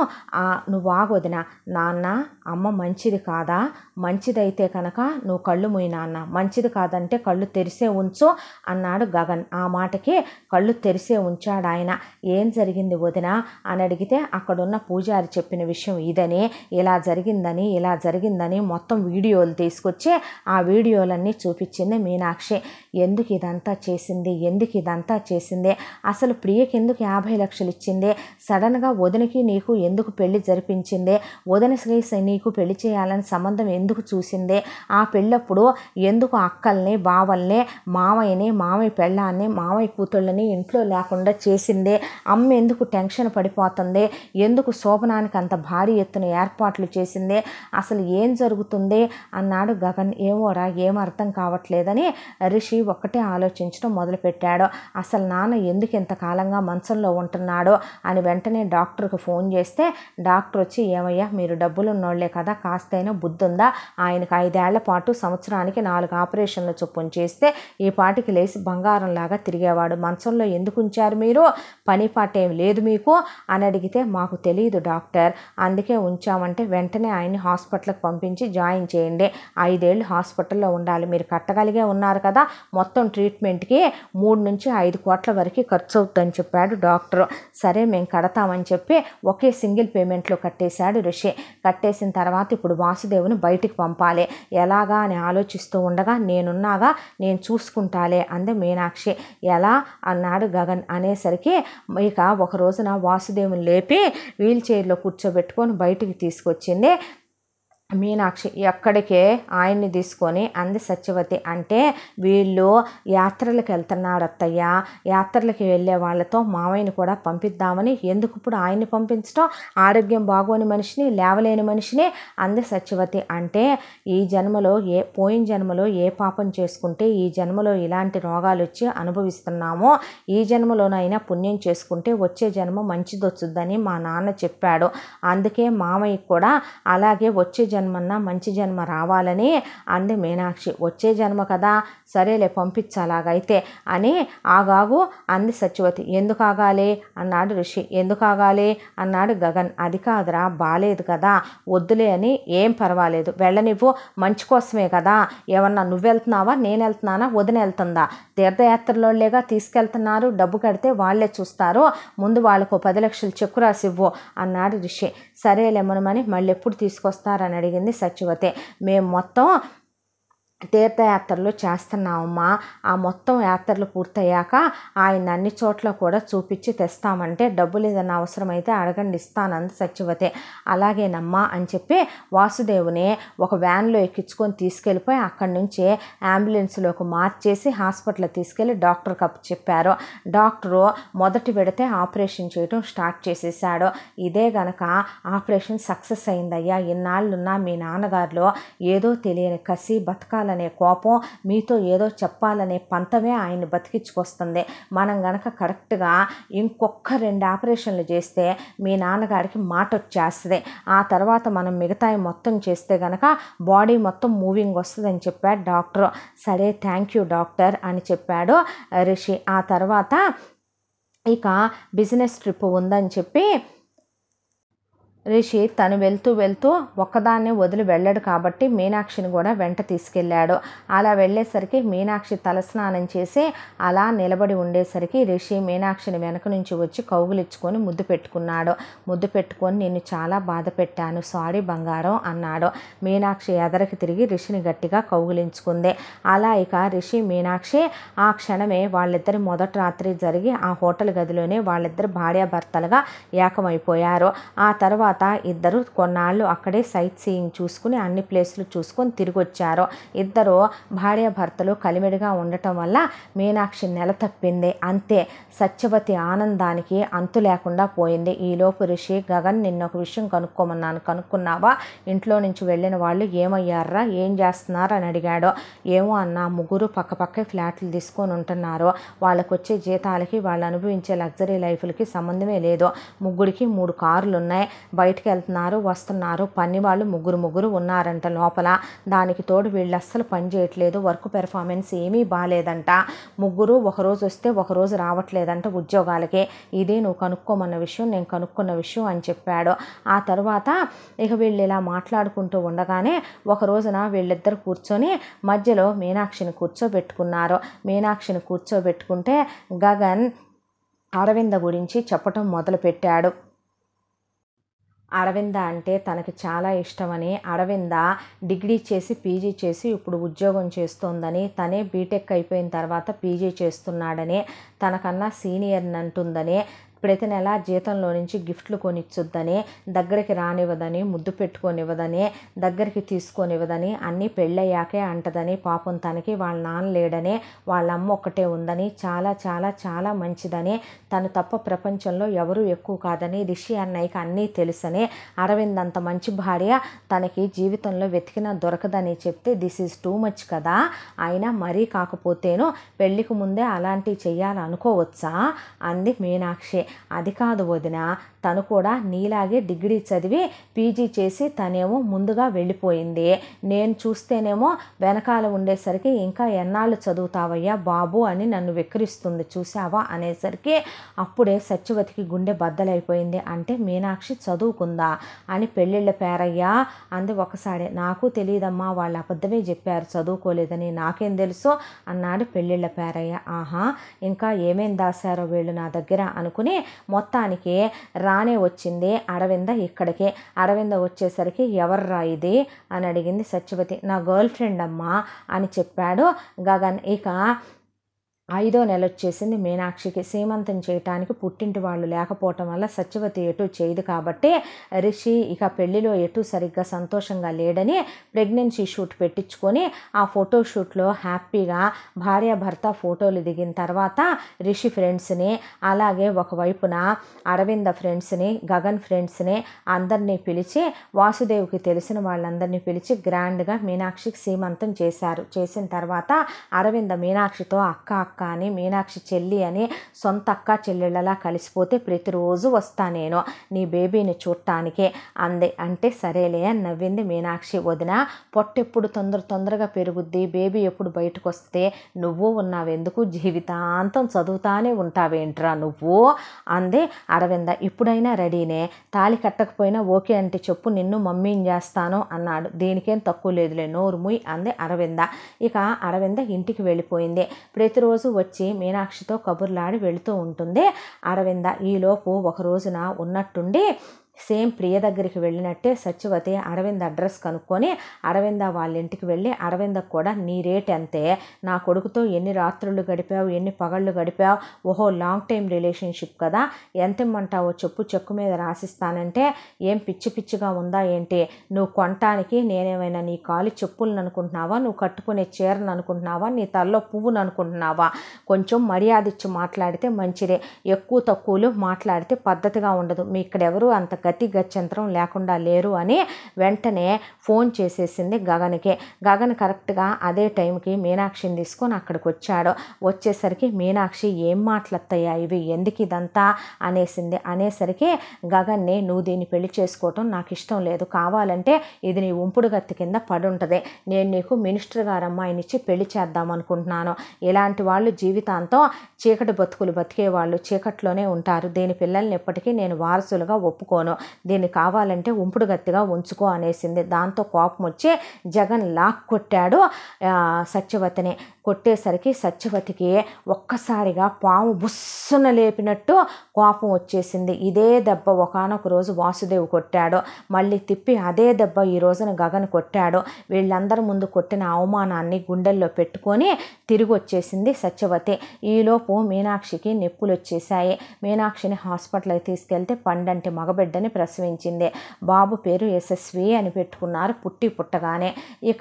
నువ్వు ఆగొదిన నాన్న అమ్మ మంచిది కాదా మంచిదైతే కనుక నువ్వు కళ్ళు మూయి నాన్న మంచిది కాదంటే కళ్ళు తెరిసే ఉంచు అన్నాడు గగన్ ఆ మాటకి కళ్ళు తెరిసే ఉంచాడు ఆయన ఏం జరిగింది వదిన అని అడిగితే అక్కడున్న పూజారి చెప్పిన విషయం ఇదని ఇలా జరిగిందని ఇలా జరిగిందని మొత్తం వీడియోలు తీసుకొచ్చి ఆ వీడియోలన్నీ చూపించింది మీనాక్షి ఎందుకు ఇదంతా చేసింది ఎందుకు ఇదంతా చేసింది అసలు ప్రియకి ఎందుకు యాభై లక్షలు ఇచ్చింది సడన్గా వదినకి నీకు ఎందుకు పెళ్లి జరిపించింది వదిన శ్రీ నీకు పెళ్లి చేయాలని సంబంధం ఎందుకు చూసింది ఆ పెళ్ళప్పుడు ఎందుకు అక్కల్ని బావల్ని మావయ్యని మామయ్య పెళ్ళాన్ని మామయ్య కూతుళ్ళని ఇంట్లో లేకుండా చేసింది అమ్మ ఎందుకు టెన్షన్ పడిపోతుంది ఎందుకు శోభనానికి అంత భారీ ఎత్తున ఏర్పాట్లు చేసింది అసలు ఏం జరుగుతుంది అన్నాడు గగన్ ఏమోరా ఏమర్థం కావట్లేదని రిషి ఒక్కటే ఆలోచించడం మొదలుపెట్టాడు అసలు నాన్న ఎందుకు ఇంతకాలంగా మంచంలో ఉంటున్నాడో అని వెంటనే డాక్టర్కి ఫోన్ చేస్తే డాక్టర్ వచ్చి ఏమయ్యా మీరు డబ్బులు ఉన్నోళ్లే కదా కాస్తైనా ఉందా ఆయనకు ఐదేళ్ల పాటు సంవత్సరానికి నాలుగు ఆపరేషన్ల చొప్పున చేస్తే ఈ పాటికి లేచి బంగారంలాగా తిరిగేవాడు మంచంలో ఎందుకు ఉంచారు మీరు పని పాట ఏం లేదు మీకు అని అడిగితే మాకు తెలియదు డాక్టర్ అందుకే ఉంచామంటే వెంటనే ఆయన్ని హాస్పిటల్కి పంపించి జాయిన్ చేయండి ఐదేళ్ళు హాస్పిటల్లో ఉండాలి మీరు కట్టగలిగే ఉన్నారు కదా మొత్తం ట్రీట్మెంట్కి మూడు నుంచి ఐదు కోట్ల వరకు ఖర్చు అవుతుందని చెప్పాడు డాక్టర్ సరే మేము కడతామని చెప్పి ఒకే సింగిల్ పేమెంట్లో కట్టేశాడు ఋషి కట్టేసిన తర్వాత ఇప్పుడు వాసుదేవుని బయటికి పంపాలి ఎలాగా అని ఆలోచిస్తూ ఉండగా నేనున్నాగా నేను చూసుకుంటాలే అంది మీనాక్షి ఎలా అన్నాడు గగన్ అనేసరికి ఇక ఒక రోజున వాసుదేవుని లేపి వీల్ చైర్లో కూర్చోబెట్టుకొని బయటికి తీసుకొచ్చింది మీనాక్షి ఎక్కడికే ఆయన్ని తీసుకొని అంది సత్యవతి అంటే వీళ్ళు యాత్రలకు వెళ్తున్నాడు అత్తయ్య యాత్రలకు వెళ్ళే వాళ్ళతో మావయ్యని కూడా పంపిద్దామని ఎందుకు ఇప్పుడు ఆయన్ని పంపించడం ఆరోగ్యం బాగోని మనిషిని లేవలేని మనిషిని అంది సత్యవతి అంటే ఈ జన్మలో ఏ పోయిన జన్మలో ఏ పాపం చేసుకుంటే ఈ జన్మలో ఇలాంటి రోగాలు వచ్చి అనుభవిస్తున్నామో ఈ జన్మలోనైనా పుణ్యం చేసుకుంటే వచ్చే జన్మ మంచిదొచ్చుద్దని మా నాన్న చెప్పాడు అందుకే మావయ్య కూడా అలాగే వచ్చే జన్మ జన్మన్నా మంచి జన్మ రావాలని అంది మీనాక్షి వచ్చే జన్మ కదా సరేలే పంపించలాగైతే అని ఆగాగు అంది సత్యవతి ఎందుకు ఆగాలి అన్నాడు ఋషి ఎందుకు ఆగాలి అన్నాడు గగన్ అది కాదురా బాలేదు కదా వద్దులే అని ఏం పర్వాలేదు వెళ్ళనివ్వు మంచి కోసమే కదా ఏమన్నా నువ్వు వెళ్తున్నావా నేను వెళ్తున్నానా వదిన వెళ్తుందా తీర్థయాత్రలోళ్ళేగా తీసుకెళ్తున్నారు డబ్బు కడితే వాళ్ళే చూస్తారు ముందు వాళ్ళకు పది లక్షలు చెక్కు రాసివ్వు అన్నాడు ఋషి సరేలేమనమని మళ్ళీ ఎప్పుడు తీసుకొస్తారని అడిగి అడిగింది సత్యవతి మేము మొత్తం తీర్థయాత్రలు చేస్తున్నామమ్మా ఆ మొత్తం యాత్రలు పూర్తయ్యాక ఆయన అన్ని చోట్ల కూడా చూపించి తెస్తామంటే డబ్బులు ఏదైనా అవసరమైతే అడగండి ఇస్తానంది సచివతే అలాగేనమ్మా అని చెప్పి వాసుదేవుని ఒక వ్యాన్లో ఎక్కించుకొని తీసుకెళ్ళిపోయి అక్కడి నుంచి అంబులెన్స్లోకి మార్చేసి హాస్పిటల్ తీసుకెళ్ళి డాక్టర్ కప్పు చెప్పారు డాక్టరు మొదటి విడితే ఆపరేషన్ చేయడం స్టార్ట్ చేసేసాడు ఇదే గనక ఆపరేషన్ సక్సెస్ అయిందయ్యా ఇన్నాళ్ళున్నా మీ నాన్నగారిలో ఏదో తెలియని కసి బతకాల చెప్పాలనే కోపం మీతో ఏదో చెప్పాలనే పంతమే ఆయన్ని బతికించుకొస్తుంది మనం గనక కరెక్ట్గా ఇంకొక రెండు ఆపరేషన్లు చేస్తే మీ నాన్నగారికి మాట వచ్చేస్తుంది ఆ తర్వాత మనం మిగతాయి మొత్తం చేస్తే గనక బాడీ మొత్తం మూవింగ్ వస్తుందని చెప్పాడు డాక్టర్ సరే థ్యాంక్ యూ డాక్టర్ అని చెప్పాడు రిషి ఆ తర్వాత ఇక బిజినెస్ ట్రిప్ ఉందని చెప్పి రిషి తను వెళ్తూ వెళ్తూ ఒక్కదాన్నే వదిలి వెళ్ళాడు కాబట్టి మీనాక్షిని కూడా వెంట తీసుకెళ్ళాడు అలా వెళ్ళేసరికి మీనాక్షి తలస్నానం చేసి అలా నిలబడి ఉండేసరికి రిషి మీనాక్షిని వెనక నుంచి వచ్చి కౌగులిచ్చుకొని ముద్దు పెట్టుకున్నాడు ముద్దు పెట్టుకొని నేను చాలా బాధ పెట్టాను సారీ బంగారం అన్నాడు మీనాక్షి ఎదరికి తిరిగి రిషిని గట్టిగా కౌగులించుకుంది అలా ఇక రిషి మీనాక్షి ఆ క్షణమే వాళ్ళిద్దరి మొదటి రాత్రి జరిగి ఆ హోటల్ గదిలోనే వాళ్ళిద్దరు భార్యాభర్తలుగా ఏకమైపోయారు ఆ తర్వాత తర్వాత ఇద్దరు కొన్నాళ్ళు అక్కడే సైట్ సీయింగ్ చూసుకుని అన్ని ప్లేసులు చూసుకొని తిరిగి వచ్చారు ఇద్దరు భార్యాభర్తలు కలిమిడిగా ఉండటం వల్ల మీనాక్షి నెల తప్పింది అంతే సత్యవతి ఆనందానికి అంతు లేకుండా పోయింది ఈలోపు ఋషి గగన్ నిన్న ఒక విషయం కనుక్కోమన్నాను కనుక్కున్నావా ఇంట్లో నుంచి వెళ్ళిన వాళ్ళు ఏమయ్యారా ఏం చేస్తున్నారు అని అడిగాడు ఏమో అన్న ముగ్గురు పక్కపక్కే ఫ్లాట్లు తీసుకొని ఉంటున్నారు వాళ్ళకు వచ్చే జీతాలకి వాళ్ళు అనుభవించే లగ్జరీ లైఫ్లకి సంబంధమే లేదు ముగ్గురికి మూడు కార్లు ఉన్నాయి బయటికి వెళ్తున్నారు వస్తున్నారు పని వాళ్ళు ముగ్గురు ముగ్గురు ఉన్నారంట లోపల దానికి తోడు వీళ్ళు అస్సలు పని చేయట్లేదు వర్క్ పెర్ఫార్మెన్స్ ఏమీ బాగాలేదంట ముగ్గురు ఒకరోజు వస్తే ఒకరోజు రావట్లేదంట ఉద్యోగాలకి ఇది నువ్వు కనుక్కోమన్న విషయం నేను కనుక్కున్న విషయం అని చెప్పాడు ఆ తర్వాత ఇక వీళ్ళు ఇలా మాట్లాడుకుంటూ ఉండగానే ఒక రోజున వీళ్ళిద్దరు కూర్చొని మధ్యలో మీనాక్షిని కూర్చోబెట్టుకున్నారు మీనాక్షిని కూర్చోబెట్టుకుంటే గగన్ అరవింద గురించి చెప్పటం మొదలుపెట్టాడు అరవింద అంటే తనకు చాలా ఇష్టమని అరవింద డిగ్రీ చేసి పీజీ చేసి ఇప్పుడు ఉద్యోగం చేస్తోందని తనే బీటెక్ అయిపోయిన తర్వాత పీజీ చేస్తున్నాడని తనకన్నా సీనియర్ని అంటుందని ప్రతి నెల జీతంలో నుంచి గిఫ్ట్లు కొనిచ్చొద్దని దగ్గరికి రానివ్వదని ముద్దు పెట్టుకొనివ్వదని దగ్గరికి తీసుకొనివ్వదని అన్నీ పెళ్ళయ్యాకే అంటదని పాపం తనకి వాళ్ళ నాన్న లేడని వాళ్ళ అమ్మ ఒక్కటే ఉందని చాలా చాలా చాలా మంచిదని తను తప్ప ప్రపంచంలో ఎవరు ఎక్కువ కాదని రిషి అన్నయ్యకి అన్నీ తెలుసని అరవింద్ అంత మంచి భార్య తనకి జీవితంలో వెతికినా దొరకదని చెప్తే దిస్ ఈజ్ టూ మచ్ కదా అయినా మరీ కాకపోతేను పెళ్ళికి ముందే అలాంటివి చెయ్యాలనుకోవచ్చా అంది మీనాక్షి అది కాదు వదిన తను కూడా నీలాగే డిగ్రీ చదివి పీజీ చేసి తనేమో ముందుగా వెళ్ళిపోయింది నేను చూస్తేనేమో వెనకాల ఉండేసరికి ఇంకా ఎన్నాళ్ళు చదువుతావయ్యా బాబు అని నన్ను వెక్కిరిస్తుంది చూసావా అనేసరికి అప్పుడే సత్యవతికి గుండె బద్దలైపోయింది అంటే మీనాక్షి చదువుకుందా అని పెళ్ళిళ్ళ పేరయ్యా అంది ఒకసారి నాకు తెలియదమ్మా వాళ్ళ అబద్ధమే చెప్పారు చదువుకోలేదని నాకేం తెలుసు అన్నాడు పెళ్ళిళ్ళ పేరయ్య ఆహా ఇంకా ఏమేం దాశారో వీళ్ళు నా దగ్గర అనుకుని మొత్తానికి రా రానే వచ్చింది అరవింద ఇక్కడికి అరవింద వచ్చేసరికి ఎవరు ఇది అని అడిగింది సత్యవతి నా గర్ల్ ఫ్రెండ్ అమ్మా అని చెప్పాడు గగన్ ఇక ఐదో వచ్చేసింది మీనాక్షికి సీమంతం చేయటానికి పుట్టింటి వాళ్ళు లేకపోవటం వల్ల సత్యవతి ఎటు చేయదు కాబట్టి రిషి ఇక పెళ్లిలో ఎటు సరిగ్గా సంతోషంగా లేడని ప్రెగ్నెన్సీ షూట్ పెట్టించుకొని ఆ ఫోటోషూట్లో హ్యాపీగా భార్యాభర్త ఫోటోలు దిగిన తర్వాత రిషి ఫ్రెండ్స్ని అలాగే ఒకవైపున అరవింద ఫ్రెండ్స్ని గగన్ ఫ్రెండ్స్ని అందరినీ పిలిచి వాసుదేవ్కి తెలిసిన వాళ్ళందరినీ పిలిచి గ్రాండ్గా మీనాక్షికి సీమంతం చేశారు చేసిన తర్వాత అరవింద మీనాక్షితో అక్క అక్క కానీ మీనాక్షి చెల్లి అని సొంత అక్క చెల్లెళ్ళలా కలిసిపోతే ప్రతిరోజు వస్తా నేను నీ బేబీని చూడటానికే అంది అంటే సరేలే అని నవ్వింది మీనాక్షి వదిన పొట్టెప్పుడు తొందర తొందరగా పెరుగుద్ది బేబీ ఎప్పుడు బయటకు వస్తే నువ్వు ఉన్నావెందుకు జీవితాంతం చదువుతానే ఉంటావేంట్రా నువ్వు అంది అరవింద ఇప్పుడైనా రెడీనే తాలి కట్టకపోయినా ఓకే అంటే చెప్పు నిన్ను మమ్మీని చేస్తాను అన్నాడు దీనికేం తక్కువ లేదులే నోరు ముయ్ అంది అరవింద ఇక అరవింద ఇంటికి వెళ్ళిపోయింది ప్రతిరోజు రోజు వచ్చి మీనాక్షితో కబుర్లాడి వెళుతూ ఉంటుంది అరవింద ఈలోపు ఒక రోజున ఉన్నట్టుండి సేమ్ ప్రియ దగ్గరికి వెళ్ళినట్టే సత్యవతి అరవింద్ అడ్రస్ కనుక్కొని అరవింద వాళ్ళ ఇంటికి వెళ్ళి అరవింద కూడా నీ రేట్ అంతే నా కొడుకుతో ఎన్ని రాత్రులు గడిపావు ఎన్ని పగళ్ళు గడిపావు ఓహో లాంగ్ టైం రిలేషన్షిప్ కదా ఎంత ఇమ్మంటావో చెప్పు చెక్కు మీద రాసిస్తానంటే ఏం పిచ్చి పిచ్చిగా ఉందా ఏంటి నువ్వు కొనటానికి నేనేమైనా నీ కాలు చెప్పులను అనుకుంటున్నావా నువ్వు కట్టుకునే చీరను అనుకుంటున్నావా నీ తల్లో పువ్వును అనుకుంటున్నావా కొంచెం మర్యాద ఇచ్చి మాట్లాడితే మంచిదే ఎక్కువ తక్కువలు మాట్లాడితే పద్ధతిగా ఉండదు మీ ఇక్కడెవరూ అంత గతి గత్యంతరం లేకుండా లేరు అని వెంటనే ఫోన్ చేసేసింది గగన్కి గగన్ కరెక్ట్గా అదే టైంకి మీనాక్షిని తీసుకొని అక్కడికి వచ్చాడు వచ్చేసరికి మీనాక్షి ఏం మాట్లాడతాయా ఇవి ఎందుకు ఇదంతా అనేసింది అనేసరికి గగన్ని నువ్వు దీన్ని పెళ్లి చేసుకోవటం నాకు ఇష్టం లేదు కావాలంటే ఇది నీ ఉంపుడు గత్తి కింద పడుంటుంది నేను నీకు మినిస్టర్ గారు అమ్మాయినిచ్చి పెళ్లి చేద్దాం అనుకుంటున్నాను ఇలాంటి వాళ్ళు జీవితాంతం చీకటి బతుకులు బతికే వాళ్ళు చీకట్లోనే ఉంటారు దీని పిల్లల్ని ఎప్పటికీ నేను వారసులుగా ఒప్పుకోను చేశాను దీన్ని కావాలంటే ఉంపుడు గత్తిగా ఉంచుకో అనేసింది దాంతో కోపం వచ్చి జగన్ లాక్ కొట్టాడు సత్యవతిని కొట్టేసరికి సత్యవతికి ఒక్కసారిగా పాము బుస్సున లేపినట్టు కోపం వచ్చేసింది ఇదే దెబ్బ ఒకనొక రోజు వాసుదేవి కొట్టాడు మళ్ళీ తిప్పి అదే దెబ్బ ఈ రోజున గగన్ కొట్టాడు వీళ్ళందరి ముందు కొట్టిన అవమానాన్ని గుండెల్లో పెట్టుకొని తిరిగి వచ్చేసింది సత్యవతి ఈలోపు మీనాక్షికి నొప్పులు వచ్చేసాయి మీనాక్షిని హాస్పిటల్కి తీసుకెళ్తే పండంటి మగబిడ్డని ప్రసవించింది బాబు పేరు యశస్వి అని పెట్టుకున్నారు పుట్టి పుట్టగానే ఇక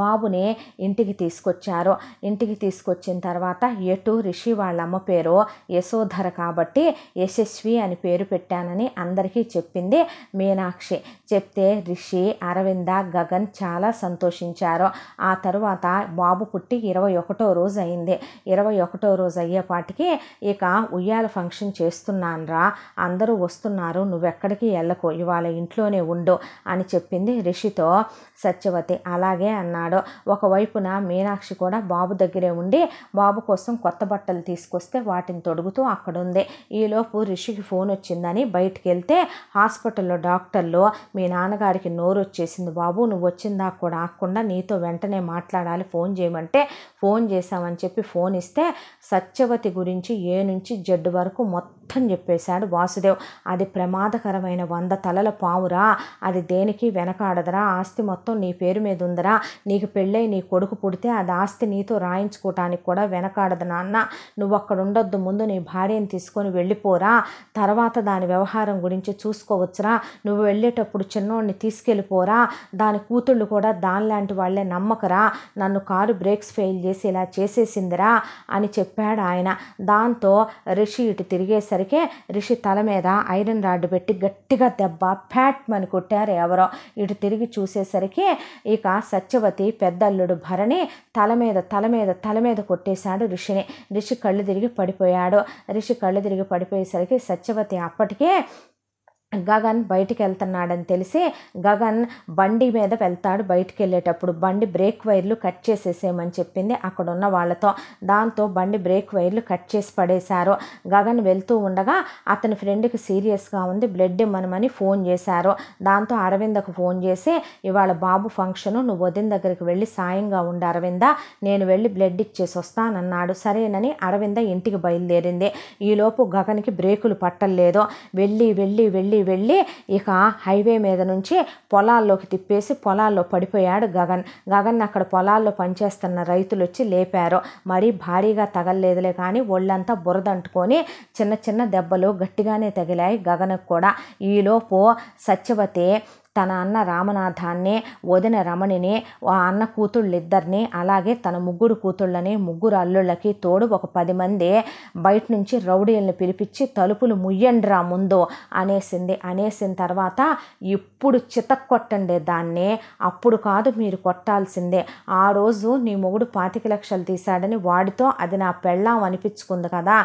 బాబుని ఇంటికి తీసుకొచ్చారు ఇంటికి తీసుకొచ్చిన తర్వాత ఎటు రిషి వాళ్ళ అమ్మ పేరు యశోధర కాబట్టి యశస్వి అని పేరు పెట్టానని అందరికీ చెప్పింది మీనాక్షి చెప్తే రిషి అరవింద గగన్ చాలా సంతోషించారు ఆ తర్వాత బాబు పుట్టి ఇరవై ఒకటో రోజు అయింది ఇరవై ఒకటో రోజు అయ్యేపాటికి ఇక ఉయ్యాల ఫంక్షన్ చేస్తున్నానరా అందరూ వస్తున్నారు నువ్వెక్కడికి వెళ్ళకు ఇవాళ ఇంట్లోనే ఉండు అని చెప్పింది రిషితో సత్యవతి అలాగే అన్నాడు ఒకవైపున మీనాక్షి కూడా బాబు దగ్గరే ఉండి బాబు కోసం కొత్త బట్టలు తీసుకొస్తే వాటిని తొడుగుతూ అక్కడుంది ఈలోపు రిషికి ఫోన్ వచ్చిందని బయటికి వెళ్తే హాస్పిటల్లో డాక్టర్లు మీ మీ నాన్నగారికి నోరు వచ్చేసింది బాబు నువ్వు వచ్చిందా కూడా ఆకుండా నీతో వెంటనే మాట్లాడాలి ఫోన్ చేయమంటే ఫోన్ చేశామని చెప్పి ఫోన్ ఇస్తే సత్యవతి గురించి ఏ నుంచి జడ్డు వరకు మొత్తం మొత్తం చెప్పేశాడు వాసుదేవ్ అది ప్రమాదకరమైన వంద తలల పావురా అది దేనికి వెనకాడదరా ఆస్తి మొత్తం నీ పేరు మీద ఉందరా నీకు పెళ్ళై నీ కొడుకు పుడితే అది ఆస్తి నీతో రాయించుకోవటానికి కూడా వెనకాడదు నాన్న నువ్వు అక్కడ ఉండొద్దు ముందు నీ భార్యను తీసుకొని వెళ్ళిపోరా తర్వాత దాని వ్యవహారం గురించి చూసుకోవచ్చురా నువ్వు వెళ్ళేటప్పుడు చిన్నోడిని తీసుకెళ్ళిపోరా దాని కూతుళ్ళు కూడా దానిలాంటి వాళ్ళే నమ్మకరా నన్ను కారు బ్రేక్స్ ఫెయిల్ చేసి ఇలా చేసేసిందిరా అని చెప్పాడు ఆయన దాంతో రిషి ఇటు తిరిగేశారు చేసేసరికి రిషి తల మీద ఐరన్ రాడ్ పెట్టి గట్టిగా దెబ్బ ఫ్యాట్ మని కొట్టారు ఎవరో ఇటు తిరిగి చూసేసరికి ఇక సత్యవతి పెద్దల్లుడు భరణి తల మీద తల మీద తల మీద కొట్టేశాడు రిషిని రిషి కళ్ళు తిరిగి పడిపోయాడు రిషి కళ్ళు తిరిగి పడిపోయేసరికి సత్యవతి అప్పటికే గగన్ బయటికి వెళ్తున్నాడని తెలిసి గగన్ బండి మీద వెళ్తాడు బయటికి వెళ్ళేటప్పుడు బండి బ్రేక్ వైర్లు కట్ చేసేసేయమని చెప్పింది అక్కడ ఉన్న వాళ్ళతో దాంతో బండి బ్రేక్ వైర్లు కట్ చేసి పడేశారు గగన్ వెళ్తూ ఉండగా అతని ఫ్రెండ్కి సీరియస్గా ఉంది బ్లడ్ ఇమ్మనమని ఫోన్ చేశారు దాంతో అరవిందకు ఫోన్ చేసి ఇవాళ బాబు ఫంక్షను నువ్వు వదిన దగ్గరికి వెళ్ళి సాయంగా ఉండి అరవింద నేను వెళ్ళి బ్లడ్ ఇచ్చేసి వస్తానన్నాడు సరేనని అరవింద ఇంటికి బయలుదేరింది ఈలోపు గగన్కి బ్రేకులు పట్టలేదు వెళ్ళి వెళ్ళి వెళ్ళి వెళ్ళి ఇక హైవే మీద నుంచి పొలాల్లోకి తిప్పేసి పొలాల్లో పడిపోయాడు గగన్ గగన్ అక్కడ పొలాల్లో పనిచేస్తున్న రైతులు వచ్చి లేపారు మరీ భారీగా తగలలేదులే కానీ ఒళ్ళంతా బురదంటుకొని చిన్న చిన్న దెబ్బలు గట్టిగానే తగిలాయి గగన్కు కూడా ఈలోపు సత్యవతి తన అన్న రామనాథాన్నే వదిన రమణినే ఆ అన్న కూతుళ్ళిద్దరిని అలాగే తన ముగ్గురు కూతుళ్ళని ముగ్గురు అల్లుళ్ళకి తోడు ఒక పది మంది బయట నుంచి రౌడీలను పిలిపించి తలుపులు ముయ్యండ్రా ముందు అనేసింది అనేసిన తర్వాత ఇప్పుడు చితక్కొట్టండి దాన్ని అప్పుడు కాదు మీరు కొట్టాల్సిందే ఆ రోజు నీ మొగుడు పాతిక లక్షలు తీశాడని వాడితో అది నా పెళ్ళాం అనిపించుకుంది కదా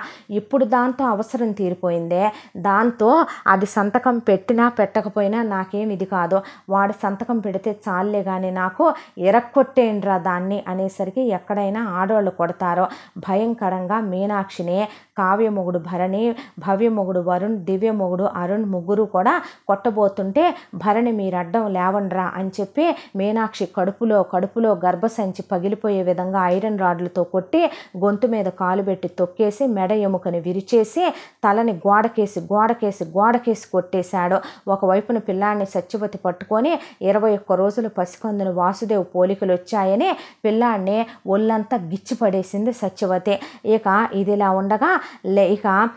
ఇప్పుడు దాంతో అవసరం తీరిపోయిందే దాంతో అది సంతకం పెట్టినా పెట్టకపోయినా నాకేం ఇది కాదు కాదో వాడు సంతకం పెడితే చాలే కానీ నాకు ఎరక్కొట్టేయండిరా దాన్ని అనేసరికి ఎక్కడైనా ఆడవాళ్ళు కొడతారో భయంకరంగా మీనాక్షిని కావ్యమొగుడు భరణి భవ్యమొగుడు వరుణ్ దివ్యమొగుడు అరుణ్ ముగ్గురు కూడా కొట్టబోతుంటే భరణి మీరడ్డం లేవండ్రా అని చెప్పి మీనాక్షి కడుపులో కడుపులో గర్భసంచి పగిలిపోయే విధంగా ఐరన్ రాడ్లతో కొట్టి గొంతు మీద కాలు పెట్టి తొక్కేసి మెడ ఎముకని విరిచేసి తలని గోడకేసి గోడకేసి గోడకేసి కొట్టేశాడు ఒకవైపున పిల్లాన్ని సత్యవతి పట్టుకొని ఇరవై ఒక్క రోజులు పసికొందిన వాసుదేవ్ పోలికలు వచ్చాయని పిల్లాన్ని ఒళ్ళంతా గిచ్చిపడేసింది సత్యవతి ఇక ఇదిలా ఉండగా leiga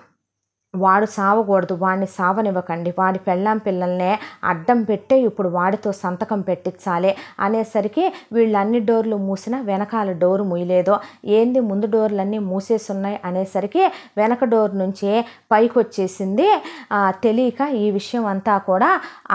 వాడు సావకూడదు వాడిని సావనివ్వకండి వాడి పెళ్ళాం పిల్లల్నే అడ్డం పెట్టే ఇప్పుడు వాడితో సంతకం పెట్టించాలి అనేసరికి వీళ్ళన్ని డోర్లు మూసినా వెనకాల డోరు ముయలేదు ఏంది ముందు డోర్లన్నీ మూసేసున్నాయి అనేసరికి వెనక డోర్ నుంచి పైకి వచ్చేసింది తెలియక ఈ విషయం అంతా కూడా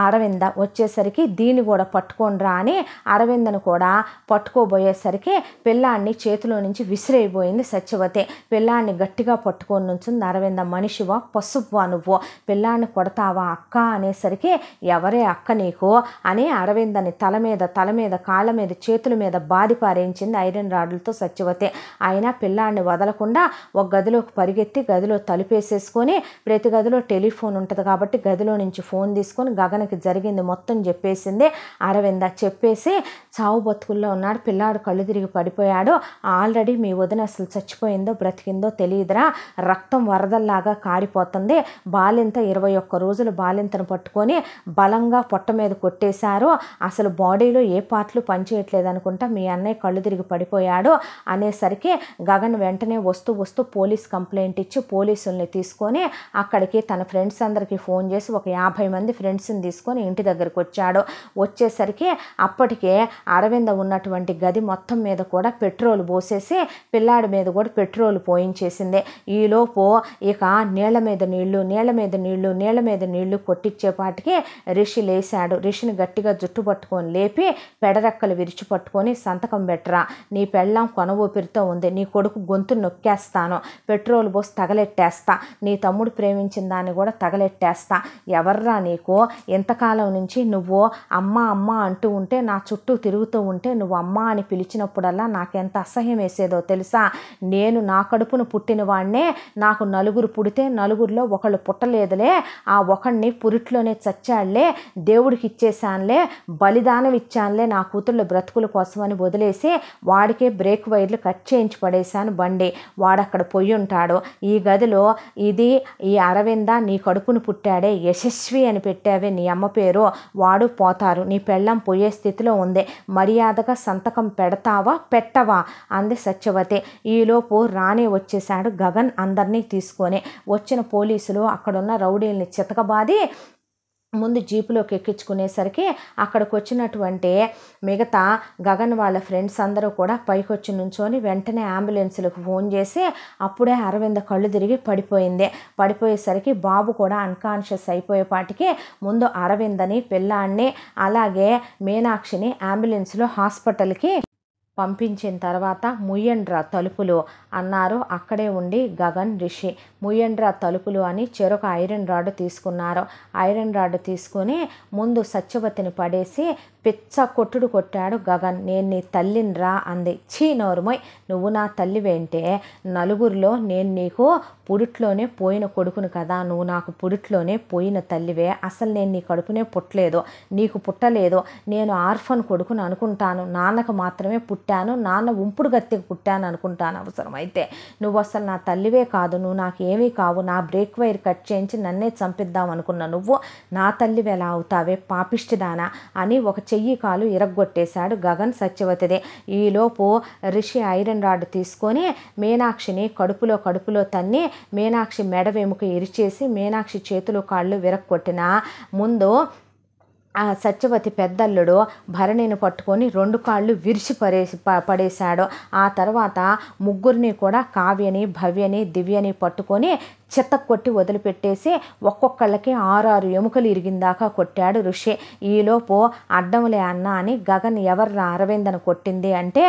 అరవింద వచ్చేసరికి దీన్ని కూడా పట్టుకొని రా అని అరవిందను కూడా పట్టుకోబోయేసరికి పిల్లాన్ని చేతిలో నుంచి విసిరైపోయింది సత్యవతి పిల్లాన్ని గట్టిగా పట్టుకొని నుంచింది అరవింద మనిషివా పసుపు నువ్వు పిల్లాన్ని కొడతావా అక్క అనేసరికి ఎవరే అక్క నీకు అని అరవిందని తల మీద తల మీద కాళ్ళ మీద చేతుల మీద బాది పారేయించింది ఐరన్ రాడ్లతో సత్యవతి అయినా పిల్లాన్ని వదలకుండా ఒక గదిలోకి పరిగెత్తి గదిలో తలుపేసేసుకొని ప్రతి గదిలో టెలిఫోన్ ఉంటుంది కాబట్టి గదిలో నుంచి ఫోన్ తీసుకొని గగనకి జరిగింది మొత్తం చెప్పేసింది అరవింద చెప్పేసి చావు బతుకుల్లో ఉన్నాడు పిల్లాడు కళ్ళు తిరిగి పడిపోయాడు ఆల్రెడీ మీ వదిన అసలు చచ్చిపోయిందో బ్రతికిందో తెలియదురా రక్తం వరదల్లాగా కారిపో పోతుంది బాలింత ఇరవై ఒక్క రోజులు బాలింతను పట్టుకొని బలంగా పొట్ట మీద కొట్టేశారు అసలు బాడీలో ఏ పార్ట్లు పనిచేయట్లేదు అనుకుంటా మీ అన్నయ్య కళ్ళు తిరిగి పడిపోయాడు అనేసరికి గగన్ వెంటనే వస్తూ వస్తూ పోలీస్ కంప్లైంట్ ఇచ్చి పోలీసుల్ని తీసుకొని అక్కడికి తన ఫ్రెండ్స్ అందరికీ ఫోన్ చేసి ఒక యాభై మంది ఫ్రెండ్స్ని తీసుకొని ఇంటి దగ్గరకు వచ్చాడు వచ్చేసరికి అప్పటికే అరవింద ఉన్నటువంటి గది మొత్తం మీద కూడా పెట్రోల్ పోసేసి పిల్లాడి మీద కూడా పెట్రోల్ పోయించేసింది ఈలోపు ఇక నీళ్ళ మీద నీళ్లు నీళ్ల మీద నీళ్లు నీళ్ల మీద నీళ్లు కొట్టించేపాటికి రిషి లేశాడు రిషిని గట్టిగా జుట్టు పట్టుకొని లేపి పెడరెక్కలు విరిచి పట్టుకొని సంతకం పెట్టరా నీ పెళ్ళం కొన ఊపిరితో ఉంది నీ కొడుకు గొంతు నొక్కేస్తాను పెట్రోల్ పోసి తగలెట్టేస్తా నీ తమ్ముడు ప్రేమించిన దాన్ని కూడా తగలెట్టేస్తా ఎవర్రా నీకు ఇంతకాలం నుంచి నువ్వు అమ్మ అమ్మ అంటూ ఉంటే నా చుట్టూ తిరుగుతూ ఉంటే నువ్వు అమ్మ అని పిలిచినప్పుడల్లా నాకెంత అసహ్యం వేసేదో తెలుసా నేను నా కడుపును పుట్టిన వాడినే నాకు నలుగురు పుడితే నలుగురు నలుగురిలో ఒకళ్ళు పుట్టలేదులే ఆ ఒకడిని పురిట్లోనే చచ్చాడులే దేవుడికి ఇచ్చేశానులే బలిదానం ఇచ్చానులే నా కూతుళ్ళ బ్రతుకుల కోసమని వదిలేసి వాడికే బ్రేక్ వైర్లు కట్ చేయించి పడేశాను బండి వాడక్కడ పొయ్యి ఉంటాడు ఈ గదిలో ఇది ఈ అరవింద నీ కడుపును పుట్టాడే యశస్వి అని పెట్టావే నీ అమ్మ పేరు వాడు పోతారు నీ పెళ్ళం పోయే స్థితిలో ఉంది మర్యాదగా సంతకం పెడతావా పెట్టవా అంది సత్యవతి ఈలోపు రాణి వచ్చేశాడు గగన్ అందరినీ తీసుకొని వచ్చిన వచ్చిన పోలీసులు అక్కడున్న రౌడీల్ని చితకబాది ముందు జీపులోకి ఎక్కించుకునేసరికి అక్కడికి వచ్చినటువంటి మిగతా గగన్ వాళ్ళ ఫ్రెండ్స్ అందరూ కూడా పైకి వచ్చి నుంచొని వెంటనే అంబులెన్స్లకు ఫోన్ చేసి అప్పుడే అరవింద కళ్ళు తిరిగి పడిపోయింది పడిపోయేసరికి బాబు కూడా అన్కాన్షియస్ అయిపోయేపాటికి ముందు అరవిందని పిల్లాన్ని అలాగే మీనాక్షిని అంబులెన్స్లో హాస్పిటల్కి పంపించిన తర్వాత ముయ్యండ్రా తలుపులు అన్నారు అక్కడే ఉండి గగన్ రిషి ముయ్యండ్రా తలుపులు అని చెరొక ఐరన్ రాడ్ తీసుకున్నారు ఐరన్ రాడ్ తీసుకుని ముందు సత్యవతిని పడేసి పిచ్చ కొట్టుడు కొట్టాడు గగన్ నేను నీ తల్లిని రా అంది చీ నోరుమై నువ్వు నా తల్లివేంటే నలుగురిలో నేను నీకు పుడిట్లోనే పోయిన కొడుకును కదా నువ్వు నాకు పుడిట్లోనే పోయిన తల్లివే అసలు నేను నీ కడుపునే పుట్టలేదు నీకు పుట్టలేదు నేను ఆర్ఫన్ కొడుకును అనుకుంటాను నాన్నకు మాత్రమే పుట్టాను నాన్న ఉంపుడు గత్తికి పుట్టాను అనుకుంటాను అవసరమై అయితే నువ్వు అసలు నా తల్లివే కాదు నువ్వు నాకు ఏమీ కావు నా బ్రేక్ వైర్ కట్ చేయించి నన్నే చంపిద్దాం అనుకున్న నువ్వు నా తల్లివి ఎలా అవుతావే పాపిష్టిదానా అని ఒక చెయ్యి కాలు ఇరగ్గొట్టేశాడు గగన్ సత్యవతిదే ఈలోపు రిషి ఐరన్ రాడ్ తీసుకొని మీనాక్షిని కడుపులో కడుపులో తన్ని మీనాక్షి మెడ వెముక ఇరిచేసి మీనాక్షి చేతులు కాళ్ళు విరగ్గొట్టిన ముందు ఆ సత్యవతి పెద్దల్లుడు భరణిని పట్టుకొని రెండు కాళ్ళు విరిచి పడేసి పడేశాడు ఆ తర్వాత ముగ్గురిని కూడా కావ్యని భవ్యని దివ్యని పట్టుకొని చెత్త కొట్టి వదిలిపెట్టేసి ఒక్కొక్కళ్ళకి ఆరారు ఎముకలు ఇరిగిందాకా కొట్టాడు ఋషి ఈలోపు అడ్డంలే అన్న అని గగన్ ఎవర్రా అరవిందను కొట్టింది అంటే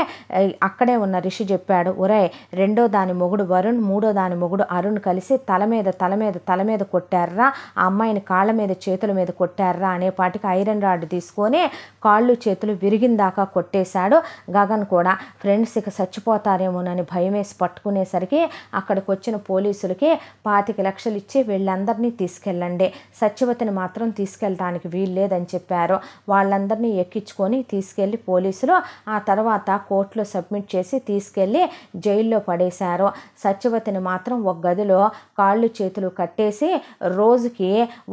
అక్కడే ఉన్న ఋషి చెప్పాడు ఒరే రెండో దాని మొగుడు వరుణ్ మూడో దాని మొగుడు అరుణ్ కలిసి తల మీద తల మీద తల మీద కొట్టారా ఆ అమ్మాయిని కాళ్ళ మీద చేతుల మీద కొట్టారా అనే పాటికి ఐరన్ రాడ్ తీసుకొని కాళ్ళు చేతులు విరిగిందాకా కొట్టేశాడు గగన్ కూడా ఫ్రెండ్స్ ఇక చచ్చిపోతారేమోనని భయమేసి పట్టుకునేసరికి అక్కడికి వచ్చిన పోలీసులకి పాతిక లక్షలు ఇచ్చి వీళ్ళందరినీ తీసుకెళ్ళండి సత్యవతిని మాత్రం తీసుకెళ్ళడానికి వీల్లేదని చెప్పారు వాళ్ళందరినీ ఎక్కించుకొని తీసుకెళ్ళి పోలీసులు ఆ తర్వాత కోర్టులో సబ్మిట్ చేసి తీసుకెళ్ళి జైల్లో పడేశారు సత్యవతిని మాత్రం ఒక గదిలో కాళ్ళు చేతులు కట్టేసి రోజుకి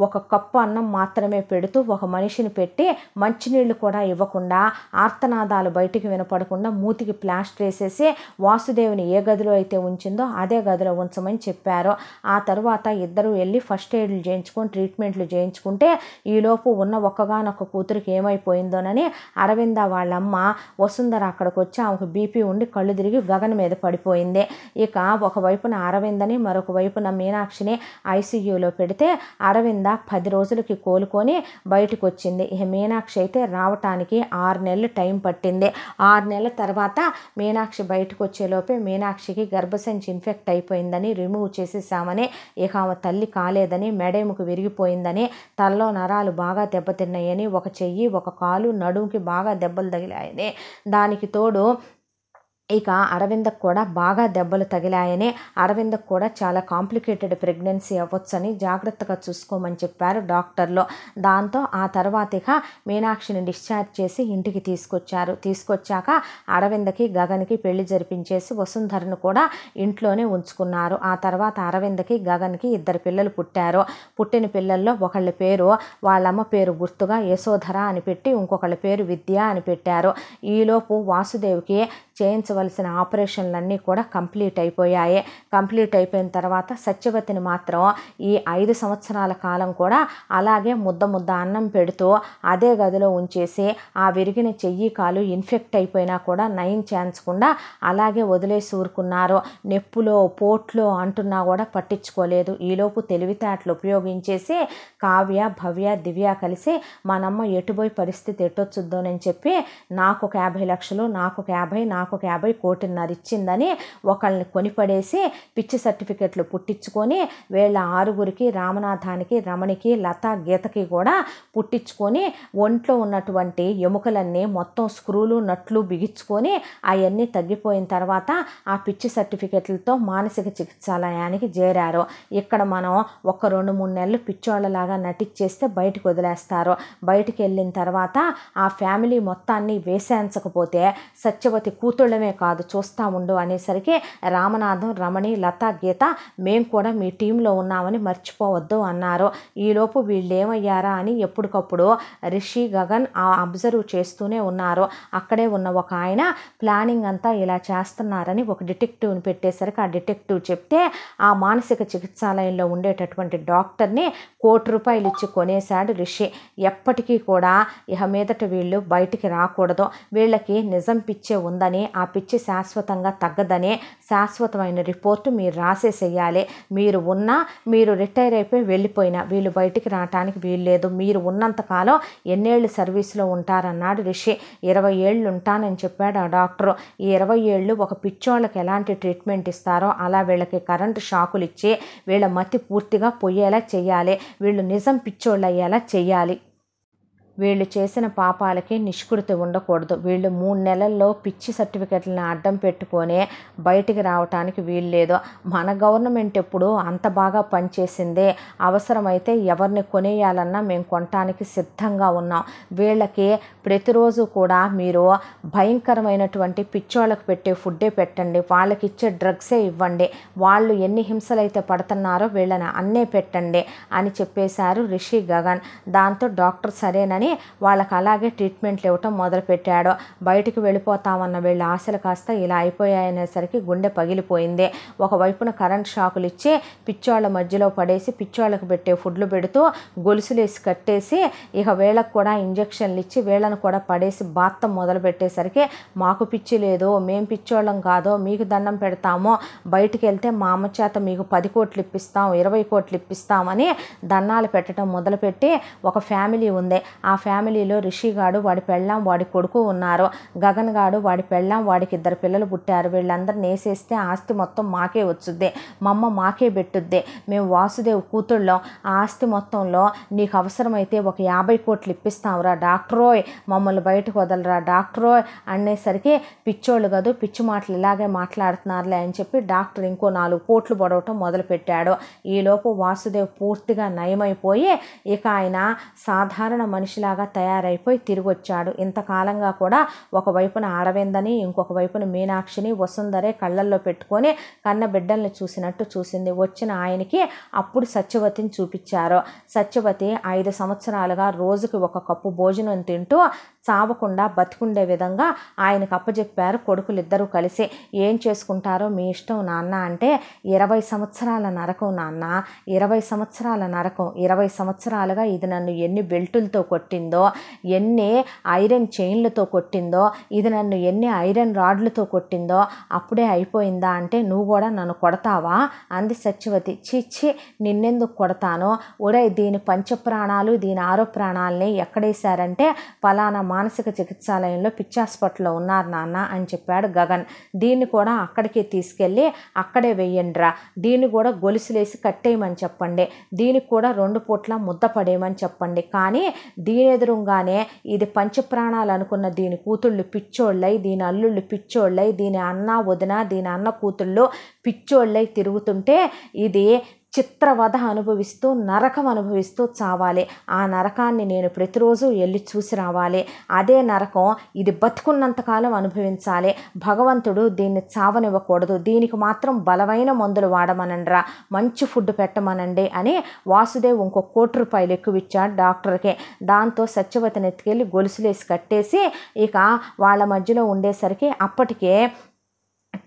ఒక కప్పు అన్నం మాత్రమే పెడుతూ ఒక మనిషిని పెట్టి మంచినీళ్ళు కూడా ఇవ్వకుండా ఆర్తనాదాలు బయటికి వినపడకుండా మూతికి ప్లాస్టర్ వేసేసి వాసుదేవిని ఏ గదిలో అయితే ఉంచిందో అదే గదిలో ఉంచమని చెప్పారు ఆ తర్వాత ఇద్దరు వెళ్ళి ఫస్ట్ ఎయిడ్లు చేయించుకొని ట్రీట్మెంట్లు చేయించుకుంటే ఈలోపు ఉన్న ఒక్కగానొక్క కూతురికి ఏమైపోయిందోనని అరవింద వాళ్ళమ్మ వసుంధర అక్కడికి వచ్చి ఆమెకు బీపీ ఉండి కళ్ళు తిరిగి గగన మీద పడిపోయింది ఇక ఒకవైపున అరవిందని మరొక వైపున మీనాక్షిని ఐసీయూలో పెడితే అరవింద పది రోజులకి కోలుకొని బయటకు వచ్చింది ఇక మీనాక్షి అయితే రావటానికి ఆరు నెలలు టైం పట్టింది ఆరు నెలల తర్వాత మీనాక్షి బయటకు వచ్చేలోపే మీనాక్షికి గర్భసంచి ఇన్ఫెక్ట్ అయిపోయిందని రిమూవ్ చేసేసామని చూడగానే ఇక ఆమె తల్లి కాలేదని మెడేముకు విరిగిపోయిందని తలలో నరాలు బాగా దెబ్బతిన్నాయని ఒక చెయ్యి ఒక కాలు నడుముకి బాగా దెబ్బలు తగిలాయని దానికి తోడు ఇక అరవిందకు కూడా బాగా దెబ్బలు తగిలాయని అరవిందకు కూడా చాలా కాంప్లికేటెడ్ ప్రెగ్నెన్సీ అవ్వచ్చని జాగ్రత్తగా చూసుకోమని చెప్పారు డాక్టర్లు దాంతో ఆ తర్వాత ఇక మీనాక్షిని డిశ్చార్జ్ చేసి ఇంటికి తీసుకొచ్చారు తీసుకొచ్చాక అరవిందకి గగన్కి పెళ్లి జరిపించేసి వసుంధరను కూడా ఇంట్లోనే ఉంచుకున్నారు ఆ తర్వాత అరవిందకి గగన్కి ఇద్దరు పిల్లలు పుట్టారు పుట్టిన పిల్లల్లో ఒకళ్ళ పేరు వాళ్ళమ్మ పేరు గుర్తుగా యశోధర అని పెట్టి ఇంకొకళ్ళ పేరు విద్య అని పెట్టారు ఈలోపు వాసుదేవికి చేయించవలసిన ఆపరేషన్లన్నీ కూడా కంప్లీట్ అయిపోయాయి కంప్లీట్ అయిపోయిన తర్వాత సత్యవతిని మాత్రం ఈ ఐదు సంవత్సరాల కాలం కూడా అలాగే ముద్ద ముద్ద అన్నం పెడుతూ అదే గదిలో ఉంచేసి ఆ విరిగిన చెయ్యి కాలు ఇన్ఫెక్ట్ అయిపోయినా కూడా నయం చేయించకుండా అలాగే వదిలేసి ఊరుకున్నారు నెప్పులో పోట్లో అంటున్నా కూడా పట్టించుకోలేదు ఈలోపు తెలివితేటలు ఉపయోగించేసి కావ్య భవ్య దివ్య కలిసి మనమ్మ ఎటుపోయి పరిస్థితి ఎట్టొచ్చుద్దోనని చెప్పి నాకు ఒక యాభై లక్షలు నాకు ఒక యాభై నాకు నాకు ఒక యాభై కోటిన్నర ఇచ్చిందని ఒకళ్ళని కొనిపడేసి పిచ్చి సర్టిఫికెట్లు పుట్టించుకొని వీళ్ళ ఆరుగురికి రామనాథానికి రమణికి లత గీతకి కూడా పుట్టించుకొని ఒంట్లో ఉన్నటువంటి ఎముకలన్నీ మొత్తం స్క్రూలు నట్లు బిగించుకొని అవన్నీ తగ్గిపోయిన తర్వాత ఆ పిచ్చి సర్టిఫికెట్లతో మానసిక చికిత్సాలయానికి చేరారు ఇక్కడ మనం ఒక రెండు మూడు నెలలు పిచ్చోళ్ళలాగా నటిచ్చేస్తే బయటకు వదిలేస్తారు బయటికి వెళ్ళిన తర్వాత ఆ ఫ్యామిలీ మొత్తాన్ని వేసేంచకపోతే సత్యవతి కూతురు కూతుళ్ళమే కాదు చూస్తూ ఉండు అనేసరికి రామనాథం రమణి లత గీత మేము కూడా మీ టీంలో ఉన్నామని మర్చిపోవద్దు అన్నారు ఈలోపు వీళ్ళు ఏమయ్యారా అని ఎప్పటికప్పుడు రిషి గగన్ అబ్జర్వ్ చేస్తూనే ఉన్నారు అక్కడే ఉన్న ఒక ఆయన ప్లానింగ్ అంతా ఇలా చేస్తున్నారని ఒక డిటెక్టివ్ని పెట్టేసరికి ఆ డిటెక్టివ్ చెప్తే ఆ మానసిక చికిత్సాలయంలో ఉండేటటువంటి డాక్టర్ని కోటి రూపాయలు ఇచ్చి కొనేశాడు రిషి ఎప్పటికీ కూడా ఇహ మీదట వీళ్ళు బయటికి రాకూడదు వీళ్ళకి నిజం పిచ్చే ఉందని ఆ పిచ్చి శాశ్వతంగా తగ్గదనే శాశ్వతమైన రిపోర్టు మీరు రాసేసేయాలి మీరు ఉన్నా మీరు రిటైర్ అయిపోయి వెళ్ళిపోయినా వీళ్ళు బయటికి రావటానికి వీలు లేదు మీరు ఉన్నంతకాలం ఎన్నేళ్ళు సర్వీస్లో ఉంటారన్నాడు రిషి ఇరవై ఏళ్ళు ఉంటానని చెప్పాడు ఆ డాక్టరు ఈ ఇరవై ఏళ్ళు ఒక పిచ్చోళ్ళకి ఎలాంటి ట్రీట్మెంట్ ఇస్తారో అలా వీళ్ళకి కరెంటు షాకులు ఇచ్చి వీళ్ళ మతి పూర్తిగా పోయేలా చేయాలి వీళ్ళు నిజం పిచ్చోళ్ళు అయ్యేలా చేయాలి వీళ్ళు చేసిన పాపాలకి నిష్కృతి ఉండకూడదు వీళ్ళు మూడు నెలల్లో పిచ్చి సర్టిఫికెట్లను అడ్డం పెట్టుకొని బయటికి రావటానికి వీలు లేదు మన గవర్నమెంట్ ఎప్పుడు అంత బాగా పనిచేసింది అవసరమైతే ఎవరిని కొనేయాలన్నా మేము కొనటానికి సిద్ధంగా ఉన్నాం వీళ్ళకి ప్రతిరోజు కూడా మీరు భయంకరమైనటువంటి పిచ్చోళ్ళకి పెట్టే ఫుడ్డే పెట్టండి వాళ్ళకి ఇచ్చే డ్రగ్సే ఇవ్వండి వాళ్ళు ఎన్ని హింసలైతే పడుతున్నారో వీళ్ళని అన్నే పెట్టండి అని చెప్పేశారు రిషి గగన్ దాంతో డాక్టర్ సరేనని అని వాళ్ళకి అలాగే ట్రీట్మెంట్లు ఇవ్వటం మొదలుపెట్టాడు బయటికి వెళ్ళిపోతామన్న వీళ్ళ ఆశలు కాస్త ఇలా అయిపోయాయనేసరికి గుండె పగిలిపోయింది ఒకవైపున కరెంట్ షాకులు ఇచ్చి పిచ్చోళ్ళ మధ్యలో పడేసి పిచ్చోళ్ళకు పెట్టే ఫుడ్లు పెడుతూ గొలుసులేసి కట్టేసి ఇక వీళ్ళకు కూడా ఇంజక్షన్లు ఇచ్చి వీళ్ళను కూడా పడేసి బాత్తం మొదలు పెట్టేసరికి మాకు పిచ్చి లేదు మేం పిచ్చోళ్ళం కాదో మీకు దండం పెడతాము బయటికి వెళ్తే మా అమ్మ చేత మీకు పది కోట్లు ఇప్పిస్తాం ఇరవై కోట్లు ఇప్పిస్తామని దండాలు పెట్టడం మొదలుపెట్టి ఒక ఫ్యామిలీ ఉంది ఆ ఫ్యామిలీలో రిషిగాడు వాడి పెళ్ళాం వాడి కొడుకు ఉన్నారు గగన్ గాడు వాడి పెళ్ళాం వాడికి ఇద్దరు పిల్లలు పుట్టారు వీళ్ళందరూ నేసేస్తే ఆస్తి మొత్తం మాకే వచ్చుద్ది మమ్మ మాకే పెట్టుద్ది మేము వాసుదేవ్ కూతుళ్ళం ఆ ఆస్తి మొత్తంలో నీకు అవసరమైతే ఒక యాభై కోట్లు ఇప్పిస్తాంరా డాక్టరోయ్ మమ్మల్ని బయటకు వదలరా డాక్టరోయ్ అనేసరికి పిచ్చోళ్ళు కాదు పిచ్చి మాటలు ఇలాగే మాట్లాడుతున్నారులే అని చెప్పి డాక్టర్ ఇంకో నాలుగు కోట్లు పొడవటం మొదలుపెట్టాడు ఈలోపు వాసుదేవ్ పూర్తిగా నయమైపోయి ఇక ఆయన సాధారణ మనిషిలా లాగా తయారైపోయి తిరిగొచ్చాడు ఇంతకాలంగా కూడా ఒకవైపున ఆడవిందని ఇంకొక వైపున మీనాక్షిని వసుందరే కళ్ళల్లో పెట్టుకొని కన్న బిడ్డల్ని చూసినట్టు చూసింది వచ్చిన ఆయనకి అప్పుడు సత్యవతిని చూపించారు సత్యవతి ఐదు సంవత్సరాలుగా రోజుకి ఒక కప్పు భోజనం తింటూ చావకుండా బతికుండే విధంగా ఆయనకు కొడుకులు కొడుకులిద్దరూ కలిసి ఏం చేసుకుంటారో మీ ఇష్టం నాన్న అంటే ఇరవై సంవత్సరాల నరకం నాన్న ఇరవై సంవత్సరాల నరకం ఇరవై సంవత్సరాలుగా ఇది నన్ను ఎన్ని బెల్టులతో కొట్టిందో ఎన్ని ఐరన్ చైన్లతో కొట్టిందో ఇది నన్ను ఎన్ని ఐరన్ రాడ్లతో కొట్టిందో అప్పుడే అయిపోయిందా అంటే నువ్వు కూడా నన్ను కొడతావా అంది సత్యవతి చిచ్చి నిన్నెందుకు కొడతాను ఒరే దీని పంచప్రాణాలు దీని ఆరో ప్రాణాలని ఎక్కడేశారంటే ఫలానా మానసిక చికిత్సాలయంలో పిచ్చి హాస్పిటల్లో ఉన్నారు నాన్న అని చెప్పాడు గగన్ దీన్ని కూడా అక్కడికి తీసుకెళ్ళి అక్కడే వెయ్యండిరా దీన్ని కూడా గొలుసులేసి కట్టేయమని చెప్పండి దీనికి కూడా రెండు పూట్ల ముద్ద పడేయమని చెప్పండి కానీ దీని ఎదురుగానే ఇది పంచప్రాణాలు అనుకున్న దీని కూతుళ్ళు పిచ్చోళ్ళై దీని అల్లుళ్ళు పిచ్చోళ్ళై దీని అన్న వదిన దీని అన్న కూతుళ్ళు పిచ్చోళ్ళై తిరుగుతుంటే ఇది చిత్రవధ అనుభవిస్తూ నరకం అనుభవిస్తూ చావాలి ఆ నరకాన్ని నేను ప్రతిరోజు వెళ్ళి చూసి రావాలి అదే నరకం ఇది బతుకున్నంతకాలం అనుభవించాలి భగవంతుడు దీన్ని చావనివ్వకూడదు దీనికి మాత్రం బలమైన మందులు వాడమనండ్రా మంచి ఫుడ్ పెట్టమనండి అని వాసుదేవ్ ఇంకో కోటి రూపాయలు ఎక్కువ ఇచ్చాడు డాక్టర్కి దాంతో సత్యవతిని ఎత్తుకెళ్ళి గొలుసులేసి కట్టేసి ఇక వాళ్ళ మధ్యలో ఉండేసరికి అప్పటికే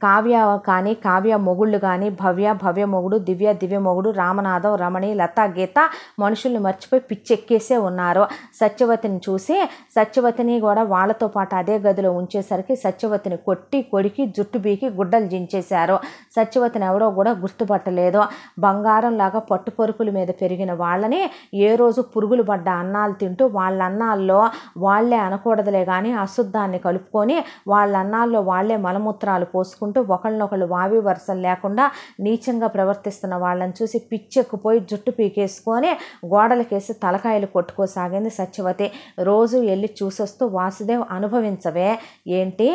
కావ్య కానీ కావ్య మొగుళ్ళు కానీ భవ్య భవ్య మొగుడు దివ్య దివ్య మొగుడు రామనాథం రమణి లత గీత మనుషుల్ని మర్చిపోయి పిచ్చెక్కేసే ఉన్నారు సత్యవతిని చూసి సత్యవతిని కూడా వాళ్ళతో పాటు అదే గదిలో ఉంచేసరికి సత్యవతిని కొట్టి కొడికి జుట్టు బీకి గుడ్డలు జించేశారు సత్యవతిని ఎవరో కూడా గుర్తుపట్టలేదు బంగారం లాగా పట్టు పరుపుల మీద పెరిగిన వాళ్ళని ఏ రోజు పురుగులు పడ్డ అన్నాలు తింటూ వాళ్ళ అన్నాల్లో వాళ్ళే అనకూడదులే కానీ అశుద్ధాన్ని కలుపుకొని వాళ్ళ అన్నాల్లో వాళ్ళే మలమూత్రాలు పోసుకొని చేసుకుంటూ ఒకళ్ళనొకళ్ళు వావి వరుసలు లేకుండా నీచంగా ప్రవర్తిస్తున్న వాళ్ళని చూసి పిచ్చెక్కుపోయి జుట్టు పీకేసుకొని గోడలకేసి తలకాయలు కొట్టుకోసాగింది సత్యవతి రోజు వెళ్ళి చూసొస్తూ వాసుదేవ్ అనుభవించవే ఏంటి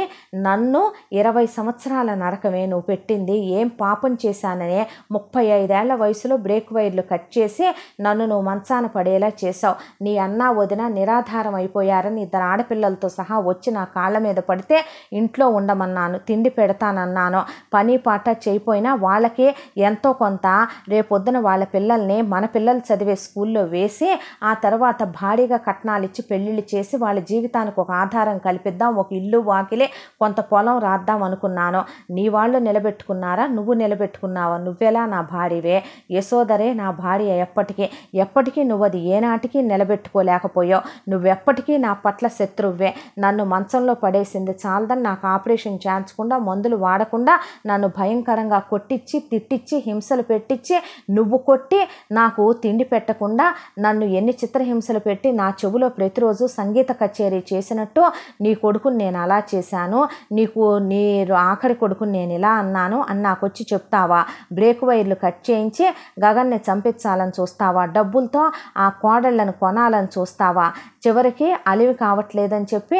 నన్ను ఇరవై సంవత్సరాల నరకమే నువ్వు పెట్టింది ఏం పాపం చేశాననే ముప్పై ఐదేళ్ల వయసులో బ్రేక్ వైర్లు కట్ చేసి నన్ను నువ్వు మంచాన పడేలా చేశావు నీ అన్న వదిన నిరాధారం అయిపోయారని ఇద్దరు ఆడపిల్లలతో సహా వచ్చి నా కాళ్ళ మీద పడితే ఇంట్లో ఉండమన్నాను తిండి పెడతాను చేస్తానన్నాను పని పాట చేయిపోయినా వాళ్ళకి ఎంతో కొంత రేపొద్దున వాళ్ళ పిల్లల్ని మన పిల్లలు చదివే స్కూల్లో వేసి ఆ తర్వాత భారీగా కట్నాలు ఇచ్చి పెళ్ళిళ్ళు చేసి వాళ్ళ జీవితానికి ఒక ఆధారం కల్పిద్దాం ఒక ఇల్లు వాకిలే కొంత పొలం రాద్దాం అనుకున్నాను నీ వాళ్ళు నిలబెట్టుకున్నారా నువ్వు నిలబెట్టుకున్నావా నువ్వెలా నా భార్యవే యశోదరే నా భార్య ఎప్పటికీ ఎప్పటికీ నువ్వు అది ఏనాటికి నిలబెట్టుకోలేకపోయో నువ్వెప్పటికీ నా పట్ల శత్రువే నన్ను మంచంలో పడేసింది చాలదని నాకు ఆపరేషన్ చేయించకుండా మందులు పద్ధతులు వాడకుండా నన్ను భయంకరంగా కొట్టించి తిట్టించి హింసలు పెట్టించి నువ్వు కొట్టి నాకు తిండి పెట్టకుండా నన్ను ఎన్ని చిత్రహింసలు పెట్టి నా చెవులో ప్రతిరోజు సంగీత కచేరీ చేసినట్టు నీ కొడుకుని నేను అలా చేశాను నీకు నీ ఆఖరి కొడుకుని నేను ఇలా అన్నాను అని నాకు వచ్చి చెప్తావా బ్రేక్ వైర్లు కట్ చేయించి గగన్ని చంపించాలని చూస్తావా డబ్బులతో ఆ కోడళ్లను కొనాలని చూస్తావా చివరికి అలివి కావట్లేదని చెప్పి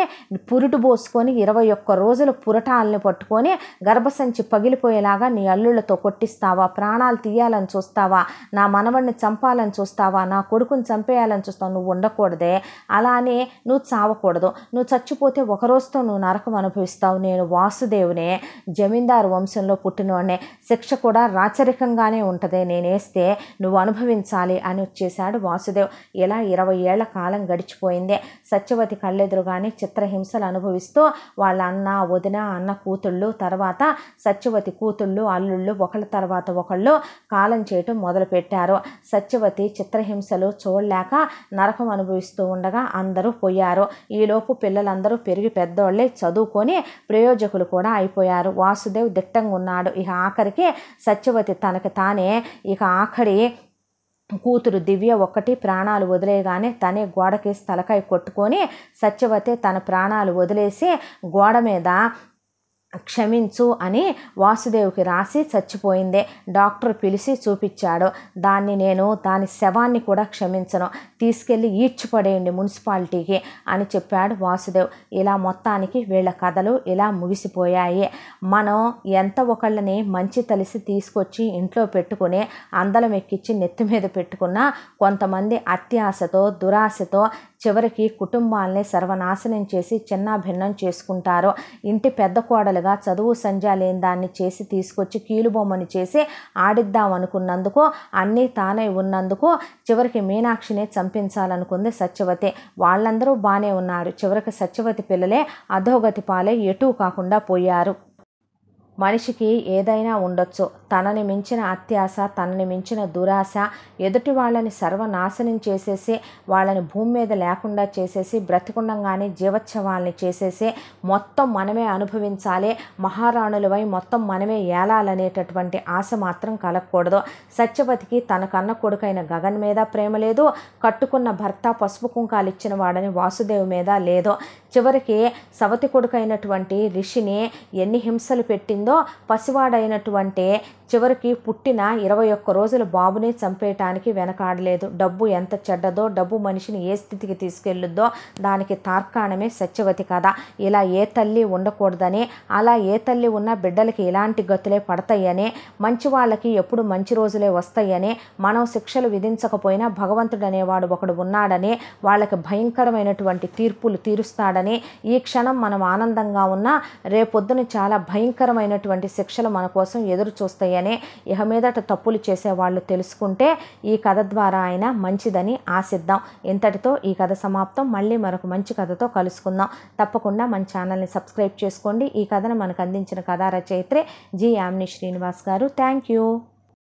పురుటు పోసుకొని ఇరవై ఒక్క రోజులు పురటాలని పట్టుకొని గర్భసంచి పగిలిపోయేలాగా నీ అల్లుళ్లతో కొట్టిస్తావా ప్రాణాలు తీయాలని చూస్తావా నా మనవడిని చంపాలని చూస్తావా నా కొడుకుని చంపేయాలని చూస్తావు నువ్వు ఉండకూడదే అలానే నువ్వు చావకూడదు నువ్వు చచ్చిపోతే ఒక రోజుతో నువ్వు నరకం అనుభవిస్తావు నేను వాసుదేవునే జమీందారు వంశంలో పుట్టినోడనే శిక్ష కూడా రాచరికంగానే ఉంటుంది నేనేస్తే నువ్వు అనుభవించాలి అని వచ్చేశాడు వాసుదేవ్ ఇలా ఇరవై ఏళ్ల కాలం గడిచిపోయిందే సత్యవతి కళ్ళెదురుగానే చిత్రహింసలు అనుభవిస్తూ వాళ్ళ అన్న వదిన అన్న కూతుళ్ళు తర్వాత తర్వాత సత్యవతి కూతుళ్ళు అల్లుళ్ళు ఒకళ్ళ తర్వాత ఒకళ్ళు కాలం చేయటం మొదలుపెట్టారు సత్యవతి చిత్రహింసలు చూడలేక నరకం అనుభవిస్తూ ఉండగా అందరూ పోయారు ఈలోపు పిల్లలందరూ పెరిగి పెద్దోళ్ళే చదువుకొని ప్రయోజకులు కూడా అయిపోయారు వాసుదేవ్ దిట్టంగా ఉన్నాడు ఇక ఆఖరికి సత్యవతి తనకి తానే ఇక ఆఖరి కూతురు దివ్య ఒక్కటి ప్రాణాలు వదిలేయగానే తనే గోడకి తలకాయ కొట్టుకొని సత్యవతి తన ప్రాణాలు వదిలేసి గోడ మీద క్షమించు అని వాసుదేవుకి రాసి చచ్చిపోయిందే డాక్టర్ పిలిచి చూపించాడు దాన్ని నేను దాని శవాన్ని కూడా క్షమించను తీసుకెళ్ళి ఈడ్చిపడేయండి మున్సిపాలిటీకి అని చెప్పాడు వాసుదేవ్ ఇలా మొత్తానికి వీళ్ళ కథలు ఇలా ముగిసిపోయాయి మనం ఎంత ఒకళ్ళని మంచి తలిసి తీసుకొచ్చి ఇంట్లో పెట్టుకుని అందలం ఎక్కించి నెత్తి మీద పెట్టుకున్న కొంతమంది అత్యాశతో దురాశతో చివరికి కుటుంబాలని సర్వనాశనం చేసి చిన్నాభిన్నం చేసుకుంటారు ఇంటి పెద్ద కోడలుగా చదువు సంధ్య లేని దాన్ని చేసి తీసుకొచ్చి కీలుబొమ్మని చేసి ఆడిద్దాం అనుకున్నందుకు అన్నీ తానే ఉన్నందుకు చివరికి మీనాక్షిని చంపించాలనుకుంది సత్యవతి వాళ్ళందరూ బాగానే ఉన్నారు చివరికి సత్యవతి పిల్లలే అధోగతి పాలే ఎటూ కాకుండా పోయారు మనిషికి ఏదైనా ఉండొచ్చు తనని మించిన అత్యాశ తనని మించిన దురాశ ఎదుటి వాళ్ళని సర్వనాశనం చేసేసి వాళ్ళని భూమి మీద లేకుండా చేసేసి బ్రతికుండంగానే జీవోత్సవాల్ని చేసేసి మొత్తం మనమే అనుభవించాలి మహారాణులవై మొత్తం మనమే ఏలాలనేటటువంటి ఆశ మాత్రం కలగకూడదు సత్యవతికి తన కన్న కొడుకైన గగన్ మీద ప్రేమ లేదు కట్టుకున్న భర్త పసుపు కుంకాలు ఇచ్చిన వాడని వాసుదేవి మీద లేదు చివరికి సవతి కొడుకైనటువంటి రిషిని ఎన్ని హింసలు పెట్టింది ఉందో పసివాడైనటువంటి చివరికి పుట్టిన ఇరవై ఒక్క రోజుల బాబుని చంపేయటానికి వెనకాడలేదు డబ్బు ఎంత చెడ్డదో డబ్బు మనిషిని ఏ స్థితికి తీసుకెళ్ళుద్దో దానికి తార్కాణమే సత్యవతి కథ ఇలా ఏ తల్లి ఉండకూడదని అలా ఏ తల్లి ఉన్న బిడ్డలకి ఇలాంటి గతులే పడతాయని మంచి వాళ్ళకి ఎప్పుడు మంచి రోజులే వస్తాయని మనం శిక్షలు విధించకపోయినా భగవంతుడు అనేవాడు ఒకడు ఉన్నాడని వాళ్ళకి భయంకరమైనటువంటి తీర్పులు తీరుస్తాడని ఈ క్షణం మనం ఆనందంగా ఉన్నా రేపొద్దున చాలా భయంకరమైన రకమైనటువంటి శిక్షలు మన కోసం ఎదురు చూస్తాయనే ఇహ మీదట తప్పులు చేసేవాళ్ళు తెలుసుకుంటే ఈ కథ ద్వారా ఆయన మంచిదని ఆశిద్దాం ఇంతటితో ఈ కథ సమాప్తం మళ్ళీ మరొక మంచి కథతో కలుసుకుందాం తప్పకుండా మన ఛానల్ని సబ్స్క్రైబ్ చేసుకోండి ఈ కథను మనకు అందించిన కథా రచయిత్రే జి యామ్ని శ్రీనివాస్ గారు థ్యాంక్ యూ